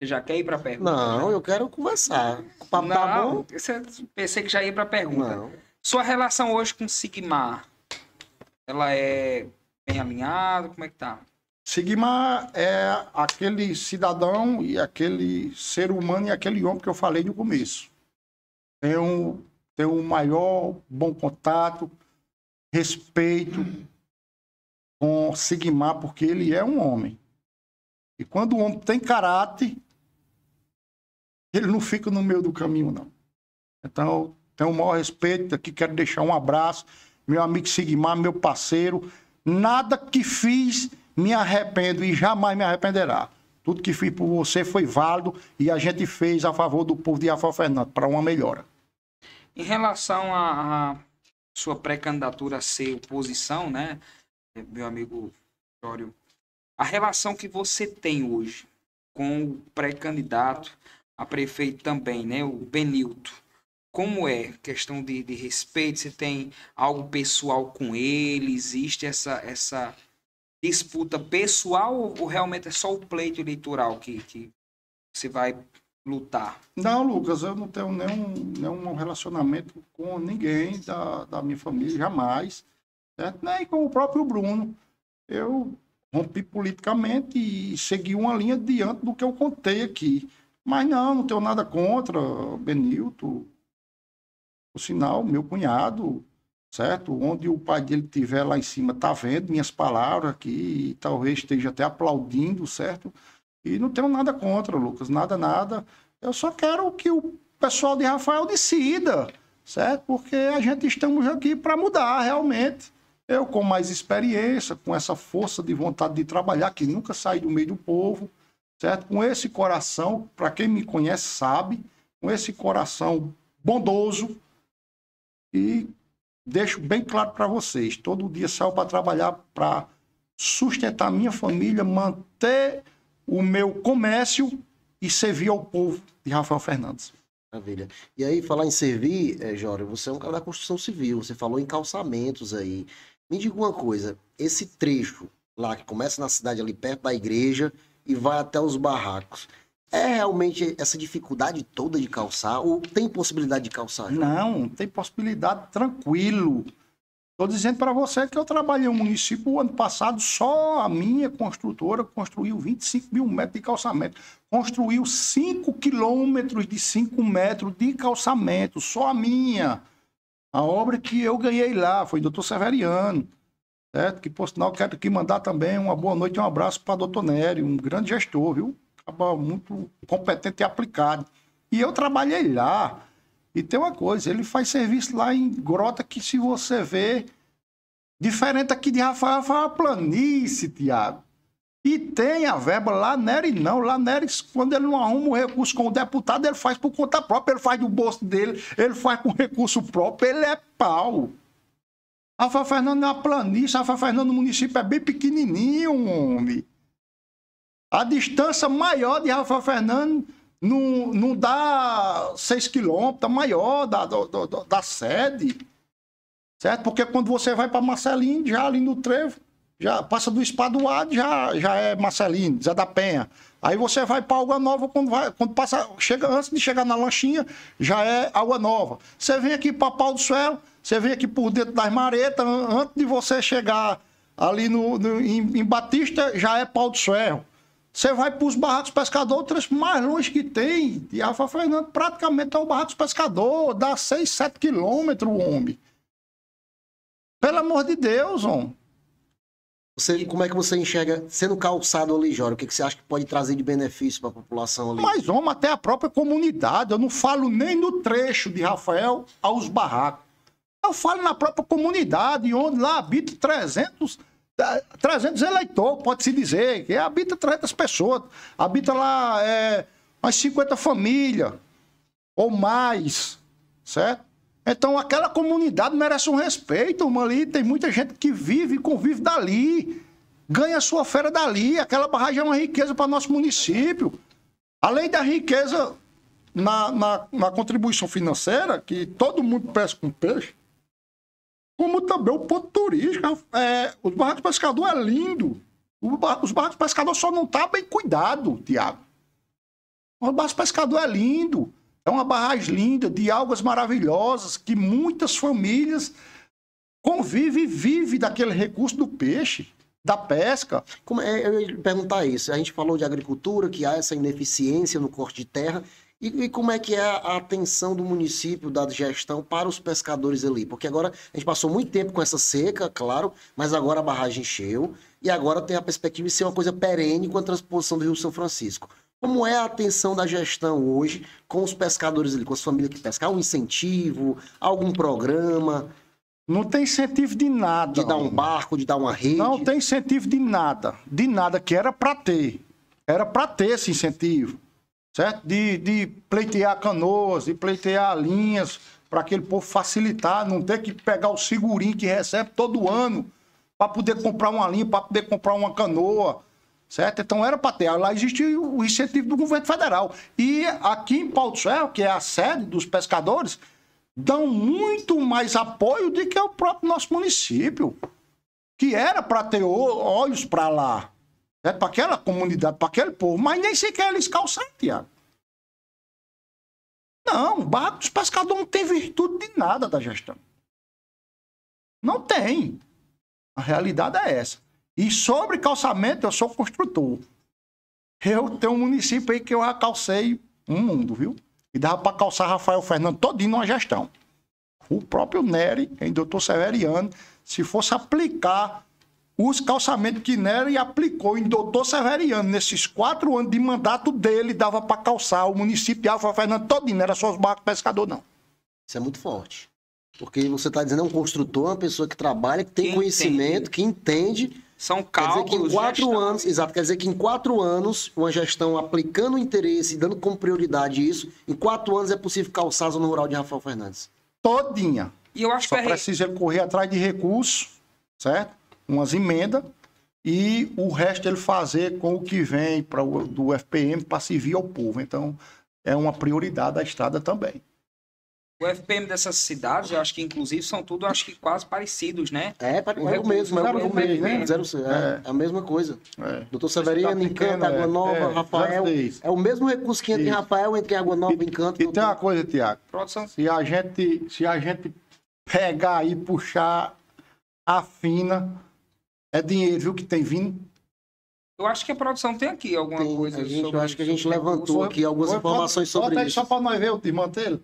Você já quer ir pra pergunta? Não, né? eu quero conversar. O papo tá Não, tá bom? pensei que já ia pra pergunta. Não. Sua relação hoje com Sigmar, ela é bem alinhada? Como é que tá? Sigmar é aquele cidadão e aquele ser humano e aquele homem que eu falei no começo. Tem um, tem um maior bom contato, respeito, com Sigmar, porque ele é um homem. E quando o homem tem caráter, ele não fica no meio do caminho, não. Então, tenho o maior respeito aqui, quero deixar um abraço. Meu amigo Sigmar, meu parceiro. Nada que fiz me arrependo e jamais me arrependerá. Tudo que fiz por você foi válido e a gente fez a favor do povo de Rafael Fernando para uma melhora. Em relação à sua pré-candidatura ser oposição, né? meu amigo Jório, a relação que você tem hoje com o pré-candidato a prefeito também, né, o Benilto, como é questão de, de respeito? você tem algo pessoal com ele? Existe essa, essa disputa pessoal ou realmente é só o pleito eleitoral que, que você vai lutar? Não, Lucas, eu não tenho nenhum, nenhum relacionamento com ninguém da, da minha família, jamais. Certo? Né? E com o próprio Bruno, eu rompi politicamente e segui uma linha diante do que eu contei aqui. Mas não, não tenho nada contra Benilto. Por sinal, meu cunhado, certo? Onde o pai dele estiver lá em cima, tá vendo minhas palavras aqui, e talvez esteja até aplaudindo, certo? E não tenho nada contra, Lucas, nada, nada. Eu só quero que o pessoal de Rafael decida, certo? Porque a gente estamos aqui para mudar realmente eu, com mais experiência, com essa força de vontade de trabalhar, que nunca saí do meio do povo, certo? Com esse coração, para quem me conhece sabe, com esse coração bondoso e deixo bem claro para vocês, todo dia saio para trabalhar para sustentar minha família, manter o meu comércio e servir ao povo de Rafael Fernandes. Maravilha. E aí, falar em servir, é, Jório, você é um cara da construção civil, você falou em calçamentos aí. Me diga uma coisa, esse trecho lá que começa na cidade ali perto da igreja e vai até os barracos, é realmente essa dificuldade toda de calçar ou tem possibilidade de calçar? João? Não, tem possibilidade tranquilo. Estou dizendo para você que eu trabalhei no município o ano passado, só a minha construtora construiu 25 mil metros de calçamento. Construiu 5 quilômetros de 5 metros de calçamento, só a minha. A obra que eu ganhei lá foi Dr. Severiano, certo? Que, por sinal, quero aqui mandar também uma boa noite e um abraço para o Dr. Nery, um grande gestor, viu? Acaba muito competente e aplicado. E eu trabalhei lá. E tem uma coisa, ele faz serviço lá em grota que se você vê, diferente aqui de Rafael, Rafael uma planície, Tiago. E tem a verba, lá Nery não. Lá Nery, quando ele não arruma o recurso com o deputado, ele faz por conta própria, ele faz do bolso dele, ele faz com recurso próprio, ele é pau. Rafa Fernando é uma planície, Rafa Fernando, o município é bem pequenininho, homem. A distância maior de Rafa Fernando não, não dá 6 quilômetros, maior da, da, da, da sede. Certo? Porque quando você vai para Marcelinho, já ali no trevo, já passa do Espadoado, já, já é Marcelino, Zé da Penha. Aí você vai para Água Nova, quando, vai, quando passa, chega, antes de chegar na lanchinha, já é Água Nova. Você vem aqui para Pau do Céu, você vem aqui por dentro das maretas, antes de você chegar ali no, no em, em, Batista, já é Pau do Céu. Você vai para os Barracos Pescador, mais longe que tem, e Alfa Fernando, praticamente é o Barracos Pescador, dá 6, 7 quilômetros, homem. Pelo amor de Deus, homem. Você, como é que você enxerga, sendo calçado ali, Jório? o que, que você acha que pode trazer de benefício para a população ali? Mas, vamos até a própria comunidade. Eu não falo nem no trecho de Rafael aos barracos. Eu falo na própria comunidade, onde lá habita 300, 300 eh, eleitores, pode-se dizer, que habita 300 pessoas. Habita lá é, umas 50 famílias, ou mais, certo? Então aquela comunidade merece um respeito, mano. Ali tem muita gente que vive e convive dali, ganha sua fera dali. Aquela barragem é uma riqueza para nosso município. Além da riqueza na, na, na, contribuição financeira, que todo mundo pesca com peixe, como também o ponto turístico. É, os barracos pescador é lindo. Os barracos pescador só não tá bem cuidado, Tiago. O barcos pescador é lindo. É uma barragem linda, de algas maravilhosas, que muitas famílias convivem e vivem daquele recurso do peixe, da pesca. Como é, eu ia perguntar isso. A gente falou de agricultura, que há essa ineficiência no corte de terra. E, e, como é que é a atenção do município, da gestão, para os pescadores ali? Porque agora a gente passou muito tempo com essa seca, claro, mas agora a barragem encheu e agora tem a perspectiva de ser uma coisa perene com a transposição do Rio São Francisco. Como é a atenção da gestão hoje com os pescadores ali, com as famílias que pescam? Um incentivo, algum programa? Não tem incentivo de nada. De dar um barco, de dar uma rede? Não tem incentivo de nada. De nada, que era para ter. Era para ter esse incentivo, certo? De, de pleitear canoas, de pleitear linhas, para aquele povo facilitar, não ter que pegar o segurinho que recebe todo ano para poder comprar uma linha, para poder comprar uma canoa, Certo? Então era para ter. Lá existe o incentivo do governo federal. E aqui em Pau do Céu, que é a sede dos pescadores, dão muito mais apoio do que o próprio nosso município, que era para ter olhos para lá, é para aquela comunidade, para aquele povo, mas nem sequer eles calçaram, Tiago. Não, o barco dos Pescadores não tem virtude de nada da gestão. Não tem. A realidade é essa. E sobre calçamento, eu sou construtor. Eu tenho um município aí que eu já calcei um mundo, viu? E dava para calçar Rafael Fernando todinho numa gestão. O próprio Nery, em Doutor Severiano, se fosse aplicar os calçamentos que Nery aplicou em Doutor Severiano, nesses quatro anos de mandato dele, dava para calçar o município de Rafael Fernando todinho, não era só os barcos pescador, não. Isso é muito forte. Porque você está dizendo é um construtor, é uma pessoa que trabalha, que tem conhecimento, entende. que entende são cálculos. Quer dizer que em quatro gestão. anos, exato, quer dizer que em quatro anos, uma gestão aplicando o interesse e dando como prioridade isso, em quatro anos é possível calçar a zona rural de Rafael Fernandes. Todinha. E eu acho Só que é... precisa correr atrás de recursos, certo? Umas emendas e o resto ele fazer com o que vem pra, do FPM para servir ao povo. Então, é uma prioridade da estrada também. O FPM dessas cidades, eu acho que inclusive são tudo, acho que quase parecidos, né? É, pare... o é o mesmo, é o mesmo, mesmo né? Zero, é, é. é a mesma coisa. É. Doutor Severino, tá Encanto, Água é. Nova, é, Rafael. É, é o mesmo recurso que tem Rafael, entre Água Nova e Encanto. E, doutor... tem uma coisa, Tiago. Produção. Se a gente, se a gente pegar e puxar a fina, é dinheiro, viu, que tem vindo. Eu acho que a produção tem aqui alguma tem, coisa. A gente, eu acho que a gente levantou aqui algumas informações sobre isso. Bota aí só para nós ver o desmantelo.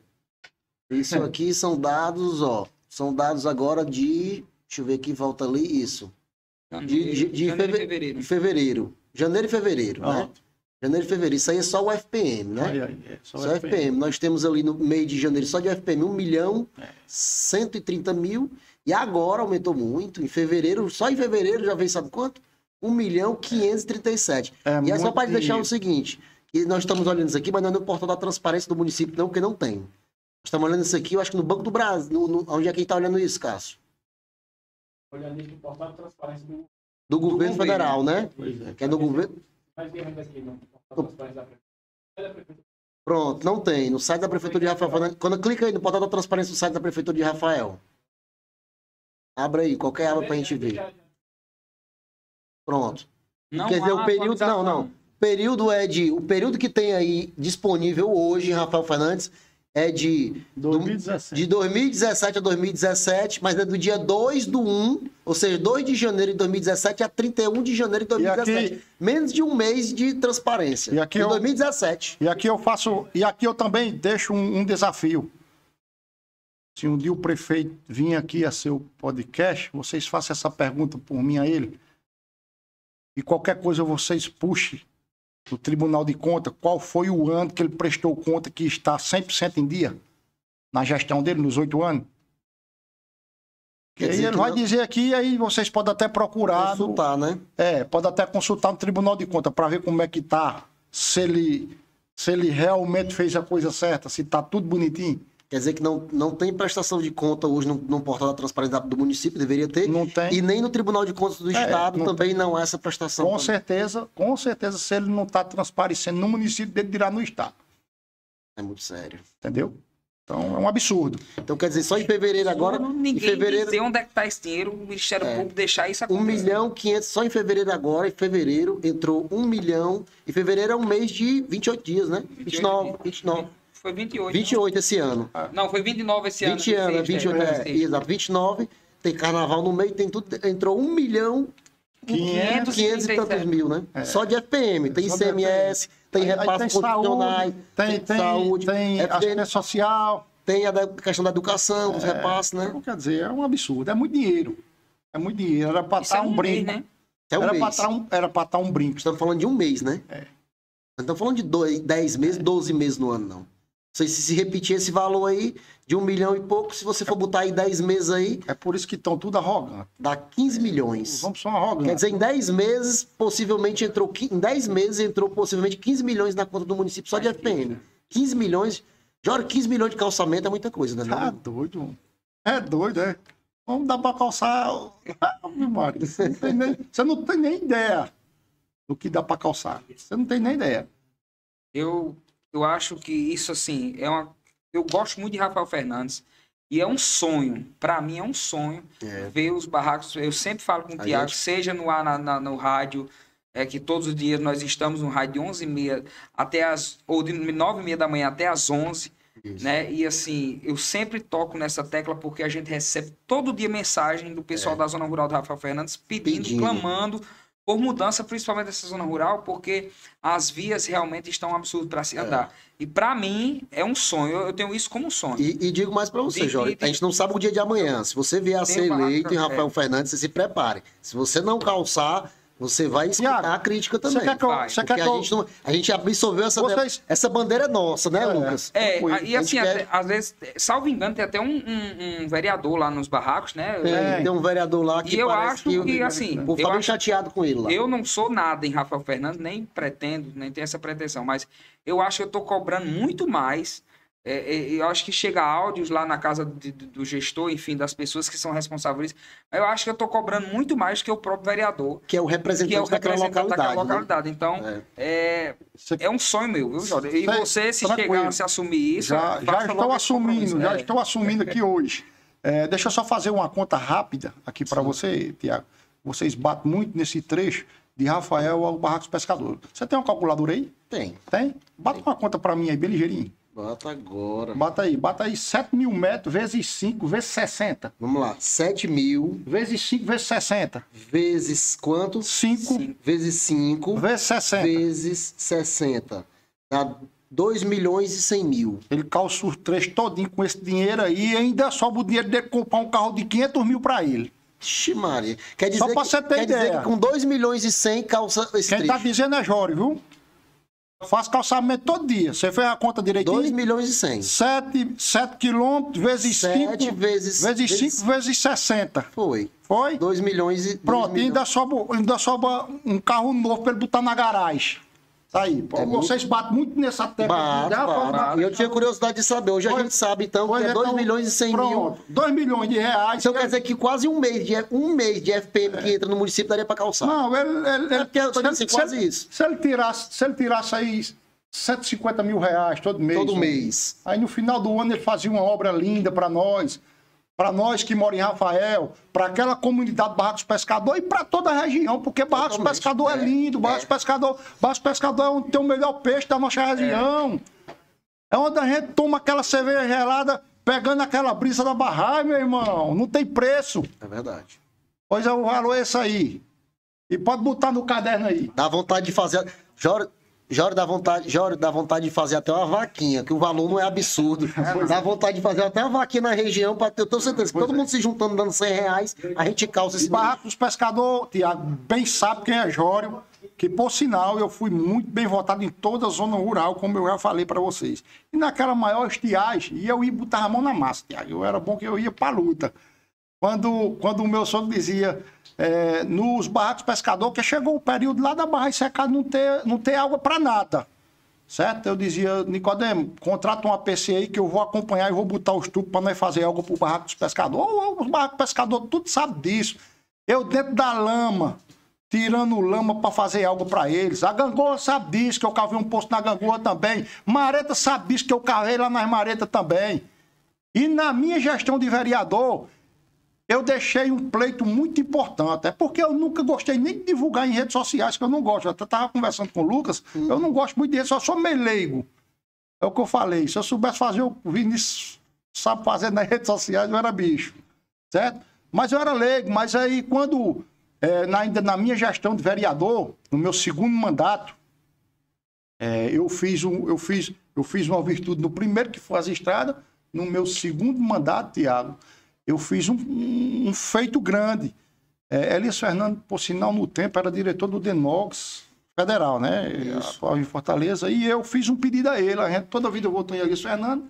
Isso aqui são dados, ó. São dados agora de. Deixa eu ver aqui, volta ali, isso. De, de, de fevereiro. fevereiro. Janeiro e fevereiro, ah. né? Janeiro e fevereiro. Isso aí é só o FPM, né? Ai, aí, é só, só o FPM. FPM. Nós temos ali no meio de janeiro só de FPM 1 milhão é. 130 mil. E agora aumentou muito. Em fevereiro, só em fevereiro já vem, sabe quanto? 1 milhão 537. É, é, e é só para deixar o seguinte: nós estamos olhando isso aqui, mas não é no portal da transparência do município, não, porque não tem estamos olhando isso aqui, eu acho que no Banco do Brasil. No, no, onde é que a gente está olhando isso, Cássio? Olhando isso no portal de transparência do, do, do governo, governo, federal, né? né? é. Que é do governo. aqui, não. É Pronto, não tem. No site da Prefeitura de Rafael Fernandes. Quando clica aí no portal da transparência do site da Prefeitura de Rafael. Abra aí, qualquer aba para a gente ver. Pronto. Não Quer dizer, o período. Não, não. O período é de. O período que tem aí disponível hoje, Rafael Fernandes, é de, 2017. de 2017 a 2017, mas é do dia 2 do 1, ou seja, 2 de janeiro de 2017 a 31 de janeiro de 2017. Aqui, menos de um mês de transparência. E aqui em eu, 2017. E aqui eu faço. E aqui eu também deixo um, um desafio. Se um dia o prefeito vir aqui a seu podcast, vocês façam essa pergunta por mim a ele. E qualquer coisa vocês puxem do Tribunal de Contas, qual foi o ano que ele prestou conta que está 100% em dia na gestão dele, nos oito anos? Quer e aí ele vai não... dizer aqui, aí vocês podem até procurar. Consultar, no... né? É, pode até consultar no Tribunal de Contas para ver como é que tá, se ele, se ele realmente fez a coisa certa, se está tudo bonitinho. Quer dizer que não, não tem prestação de conta hoje no, no portal da transparência do município, deveria ter. Não tem. E nem no Tribunal de Contas do é, Estado não também tem. não há essa prestação. Com também. certeza, com certeza, se ele não está transparecendo no município, ele dirá no Estado. É muito sério. Entendeu? Então é um absurdo. Então quer dizer, só em fevereiro agora. ninguém em fevereiro, dizer onde é que está esse dinheiro, o Ministério é, Público deixar isso acontecer. 1 milhão 500, só em fevereiro agora, em fevereiro entrou 1 milhão. E fevereiro é um mês de 28 dias, né? 29. 29. Foi 28. 28 né? esse ano. Ah. Não, foi 29 esse 20 ano. 20 anos, 28, é, é, exato. 29, tem carnaval no meio, tem tudo. Entrou 1 milhão 500, 500 e tantos mil, né? É. Só de FPM. Tem é, CMS, tem repasse repassos tem, tem saúde, tem FPM é social. Tem a questão da educação, os é. repasses, né? Então, quer dizer, é um absurdo. É muito dinheiro. É muito dinheiro. Era pra estar tá é um, um brinco. Mês, né? É um era Pra estar tá um, era estar tá um brinco. Estamos falando de um mês, né? É. Não estamos falando de 10 meses, é. 12 meses no ano, não. Se, se repetir esse valor aí, de um milhão e pouco, se você for botar aí 10 meses aí. É por isso que estão tudo arrogante. Dá 15 milhões. Vamos só arrogante. Quer dizer, em 10 meses, possivelmente entrou. Em 10 meses entrou possivelmente 15 milhões na conta do município só de FPM. 15 né? milhões. Jora, 15 milhões de calçamento é muita coisa, né? Tá doido, mano. É doido, é. Vamos dar pra calçar. ah não, marcos você não tem nem ideia do que dá pra calçar. Você não tem nem ideia. Eu eu acho que isso, assim, é uma. Eu gosto muito de Rafael Fernandes. E é um sonho, para mim é um sonho é. ver os barracos. Eu sempre falo com o Tiago, gente... seja no ar, na, na, no rádio, é que todos os dias nós estamos no rádio de 11h30 até as. ou de 9h30 da manhã até as 11 né? E assim, eu sempre toco nessa tecla porque a gente recebe todo dia mensagem do pessoal é. da Zona Rural do Rafael Fernandes pedindo, pedindo, clamando por mudança, principalmente dessa zona rural, porque as vias realmente estão absurdas para se é. andar. É. E para mim é um sonho, eu, tenho isso como um sonho. E, e digo mais para você, Jorge, a gente não sabe o dia de amanhã. Se você vier a ser eleito em Rafael é. Fernandes, você se prepare. Se você não calçar você vai escutar a crítica também. Você quer que eu, vai, você quer que a, gente não, a gente absorveu essa, Vocês... essa bandeira é nossa, né, é, Lucas? É, e assim, quer... às vezes, salvo engano, tem até um, um, um vereador lá nos barracos, né? Tem, é. tem um vereador lá que. E eu acho que, que assim. eu ficar é bem chateado com ele lá. Eu não sou nada em Rafael Fernandes, nem pretendo, nem tenho essa pretensão, mas eu acho que eu estou cobrando muito mais é, é, eu acho que chega áudios lá na casa de, do gestor, enfim, das pessoas que são responsáveis. Eu acho que eu estou cobrando muito mais que o próprio vereador. Que é o representante, que é o representante daquela, daquela localidade. Né? Então, é. é. Você... é, um sonho meu, viu, Jorge? E você, se Tranquilo. chegar é? a se assumir isso... Já, já estou assumindo, já estou assumindo aqui hoje. É, deixa eu só fazer uma conta rápida aqui para você, Tiago. Vocês batem muito nesse trecho de Rafael ao Barracos Pescador. Você tem uma calculadora aí? Tem. Tem? Bata tem. uma conta para mim aí, bem ligeirinho. Bata agora. Bata aí, bata aí 7 mil metros vezes 5 vezes 60. Vamos lá, 7 mil. Vezes 5 vezes 60. Vezes quanto? 5. Vezes 5. Vezes 60. Vezes 60. Dá 2 milhões e 100 mil. Ele calça os três todinho com esse dinheiro aí e ainda sobra o dinheiro dele comprar um carro de 500 mil pra ele. Ixi, Maria. Quer dizer Só pra você ter quer ideia. dizer que com 2 milhões e 100 calça esse Quem tá trecho. tá dizendo é Jório, viu? faço calçamento todo dia. Você fez a conta direitinho? 2 milhões e 100. 7, 7 quilômetros vezes 5. 7 vezes, vezes 5 vezes... 60. Foi. Foi? 2 milhões e. Pronto, milhões. ainda, Sobra, ainda sobra um carro novo para ele botar na garagem. Tá aí. Pô, é vocês muito... batem muito nessa tecla. Bate, de bate, bate. Eu tinha curiosidade de saber. Hoje pois, a gente sabe, então, que é 2 então, milhões e 100 pronto, mil. 2 milhões de reais. Então que... quer dizer que quase um mês de, um mês de FPM é. que entra no município daria para calçar. Não, ele... ele é eu tô dizendo assim, quase ele, isso. Se ele tirasse, se ele tirasse aí 150 mil reais todo mês. Todo né? mês. Aí no final do ano ele fazia uma obra linda para nós para nós que moramos em Rafael, para aquela comunidade Barracos Pescador e para toda a região, porque Barracos Pescador é, é lindo, Barracos é. Pescador, Barracos Pescador é onde tem o melhor peixe da nossa é. região. É, é onde a gente toma aquela cerveja gelada, pegando aquela brisa da barragem, meu irmão. Não tem preço. É verdade. Pois é, o valor é esse aí. E pode botar no caderno aí. Dá vontade de fazer. Jora, Jório dá vontade, Jório dá vontade de fazer até uma vaquinha, que o valor não é absurdo. É, dá vontade de fazer até uma vaquinha na região para ter, eu tenho certeza que todo é. mundo se juntando dando 100 reais, a gente causa esse barraco dos pescadores, Tiago, bem sabe quem é Jório, que por sinal eu fui muito bem votado em toda a zona rural, como eu já falei para vocês. E naquela maior estiagem, ia eu ia botar a mão na massa, Tiago. Eu era bom que eu ia para luta. Quando, quando o meu sogro dizia, é, nos barracos pescador, que chegou o período lá da barra secada é não ter, não ter água para nada. Certo? Eu dizia, Nicodemo, contrata uma PC aí que eu vou acompanhar e vou botar os tubos para nós fazer algo pro barraco dos pescadores. ou os barracos pescadores, tudo sabe disso. Eu dentro da lama, tirando lama para fazer algo para eles. A Gangoa sabe disso, que eu cavei um posto na Gangoa também. Mareta sabe disso, que eu cavei lá nas Maretas também. E na minha gestão de vereador, eu deixei um pleito muito importante. É porque eu nunca gostei nem de divulgar em redes sociais, que eu não gosto. Eu até estava conversando com o Lucas, hum. eu não gosto muito disso, eu sou meio leigo. É o que eu falei. Se eu soubesse fazer o Vinícius sabe fazer nas redes sociais, eu era bicho. Certo? Mas eu era leigo. Mas aí, quando, é, na, ainda na minha gestão de vereador, no meu segundo mandato, é, eu, fiz um, eu, fiz, eu fiz uma virtude no primeiro, que foi as estradas, no meu segundo mandato, Tiago eu fiz um, um feito grande. É, Elias Fernando, por sinal, no tempo era diretor do Denox Federal, né? A, em Fortaleza. E eu fiz um pedido a ele. A gente, toda vida eu voto em Elias Fernando.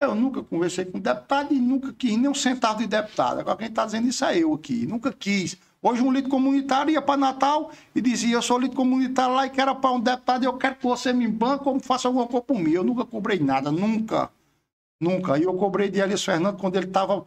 Eu nunca conversei com deputado e nunca quis nem um centavo de deputado. Agora quem está dizendo isso é eu aqui. Nunca quis. Hoje um líder comunitário ia para Natal e dizia: Eu sou líder comunitário lá e quero para um deputado, eu quero que você me banque ou faça alguma coisa por mim. Eu nunca cobrei nada, nunca. Nunca. E eu cobrei de Elias Fernando quando ele estava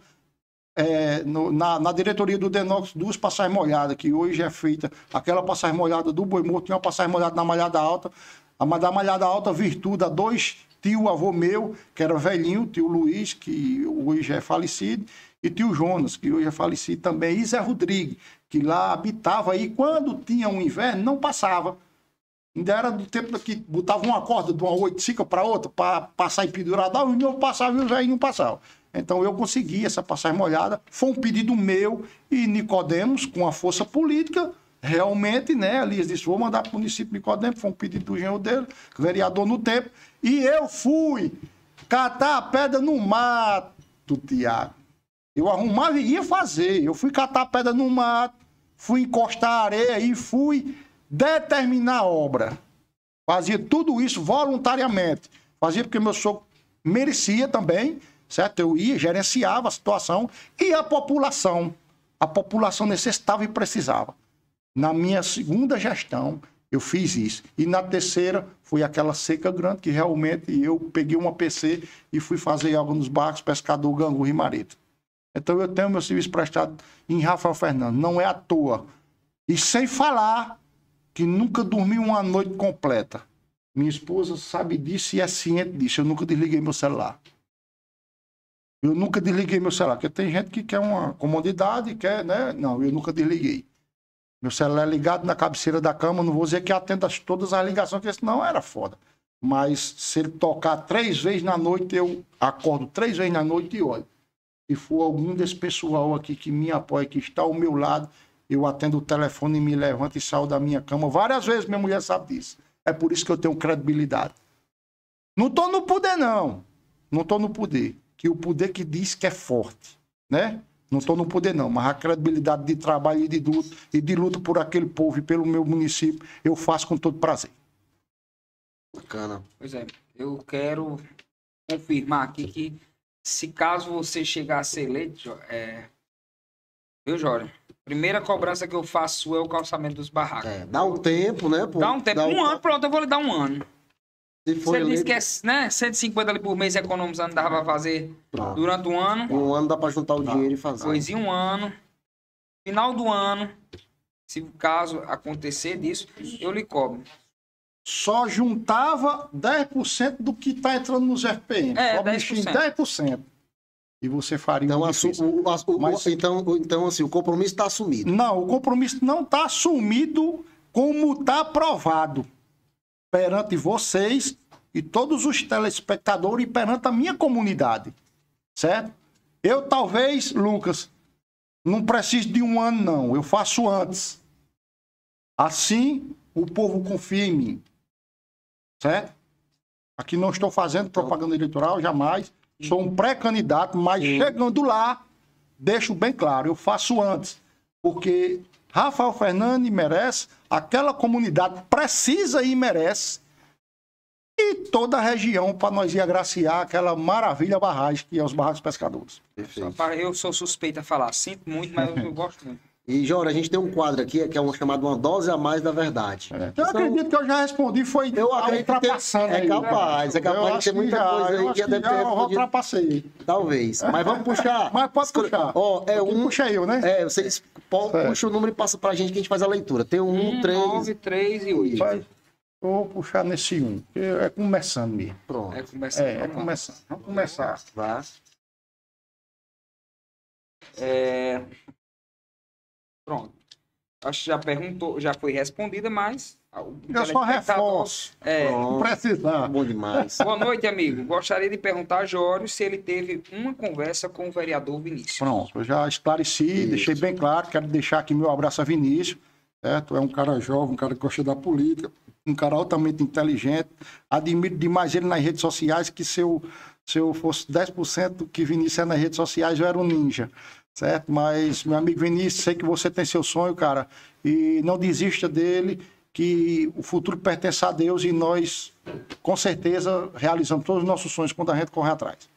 é, no, na, na, diretoria do Denox duas passagens molhadas, que hoje é feita. Aquela passagem molhada do Boi Morto, tinha uma passagem molhada na Malhada Alta. A da Malhada Alta virtuda dois tio avô meu, que era velhinho, tio Luiz, que hoje é falecido, e tio Jonas, que hoje é falecido também, e Zé Rodrigues, que lá habitava e quando tinha um inverno não passava. Ainda era do tempo que botava uma corda de uma oito para outra para passar em pendurado, ah, e não passava e o velho não passava. Então eu consegui essa passagem molhada, foi um pedido meu e Nicodemos, com a força política, realmente, né, Elias disse, vou mandar para o município Nicodemus. Nicodemos, foi um pedido do genro dele, vereador no tempo, e eu fui catar a pedra no mato, Tiago. Eu arrumava e ia fazer, eu fui catar a pedra no mato, fui encostar a areia e fui determinar a obra. Fazia tudo isso voluntariamente. Fazia porque meu sogro merecia também, certo? Eu ia, gerenciava a situação e a população. A população necessitava e precisava. Na minha segunda gestão, eu fiz isso. E na terceira, foi aquela seca grande que realmente eu peguei uma PC e fui fazer algo nos barcos, pescador, gangu e marido. Então eu tenho meu serviço prestado em Rafael Fernandes, não é à toa. E sem falar que nunca dormi uma noite completa. Minha esposa sabe disso e é ciente disso. Eu nunca desliguei meu celular. Eu nunca desliguei meu celular, porque tem gente que quer uma comodidade, quer, né? Não, eu nunca desliguei. Meu celular é ligado na cabeceira da cama, não vou dizer que atenda todas as ligações, porque não era foda. Mas se ele tocar três vezes na noite, eu acordo três vezes na noite e olho. Se for algum desse pessoal aqui que me apoia, que está ao meu lado, eu atendo o telefone e me levanto e saio da minha cama. Várias vezes minha mulher sabe disso. É por isso que eu tenho credibilidade. Não estou no poder, não. Não estou no poder que o poder que diz que é forte, né? Não estou no poder, não, mas a credibilidade de trabalho e de, luto e de luto por aquele povo e pelo meu município, eu faço com todo prazer. Bacana. Pois é, eu quero confirmar aqui que se caso você chegar a ser eleito, é... viu, Jório? Primeira cobrança que eu faço é o calçamento dos barracos. É, dá um tempo, né? Pô? Dá um tempo, dá um, um ano, pronto, eu vou lhe dar um ano. Você disse que é né, 150 ali por mês economizando, dava pra fazer durante um ano. Um ano dá pra juntar o tá. dinheiro e fazer. Pois em um ano. Final do ano, se o caso acontecer disso, eu lhe cobro. Só juntava 10% do que tá entrando nos FPM. É, Só 10%. 10%. E você faria então, um o, o, o, Mas... então, então, assim, o compromisso está assumido. Não, o compromisso não está assumido como está aprovado perante vocês e todos os telespectadores e perante a minha comunidade, certo? Eu talvez, Lucas, não preciso de um ano, não. Eu faço antes. Assim, o povo confia em mim, certo? Aqui não estou fazendo propaganda eleitoral, jamais. Sou um pré-candidato, mas chegando lá, deixo bem claro, eu faço antes. Porque Rafael Fernandes merece, aquela comunidade precisa e merece, e toda a região para nós ir agraciar aquela maravilha barragem que é os barracos pescadores. Perfeito. Eu sou suspeito a falar, sinto muito, mas eu gosto muito. E, Jora, a gente tem um quadro aqui que é um, chamado Uma Dose a Mais da Verdade. É. Eu então, acredito que eu já respondi, foi eu ultrapassando. que é, aí, capaz, né? é capaz, é capaz de ter muita já, coisa aí que já Eu ultrapassei. Talvez. Mas vamos puxar. Mas posso puxar. Ó, oh, é um. Puxa é eu, né? É, vocês é. puxa o número e passa pra gente que a gente faz a leitura. Tem um, um três. Nove, três e oito. Vai. Vou puxar nesse um. É começando mesmo. Pronto. É começando. É, é começando. Vamos começar. Vá. É. Pronto. Acho que já perguntou, já foi respondida, mas. Ah, eu só reforço. É, precisar. Bom demais. Boa noite, amigo. Gostaria de perguntar a Jório se ele teve uma conversa com o vereador Vinícius. Pronto, eu já esclareci, Isso. deixei bem claro. Quero deixar aqui meu abraço a Vinícius. Certo? É um cara jovem, um cara que gosta da política, um cara altamente inteligente. Admiro demais ele nas redes sociais, que se eu, se eu fosse 10% que Vinícius é nas redes sociais, eu era um ninja certo? Mas, meu amigo Vinícius, sei que você tem seu sonho, cara, e não desista dele, que o futuro pertence a Deus e nós, com certeza, realizamos todos os nossos sonhos quando a gente corre atrás.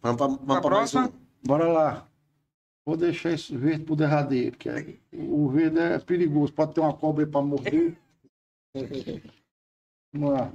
Vamos para a próxima? Bora lá. Vou deixar esse verde o derradeiro, que é, o verde é perigoso, pode ter uma cobra para morder. Vamos lá.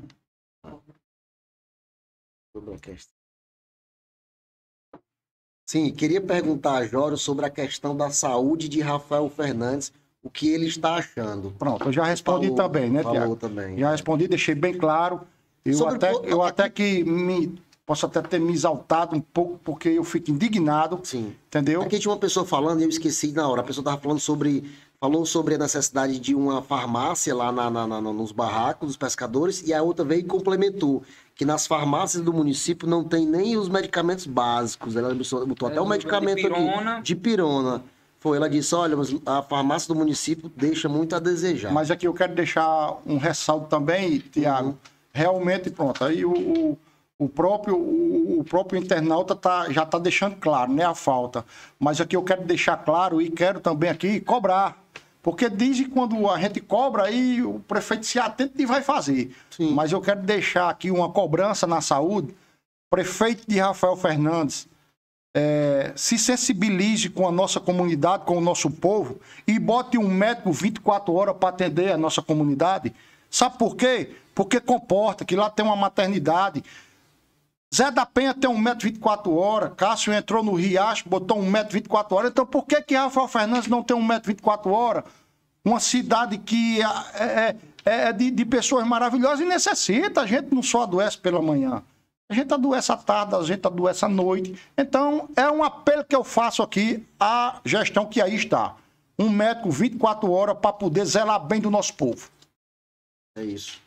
Sim, queria perguntar a Jório sobre a questão da saúde de Rafael Fernandes, o que ele está achando. Pronto, eu já respondi falou, também, né, falou Tiago? também. Já é. respondi, deixei bem claro. Eu sobre até, eu até que me posso até ter me exaltado um pouco, porque eu fico indignado. Sim. Entendeu? Aqui é tinha uma pessoa falando, e eu esqueci na hora. A pessoa estava falando sobre. Falou sobre a necessidade de uma farmácia lá na, na, na, nos barracos dos pescadores, e a outra veio e complementou que nas farmácias do município não tem nem os medicamentos básicos. Ela botou até o um é, medicamento de pirona. Aqui, de pirona. Foi, ela disse, olha, mas a farmácia do município deixa muito a desejar. Mas aqui eu quero deixar um ressalto também, Tiago. Uhum. Realmente, pronto, aí o, o, o próprio, o, o, próprio internauta tá, já está deixando claro, né, a falta. Mas aqui eu quero deixar claro e quero também aqui cobrar porque dizem que quando a gente cobra, aí o prefeito se atenta e vai fazer. Sim. Mas eu quero deixar aqui uma cobrança na saúde. Prefeito de Rafael Fernandes, é, se sensibilize com a nossa comunidade, com o nosso povo, e bote um médico 24 horas para atender a nossa comunidade. Sabe por quê? Porque comporta que lá tem uma maternidade, Zé da Penha tem 1,24m, hora, Cássio entrou no Riacho, botou 1,24m, hora. Então por que que Rafael Fernandes não tem 1,24m? Hora? Uma cidade que é é, é, é, é de, de, pessoas maravilhosas e necessita. A gente não só adoece pela manhã. A gente adoece à tarde, a gente adoece à noite. Então é um apelo que eu faço aqui à gestão que aí está. Um médico 24 horas para poder zelar bem do nosso povo. É isso.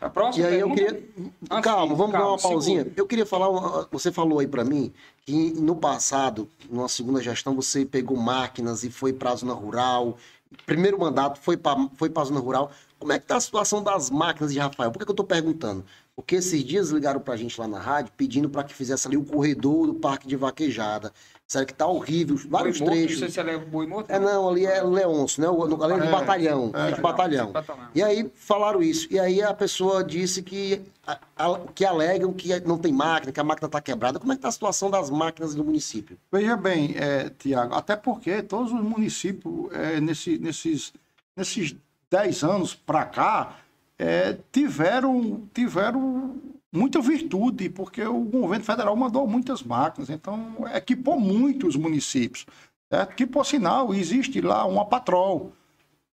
A próxima. E aí eu queria. Antes, calma, vamos calma, dar uma pausinha. Eu queria falar. Você falou aí para mim que no passado, numa segunda gestão, você pegou máquinas e foi para a zona rural. Primeiro mandato foi para foi a zona rural. Como é que tá a situação das máquinas de Rafael? Por que, que eu estou perguntando? Porque esses dias ligaram para a gente lá na rádio pedindo para que fizesse ali o corredor do parque de vaquejada. Sério que tá horrível, vários trechos. não sei se ela é Boi Morto. É, não, ali é ah. Leonço, né? O, além do é, batalhão, é, de é, batalhão. E aí falaram isso. E aí a pessoa disse que, a, a, que alegam que não tem máquina, que a máquina está quebrada. Como é que está a situação das máquinas do município? Veja bem, é, Tiago, até porque todos os municípios, é, nesse, nesses, nesses 10 anos para cá, é, tiveram, tiveram muita virtude, porque o governo federal mandou muitas máquinas, então equipou muito os municípios. Certo? Que, por sinal, existe lá uma patrol.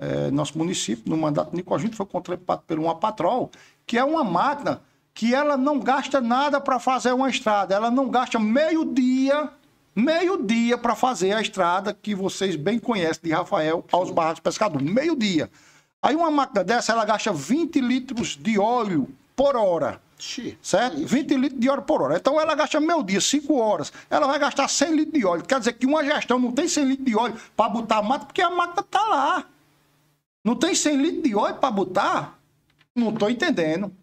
É, nosso município, no mandato de Nico, a gente foi contratado por uma patrol, que é uma máquina que ela não gasta nada para fazer uma estrada, ela não gasta meio dia, meio dia para fazer a estrada que vocês bem conhecem de Rafael aos Barracos Pescador, meio dia. Aí uma máquina dessa, ela gasta 20 litros de óleo por hora. Certo? 20 litros de óleo por hora. Então ela gasta meio dia, 5 horas. Ela vai gastar 100 litros de óleo. Quer dizer que uma gestão não tem 100 litros de óleo para botar a mata, porque a mata está lá. Não tem 100 litros de óleo para botar? Não estou entendendo.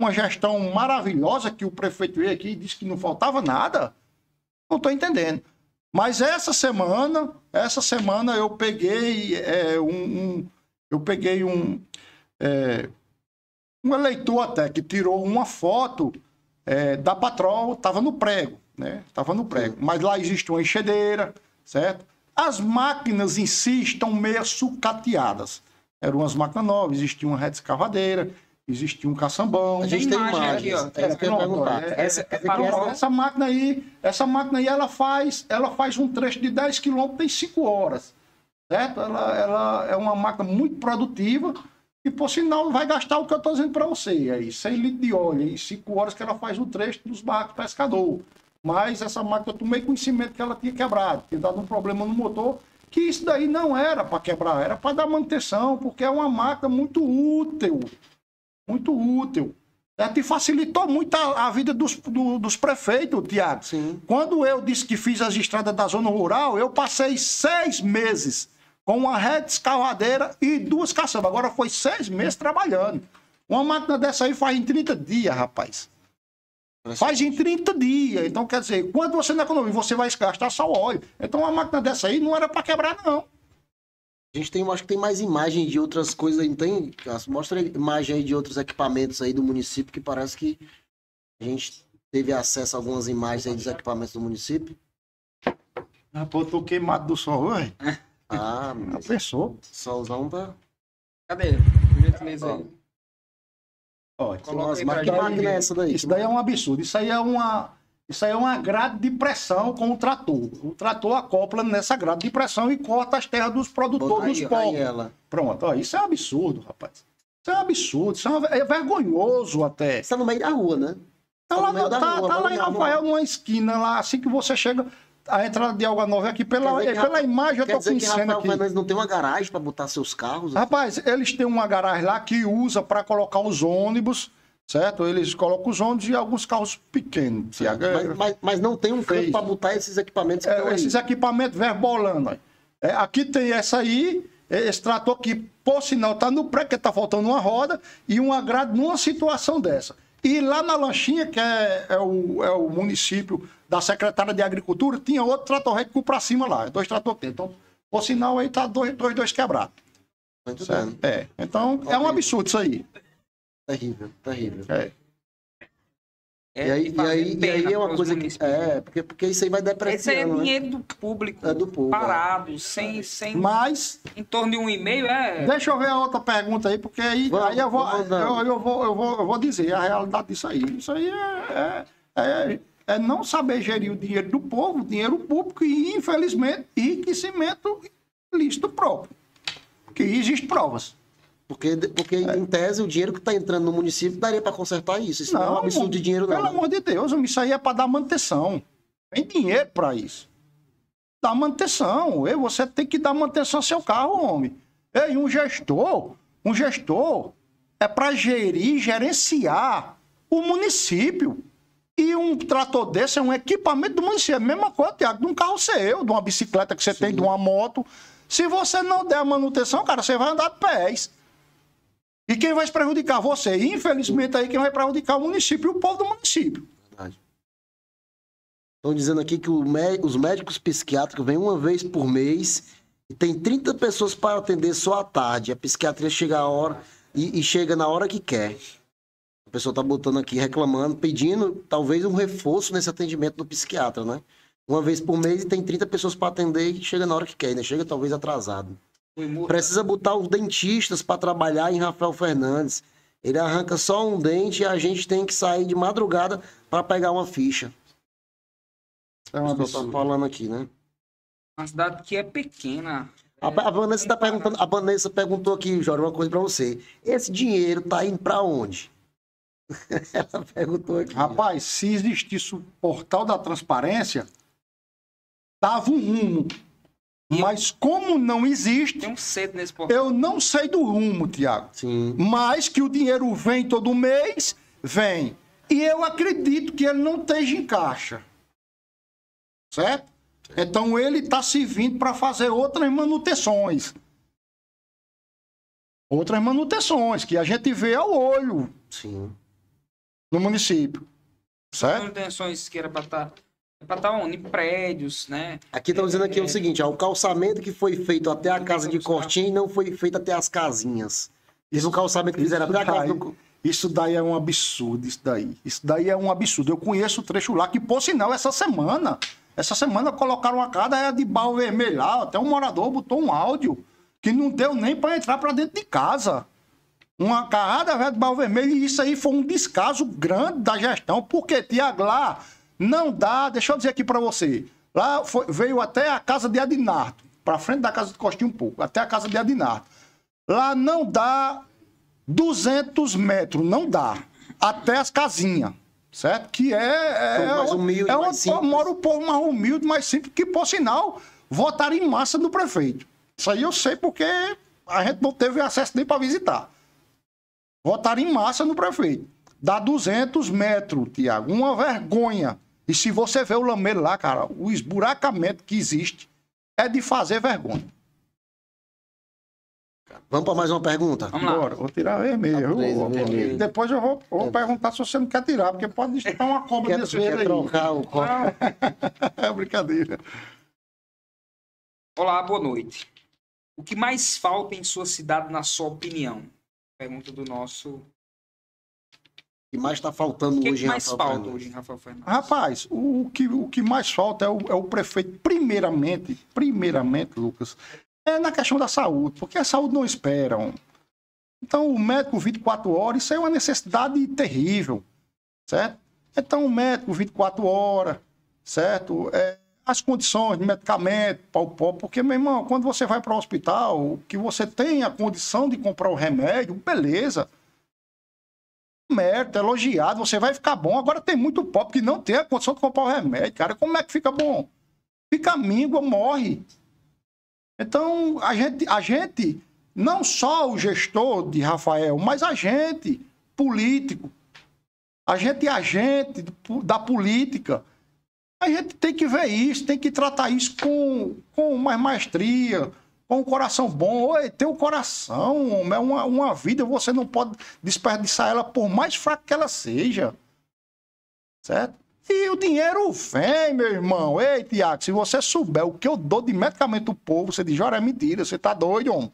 Uma gestão maravilhosa que o prefeito veio aqui e disse que não faltava nada. Não estou entendendo. Mas essa semana, essa semana eu peguei é, um, um, eu peguei um é, um eleitor até que tirou uma foto é, da patroa, estava no prego, né? Estava no prego. Mas lá existe uma enxedeira, certo? As máquinas em si estão meio sucateadas. Eram umas máquinas novas, existia uma rede escavadeira, existia um caçambão. A gente tem, imagem aqui, tá é, essa, é é essa, máquina aí, essa máquina aí, ela faz, ela faz um trecho de 10 quilômetros em 5 horas. Certo? Ela, ela é uma máquina muito produtiva e por sinal, não vai gastar o que eu estou dizendo para você. Aí, 6 litros de óleo, em 5 horas que ela faz o trecho dos barcos pescador. Mas essa máquina, eu tomei conhecimento que ela tinha quebrado, tinha dado um problema no motor, que isso daí não era para quebrar, era para dar manutenção, porque é uma máquina muito útil. Muito útil. É, te facilitou muito a, a vida dos, do, dos prefeitos, Tiago. Quando eu disse que fiz as estradas da zona rural, eu passei seis meses com uma redescavadeira e duas caçambas. Agora foi seis meses trabalhando. Uma máquina dessa aí faz em 30 dias, rapaz. Faz em 30 dias. Então, quer dizer, quando você não economia, você vai gastar só óleo. Então, uma máquina dessa aí não era para quebrar, não. A gente tem, acho que tem mais imagem de outras coisas aí, tem? Mostra imagem aí de outros equipamentos aí do município que parece que a gente teve acesso a algumas imagens aí dos equipamentos do município. Ah, pô, tô queimado do sol, velho. Ah, menino. Pensou? Solzão tá. Cadê? Por gentileza aí. Ó, Coloca aí pra máquina é essa daí? Isso daí é um absurdo. Isso aí é uma. Isso aí é uma grade de pressão com o trator. O trator acopla nessa grade de pressão e corta as terras dos produtores aí, dos povos. Ela. Pronto, ó, isso é um absurdo, rapaz. Isso é um absurdo, isso é, uma... é vergonhoso até. Está no meio da rua, né? Tá, tá lá, no, tá, rua, tá lá em Rafael, numa esquina lá, assim que você chega a entrada de algo Nova é aqui. Pela, pela imagem eu tô dizer que Rafael aqui. mas não tem uma garagem para botar seus carros? Assim? Rapaz, eles têm uma garagem lá que usa para colocar os ônibus, certo? Eles colocam os ônibus e alguns carros pequenos. Mas, mas, mas, não tem um canto para botar esses equipamentos que é, Esses aí. equipamentos verbolando. É, aqui tem essa aí, é, esse trator que, por sinal, está no pré, que está faltando uma roda e um agrado numa situação dessa. E lá na Lanchinha, que é, é, o, é o município da secretária de Agricultura, tinha outro trator recuo para cima lá, é dois tratores Então, por sinal, aí tá dois, dois, dois quebrados. É, então, é um absurdo isso aí. Terrível, terrível. É. É, e aí, e aí, e aí é uma coisa que. É, porque, porque isso aí vai depreciando. Esse é né? dinheiro do público. É do povo. É. Parado, é. sem, sem. Mas. Em torno de um e-mail, é. Deixa eu ver a outra pergunta aí, porque aí, vamos, aí eu, vou, eu, eu, vou, eu, vou, eu vou dizer a realidade disso aí. Isso aí é, é, é, é não saber gerir o dinheiro do povo, dinheiro público e, infelizmente, enriquecimento lícito próprio. Que existe provas. Porque, porque é. em tese, o dinheiro que está entrando no município daria para consertar isso. Isso não, não é um absurdo de dinheiro, pelo não. Pelo amor de Deus, isso aí é para dar manutenção. Tem dinheiro para isso. Dá manutenção. Ei, você tem que dar manutenção ao seu carro, homem. Ei, um gestor, um gestor é para gerir, gerenciar o município. E um trator desse é um equipamento do município. É a mesma coisa, Tiago, de um carro seu, de uma bicicleta que você Sim. tem, de uma moto. Se você não der manutenção, cara, você vai andar de pés. E quem vai se prejudicar? Você. infelizmente, aí quem vai prejudicar é o município e o povo do município. Verdade. Estão dizendo aqui que mé... os médicos psiquiátricos vêm uma vez por mês e tem 30 pessoas para atender só à tarde. A psiquiatria chega a hora e, e chega na hora que quer. A pessoa está botando aqui, reclamando, pedindo talvez um reforço nesse atendimento do psiquiatra, né? Uma vez por mês e tem 30 pessoas para atender e chega na hora que quer, né? chega talvez atrasado. Precisa botar os dentistas para trabalhar em Rafael Fernandes. Ele arranca só um dente e a gente tem que sair de madrugada para pegar uma ficha. É uma pessoa falando aqui, né? Uma cidade que é pequena. A, a Vanessa tá perguntando, a Vanessa perguntou aqui, Jorge, uma coisa para você. Esse dinheiro tá indo para onde? Ela perguntou aqui. Rapaz, se existisse o portal da transparência, tava um rumo. Mas como não existe, Tem um cedo nesse portal. eu não sei do rumo, Tiago. Sim. Mas que o dinheiro vem todo mês, vem. E eu acredito que ele não esteja em caixa. Certo? Então ele está se vindo para fazer outras manutenções. Outras manutenções que a gente vê ao olho. Sim. No município. Certo? Manutenções que era para estar tá é para estar tá unir prédios, né? Aqui estão dizendo aqui é o seguinte, ó, o calçamento que foi feito até a casa de Cortim não foi feito até as casinhas. Isso o é calçamento que fizeram até a casa do... Isso daí é um absurdo, isso daí. Isso daí é um absurdo. Eu conheço o trecho lá, que por sinal, essa semana, essa semana colocaram a casa é de bal vermelho lá, até um morador botou um áudio que não deu nem para entrar para dentro de casa. Uma carrada de bal vermelho, e isso aí foi um descaso grande da gestão, porque Tiago lá não dá, deixa eu dizer aqui para você. Lá foi, veio até a casa de Adinardo, para frente da casa de Costinho um pouco, até a casa de Adinardo. Lá não dá 200 metros, não dá. Até as casinhas, certo? Que é. é mais é humilde, é onde é mora o povo mais humilde, mais simples, que, por sinal, votaram em massa no prefeito. Isso aí eu sei porque a gente não teve acesso nem para visitar. Votaram em massa no prefeito. Dá 200 metros, Tiago. Uma vergonha. E se você vê o lamelo lá, cara, o esburacamento que existe é de fazer vergonha. Vamos para mais uma pergunta? Vamos lá. Bora, vou tirar vermelho. Tá vermelho. Depois eu vou, vou é. perguntar se você não quer tirar, porque pode estar uma cobra desse jeito aí. trocar o copo. é brincadeira. Olá, boa noite. O que mais falta em sua cidade, na sua opinião? Pergunta do nosso que mais está faltando que hoje, que mais Rafael falta hoje em Rafael Fernandes? Rapaz, o, o, que, o que mais falta é o, é o prefeito, primeiramente, primeiramente, Lucas, é na questão da saúde, porque a saúde não espera. Então, o médico 24 horas, isso é uma necessidade terrível, certo? Então, o médico 24 horas, certo? É, as condições de medicamento, pau, pau, porque, meu irmão, quando você vai para o hospital, que você tem a condição de comprar o remédio, beleza merda, é elogiado, você vai ficar bom. Agora tem muito pobre que não tem a condição de comprar o remédio, cara. Como é que fica bom? Fica míngua, morre. Então, a gente, a gente, não só o gestor de Rafael, mas a gente, político, a gente é a gente da política, a gente tem que ver isso, tem que tratar isso com, com mais maestria, com um coração bom. Oi, um coração é uma, uma vida, você não pode desperdiçar ela por mais fraca que ela seja. Certo? E o dinheiro vem, meu irmão. Ei, Tiago, se você souber o que eu dou de medicamento pro povo, você diz, olha, é mentira, você tá doido, homem.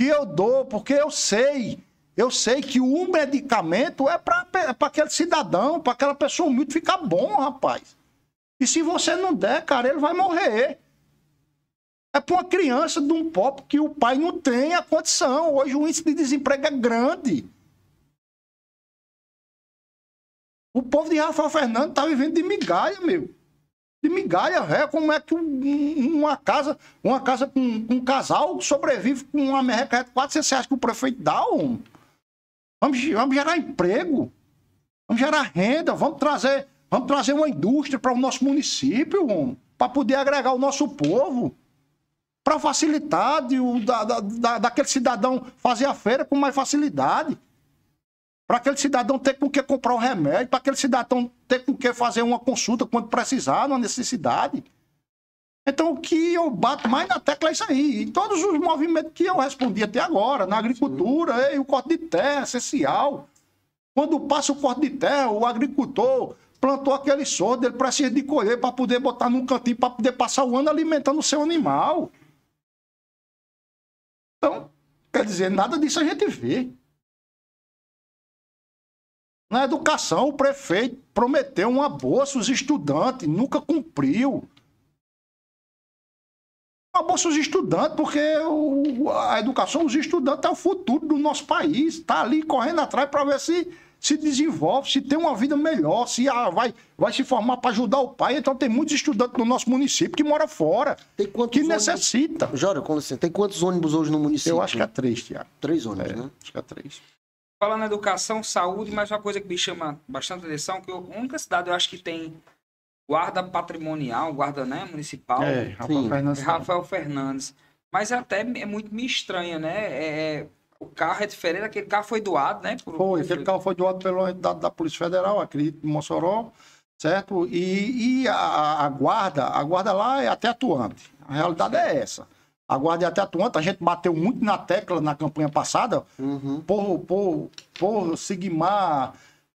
Que eu dou, porque eu sei. Eu sei que o medicamento é para aquele cidadão, para aquela pessoa humilde ficar bom, rapaz. E se você não der, cara, ele vai morrer. É para uma criança de um pop que o pai não tem a condição. Hoje o índice de desemprego é grande. O povo de Rafael Fernando está vivendo de migalha, meu. De migalha, é. Como é que uma casa, uma casa com, um casal sobrevive com uma merreca de 400 reais que o prefeito dá, homem? Vamos, vamos gerar emprego. Vamos gerar renda. Vamos trazer, vamos trazer uma indústria para o nosso município, para poder agregar o nosso povo para facilitar o, da, da, daquele cidadão fazer a feira com mais facilidade. Para aquele cidadão ter com que comprar um remédio, para aquele cidadão ter com que fazer uma consulta quando precisar, numa necessidade. Então, o que eu bato mais na tecla é isso aí. E todos os movimentos que eu respondi até agora, na agricultura, ei, o corte de terra é essencial. Quando passa o corte de terra, o agricultor plantou aquele soro, ele precisa de colher para poder botar num cantinho, para poder passar o ano alimentando o seu animal. Então, quer dizer, nada disso a gente vê. Na educação, o prefeito prometeu uma bolsa aos estudantes, nunca cumpriu. Uma bolsa aos estudantes, porque o, a educação, os estudantes é o futuro do nosso país. Está ali correndo atrás para ver se se desenvolve, se tem uma vida melhor, se ah, vai, vai se formar para ajudar o pai. Então tem muitos estudantes no nosso município que mora fora, tem quantos que ônibus... necessita. Jora, com licença, tem quantos ônibus hoje no município? Eu acho que é três, Tiago. Três ônibus, é, né? Acho que é três. Falando em educação, saúde, mas uma coisa que me chama bastante atenção, que a única cidade eu acho que tem guarda patrimonial, guarda né, municipal, é, Rafael, Fernandes. É Rafael Fernandes. Mas é até é muito me estranha, né? É, é o carro é diferente, aquele carro foi doado, né? Por... Foi, aquele carro foi doado pela entidade da Polícia Federal, acredito, de Mossoró, certo? E, e a, a, guarda, a guarda lá é até atuante. A realidade é essa. A guarda é até atuante, a gente bateu muito na tecla na campanha passada uhum. por, por, por Sigmar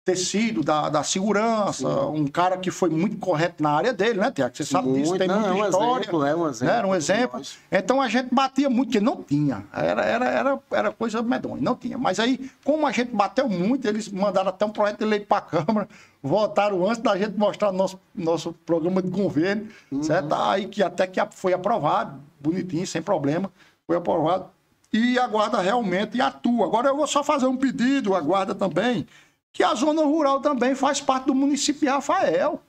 tecido da, da segurança, Sim. um cara que foi muito correto na área dele, né, Tiago? Você sabe muito, disso, tem não, muita é um história. Exemplo, é um exemplo. Né? Era um exemplo. Então a gente batia muito, porque não tinha. Era, era, era, era coisa medonha, não tinha. Mas aí, como a gente bateu muito, eles mandaram até um projeto de lei para a Câmara, votaram antes da gente mostrar nosso, nosso programa de governo, uhum. certo? Aí que até que foi aprovado, bonitinho, sem problema, foi aprovado. E a guarda realmente atua. Agora eu vou só fazer um pedido, a guarda também que a zona rural também faz parte do município de Rafael.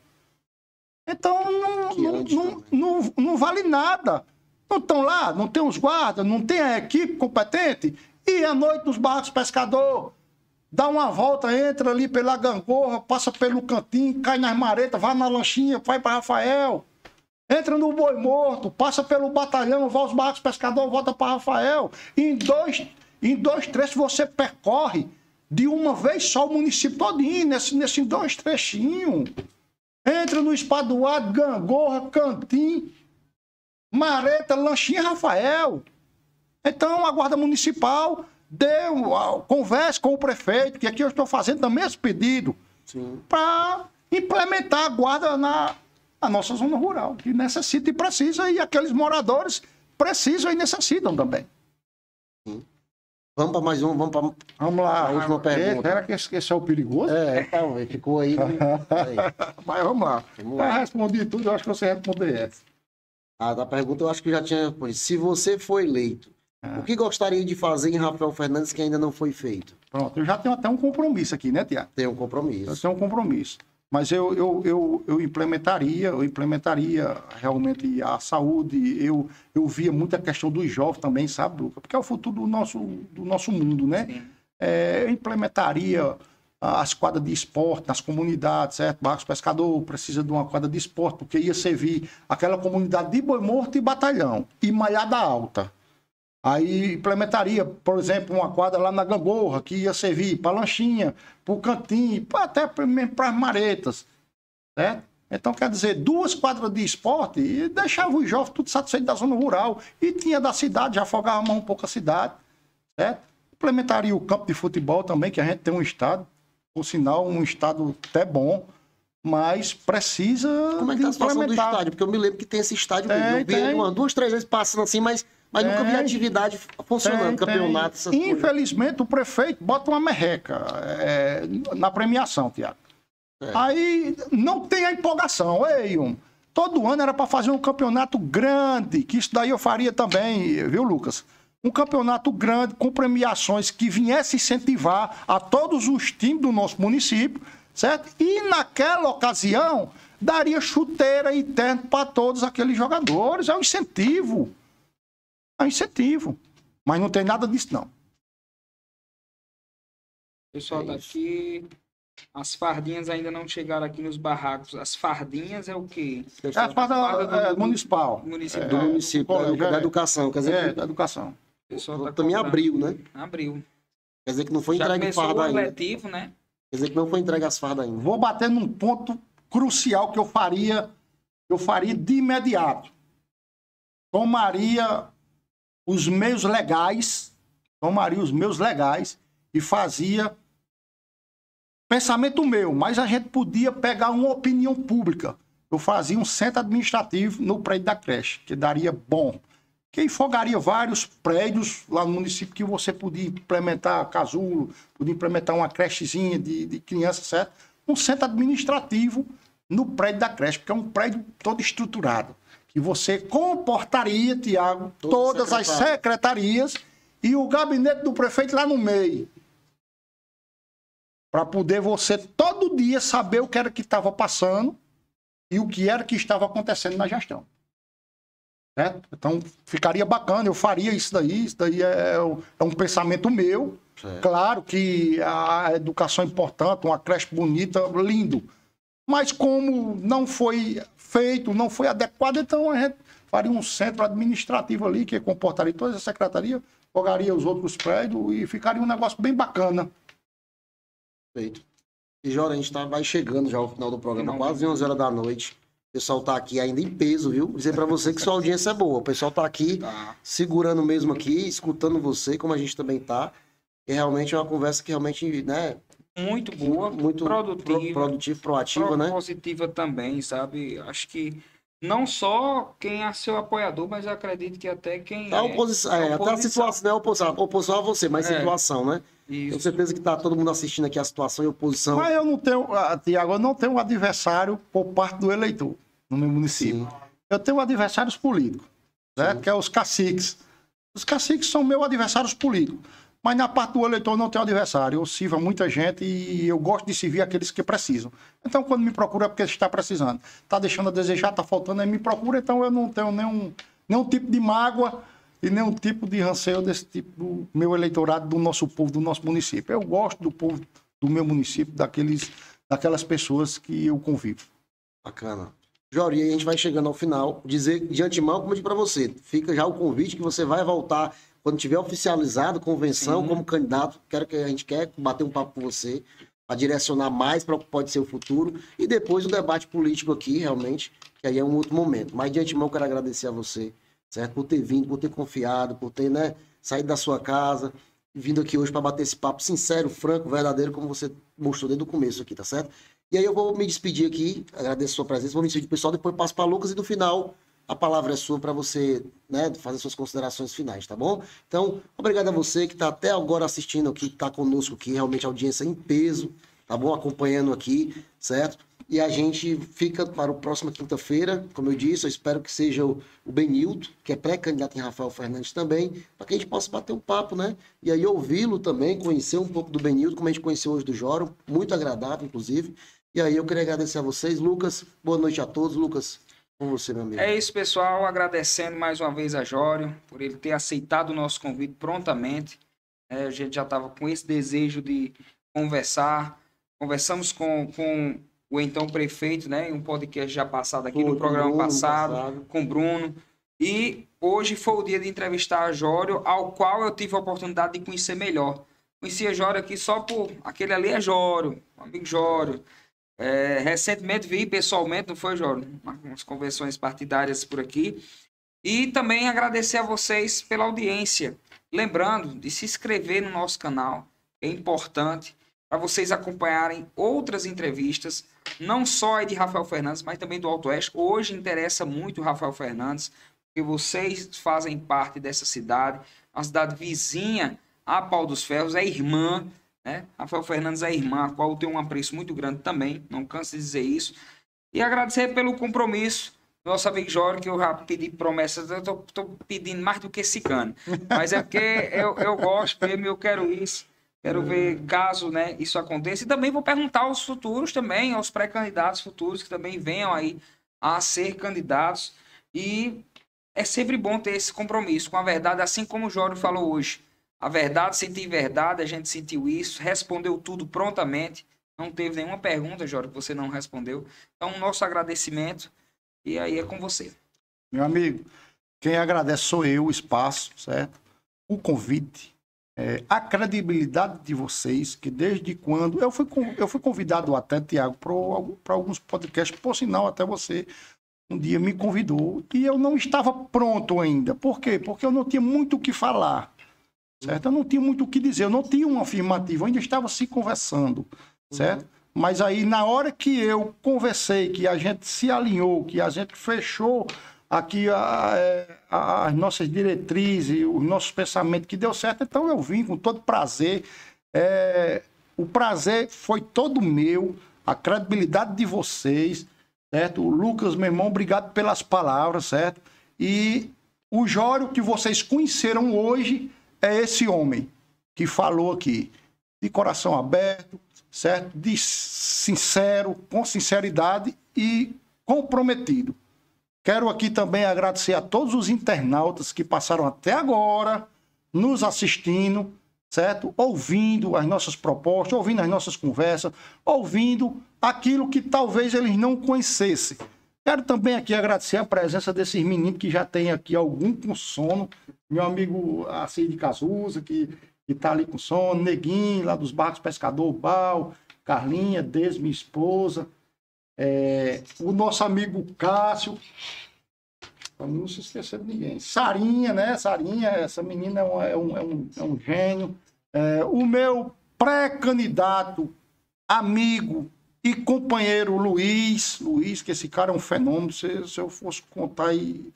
Então não, não, não, não, não vale nada. Não estão lá, não tem os guardas, não tem a equipe competente. E à noite nos barcos pescador, dá uma volta, entra ali pela gangorra, passa pelo cantinho, cai nas maretas, vai na lanchinha, vai para Rafael. Entra no boi morto, passa pelo batalhão, vai aos barcos pescador, volta para Rafael. E em dois, em dois trechos você percorre de uma vez só o município todinho, nesse, nesse dois trechinhos. Entra no Espadoado, Gangorra, Cantim, Mareta, Lanchinha, Rafael. Então, a Guarda Municipal deu, converse com o prefeito, que aqui eu estou fazendo também esse pedido, para implementar a guarda na, na nossa zona rural, que necessita e precisa, e aqueles moradores precisam e necessitam também. Sim. Vamos para mais um, vamos para vamos lá, a última pergunta. Será que esse, é o perigoso? É, talvez, então, ficou aí. Né? Mas vamos lá. Vamos lá. Tá, respondi tudo, eu acho que você respondeu essa. A ah, da pergunta eu acho que já tinha respondido. Se você foi eleito, ah. o que gostaria de fazer em Rafael Fernandes que ainda não foi feito? Pronto, eu já tenho até um compromisso aqui, né, Tiago? Tem um compromisso. Eu tenho um compromisso. Mas eu, eu, eu, eu implementaria, eu implementaria realmente a saúde. Eu, eu via muita questão dos jovens também, sabe, Luca? Porque é o futuro do nosso, do nosso mundo, né? É, eu implementaria as quadras de esporte nas comunidades, certo? Barcos Pescador precisa de uma quadra de esporte, porque ia servir aquela comunidade de Boi Morto e Batalhão, e Malhada Alta. Aí implementaria, por exemplo, uma quadra lá na Gangorra, que ia servir para lanchinha, para o cantinho, até para as maretas. Certo? Então, quer dizer, duas quadras de esporte e deixava os jovens tudo satisfeito da zona rural. E tinha da cidade, já afogava mais um pouco a cidade. Certo? Implementaria o campo de futebol também, que a gente tem um estado, por sinal, um estado até bom mas precisa. Como é que está a situação do estádio? Porque eu me lembro que tem esse estádio tem, Eu vi tem. Uma, duas, três vezes passando assim, mas mas nunca vi atividade funcionando, tem, campeonato, essas coisas. Infelizmente, o prefeito bota uma merreca é, na premiação, Tiago. É. Aí não tem a empolgação. Ei, um, todo ano era para fazer um campeonato grande, que isso daí eu faria também, viu, Lucas? Um campeonato grande com premiações que viesse incentivar a todos os times do nosso município, certo? E naquela ocasião daria chuteira e terno para todos aqueles jogadores, é um incentivo. É incentivo. Mas não tem nada disso, não. Pessoal, tá é daqui. As fardinhas ainda não chegaram aqui nos barracos. As fardinhas é o quê? É a farda, do, é, é, municipal. Municipal. Do município, é, da, da, é. educação. Quer dizer, é, da educação. Pessoal tá também abriu, né? Abriu. Quer dizer que não foi Já entregue farda ainda. Coletivo, né? Quer dizer que não foi entregue as fardas ainda. Vou bater num ponto crucial que eu faria, eu faria de imediato. Tomaria os meus legais, tomaria os meus legais e fazia pensamento meu, mas a gente podia pegar uma opinião pública. Eu fazia um centro administrativo no prédio da creche, que daria bom. Que enfogaria vários prédios lá no município que você podia implementar casulo, podia implementar uma crechezinha de, de criança, certo? Um centro administrativo no prédio da creche, porque é um prédio todo estruturado que você comportaria, Tiago, todas secretário. as secretarias e o gabinete do prefeito lá no meio. Para poder você todo dia saber o que era que estava passando e o que era que estava acontecendo na gestão. Certo? Então, ficaria bacana, eu faria isso daí, isso daí é, é, é um pensamento meu. Certo. Claro que a educação é importante, uma creche bonita, lindo. Mas como não foi feito, não foi adequado, então a gente faria um centro administrativo ali que comportaria toda as secretaria, jogaria os outros prédios e ficaria um negócio bem bacana. Feito. E Jora, a gente tá, vai chegando já ao final do programa, quase 11 horas da noite. O pessoal tá aqui ainda em peso, viu? Dizer para você que sua audiência é boa. O pessoal tá aqui tá. segurando mesmo aqui, escutando você, como a gente também tá. E realmente é uma conversa que realmente, né, muito boa, muito produtiva, pro, produtivo, proativa, né? Positiva também, sabe? Acho que não só quem é seu apoiador, mas acredito que até quem a oposição, é, é, oposição. É, até a situação, né? é oposição, oposição a você, mas é. situação, né? Isso. Tenho certeza que está todo mundo assistindo aqui a situação e oposição. Mas eu não tenho, ah, Tiago, eu não tenho adversário por parte do eleitor no meu município. Sim. Eu tenho adversários políticos, né? Sim. que é os caciques. Os caciques são meus adversários políticos. Mas na parte do eleitor não tem adversário. Eu sirvo a muita gente e eu gosto de servir aqueles que precisam. Então, quando me procura é porque está precisando. Está deixando a desejar, está faltando, aí me procura, então eu não tenho nenhum, nenhum tipo de mágoa e nenhum tipo de ranceio desse tipo do meu eleitorado, do nosso povo, do nosso município. Eu gosto do povo do meu município, daqueles, daquelas pessoas que eu convivo. Bacana. Jori, a gente vai chegando ao final. Dizer de antemão, como eu disse para você, fica já o convite que você vai voltar quando tiver oficializado convenção Sim. como candidato, quero que a gente quer bater um papo com você para direcionar mais para o que pode ser o futuro e depois o debate político aqui, realmente, que aí é um outro momento. Mas de antemão quero agradecer a você, certo? Por ter vindo, por ter confiado, por ter, né, saído da sua casa, vindo aqui hoje para bater esse papo sincero, franco, verdadeiro, como você mostrou desde o começo aqui, tá certo? E aí eu vou me despedir aqui, agradeço a sua presença, vou me despedir do pessoal, depois passo para Lucas e no final a palavra é sua para você né, fazer suas considerações finais, tá bom? Então, obrigado a você que está até agora assistindo aqui, que está conosco aqui, realmente audiência é em peso, tá bom? Acompanhando aqui, certo? E a gente fica para a próxima quinta-feira, como eu disse, eu espero que seja o, Benilton, que é pré-candidato em Rafael Fernandes também, para que a gente possa bater um papo, né? E aí ouvi-lo também, conhecer um pouco do Benilton, como a gente conheceu hoje do Joro, muito agradável, inclusive. E aí eu queria agradecer a vocês, Lucas, boa noite a todos, Lucas. Você, meu amigo. É isso, pessoal. Agradecendo mais uma vez a Jório por ele ter aceitado o nosso convite prontamente. É, a gente já estava com esse desejo de conversar. Conversamos com, com o então prefeito, né? Em um podcast já passado aqui, no programa passado, passado, com Bruno. E hoje foi o dia de entrevistar a Jório, ao qual eu tive a oportunidade de conhecer melhor. a Jório aqui só por aquele ali é Jório, amigo Jório. É, recentemente vi pessoalmente, não foi, Jorge? Umas convenções partidárias por aqui. E também agradecer a vocês pela audiência. Lembrando de se inscrever no nosso canal, é importante para vocês acompanharem outras entrevistas, não só de Rafael Fernandes, mas também do Alto Oeste. Hoje interessa muito o Rafael Fernandes, porque vocês fazem parte dessa cidade, uma cidade vizinha a Pau dos Ferros, é irmã né? Rafael Fernandes é irmã, a qual tem um apreço muito grande também, não canso de dizer isso. E agradecer pelo compromisso nosso amigo Jorge, que eu já pedi promessas, eu tô, tô pedindo mais do que cicano. Mas é porque eu, eu gosto mesmo, eu quero isso. Quero ver caso né, isso aconteça. E também vou perguntar aos futuros também, aos pré-candidatos futuros que também venham aí a ser candidatos. E é sempre bom ter esse compromisso com a verdade, assim como o Jorge falou hoje. A verdade, senti verdade, a gente sentiu isso, respondeu tudo prontamente. Não teve nenhuma pergunta, Jorge, que você não respondeu. Então, nosso agradecimento e aí é com você. Meu amigo, quem agradece sou eu, o espaço, certo? O convite, é, a credibilidade de vocês, que desde quando. Eu fui, eu fui convidado até, Tiago, para alguns podcasts, por sinal, até você um dia me convidou e eu não estava pronto ainda. Por quê? Porque eu não tinha muito o que falar certo? Eu não tinha muito o que dizer, eu não tinha uma afirmativa, eu ainda estava se conversando, uhum. certo? Uhum. Mas aí, na hora que eu conversei, que a gente se alinhou, que a gente fechou aqui a, a, as nossas diretrizes, os nossos pensamentos, que deu certo, então eu vim com todo prazer. É, o prazer foi todo meu, a credibilidade de vocês, certo? O Lucas, meu irmão, obrigado pelas palavras, certo? E o Jório que vocês conheceram hoje, é esse homem que falou aqui, de coração aberto, certo? De sincero, com sinceridade e comprometido. Quero aqui também agradecer a todos os internautas que passaram até agora nos assistindo, certo? Ouvindo as nossas propostas, ouvindo as nossas conversas, ouvindo aquilo que talvez eles não conhecessem. Quero também aqui agradecer a presença desses meninos que já tem aqui algum com sono. Meu amigo Assis de Cazuza, que, está ali com sono. Neguinho, lá dos Barcos Pescador, Bal. Carlinha, Des, minha esposa. É, o nosso amigo Cássio. Vamos não se esquecer de ninguém. Sarinha, né? Sarinha, essa menina é um, é um, é um, é um gênio. É, o meu pré-candidato, amigo, e companheiro Luiz, Luiz, que esse cara é um fenômeno, se, se eu fosse contar aí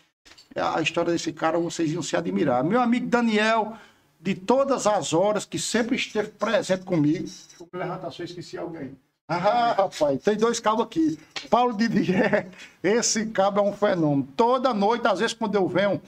a história desse cara, vocês iam se admirar. Meu amigo Daniel, de todas as horas, que sempre esteve presente comigo. Deixa eu me levantar se eu esqueci alguém. Ah, rapaz, tem dois cabos aqui. Paulo Didier, esse cabo é um fenômeno. Toda noite, às vezes, quando eu venho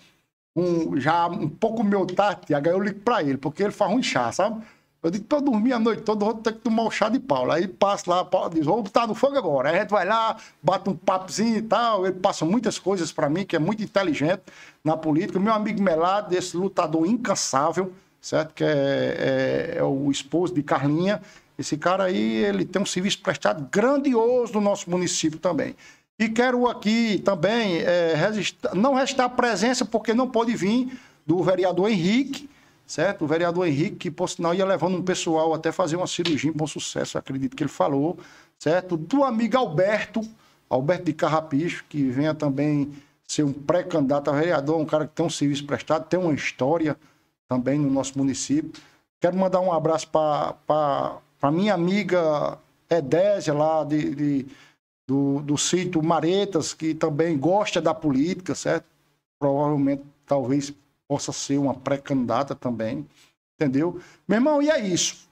um, já um pouco meu tarde, eu ligo para ele, porque ele faz um chá, sabe? Eu digo, para dormir a noite toda, o vou ter que tomar um chá de Paula. Aí passa lá, Paulo diz, vou botar no fogo agora. Aí a gente vai lá, bate um papozinho e tal. Ele passa muitas coisas para mim, que é muito inteligente na política. Meu amigo Melado, esse lutador incansável, certo? Que é, é, é o esposo de Carlinha. Esse cara aí, ele tem um serviço prestado grandioso no nosso município também. E quero aqui também é, resistar, não restar presença, porque não pode vir, do vereador Henrique, certo? O vereador Henrique, que por sinal ia levando um pessoal até fazer uma cirurgia em bom sucesso, acredito que ele falou, certo? Do amigo Alberto, Alberto de Carrapicho, que venha também ser um pré-candidato a vereador, um cara que tem um serviço prestado, tem uma história também no nosso município. Quero mandar um abraço para minha amiga Edésia, lá de, de, do, do sítio Maretas, que também gosta da política, certo? Provavelmente, talvez, possa ser uma pré-candidata também, entendeu? Meu irmão, e é isso.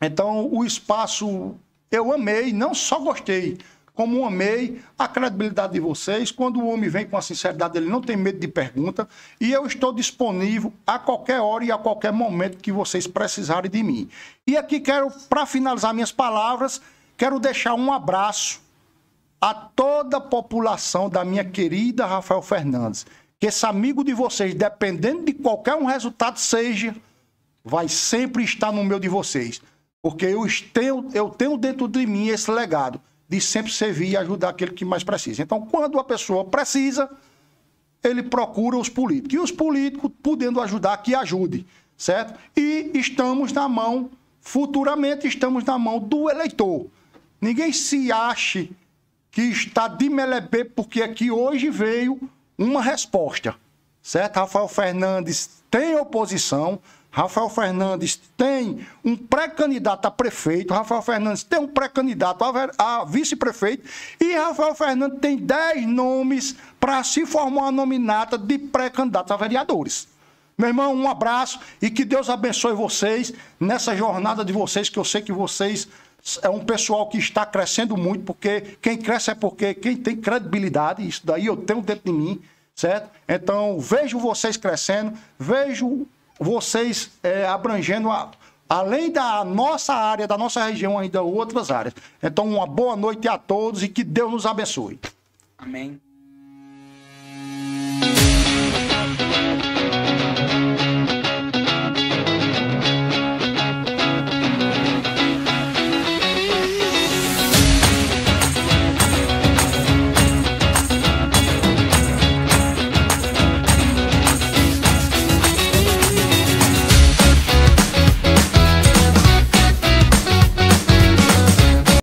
Então, o espaço eu amei, não só gostei, como amei a credibilidade de vocês. Quando o homem vem com a sinceridade, ele não tem medo de pergunta. E eu estou disponível a qualquer hora e a qualquer momento que vocês precisarem de mim. E aqui quero, para finalizar minhas palavras, quero deixar um abraço a toda a população da minha querida Rafael Fernandes que esse amigo de vocês, dependendo de qualquer um resultado seja, vai sempre estar no meu de vocês. Porque eu tenho, eu tenho dentro de mim esse legado de sempre servir e ajudar aquele que mais precisa. Então, quando a pessoa precisa, ele procura os políticos. E os políticos, podendo ajudar, que ajude, certo? E estamos na mão, futuramente estamos na mão do eleitor. Ninguém se ache que está de melebê porque aqui é hoje veio uma resposta, certo? Rafael Fernandes tem oposição, Rafael Fernandes tem um pré-candidato a prefeito, Rafael Fernandes tem um pré-candidato a, vice-prefeito e Rafael Fernandes tem 10 nomes para se formar a nominata de pré-candidatos a vereadores. Meu irmão, um abraço e que Deus abençoe vocês nessa jornada de vocês, que eu sei que vocês é um pessoal que está crescendo muito, porque quem cresce é porque quem tem credibilidade, isso daí eu tenho dentro de mim, certo? Então, vejo vocês crescendo, vejo vocês é, abrangendo, a, além da nossa área, da nossa região, ainda outras áreas. Então, uma boa noite a todos e que Deus nos abençoe. Amém.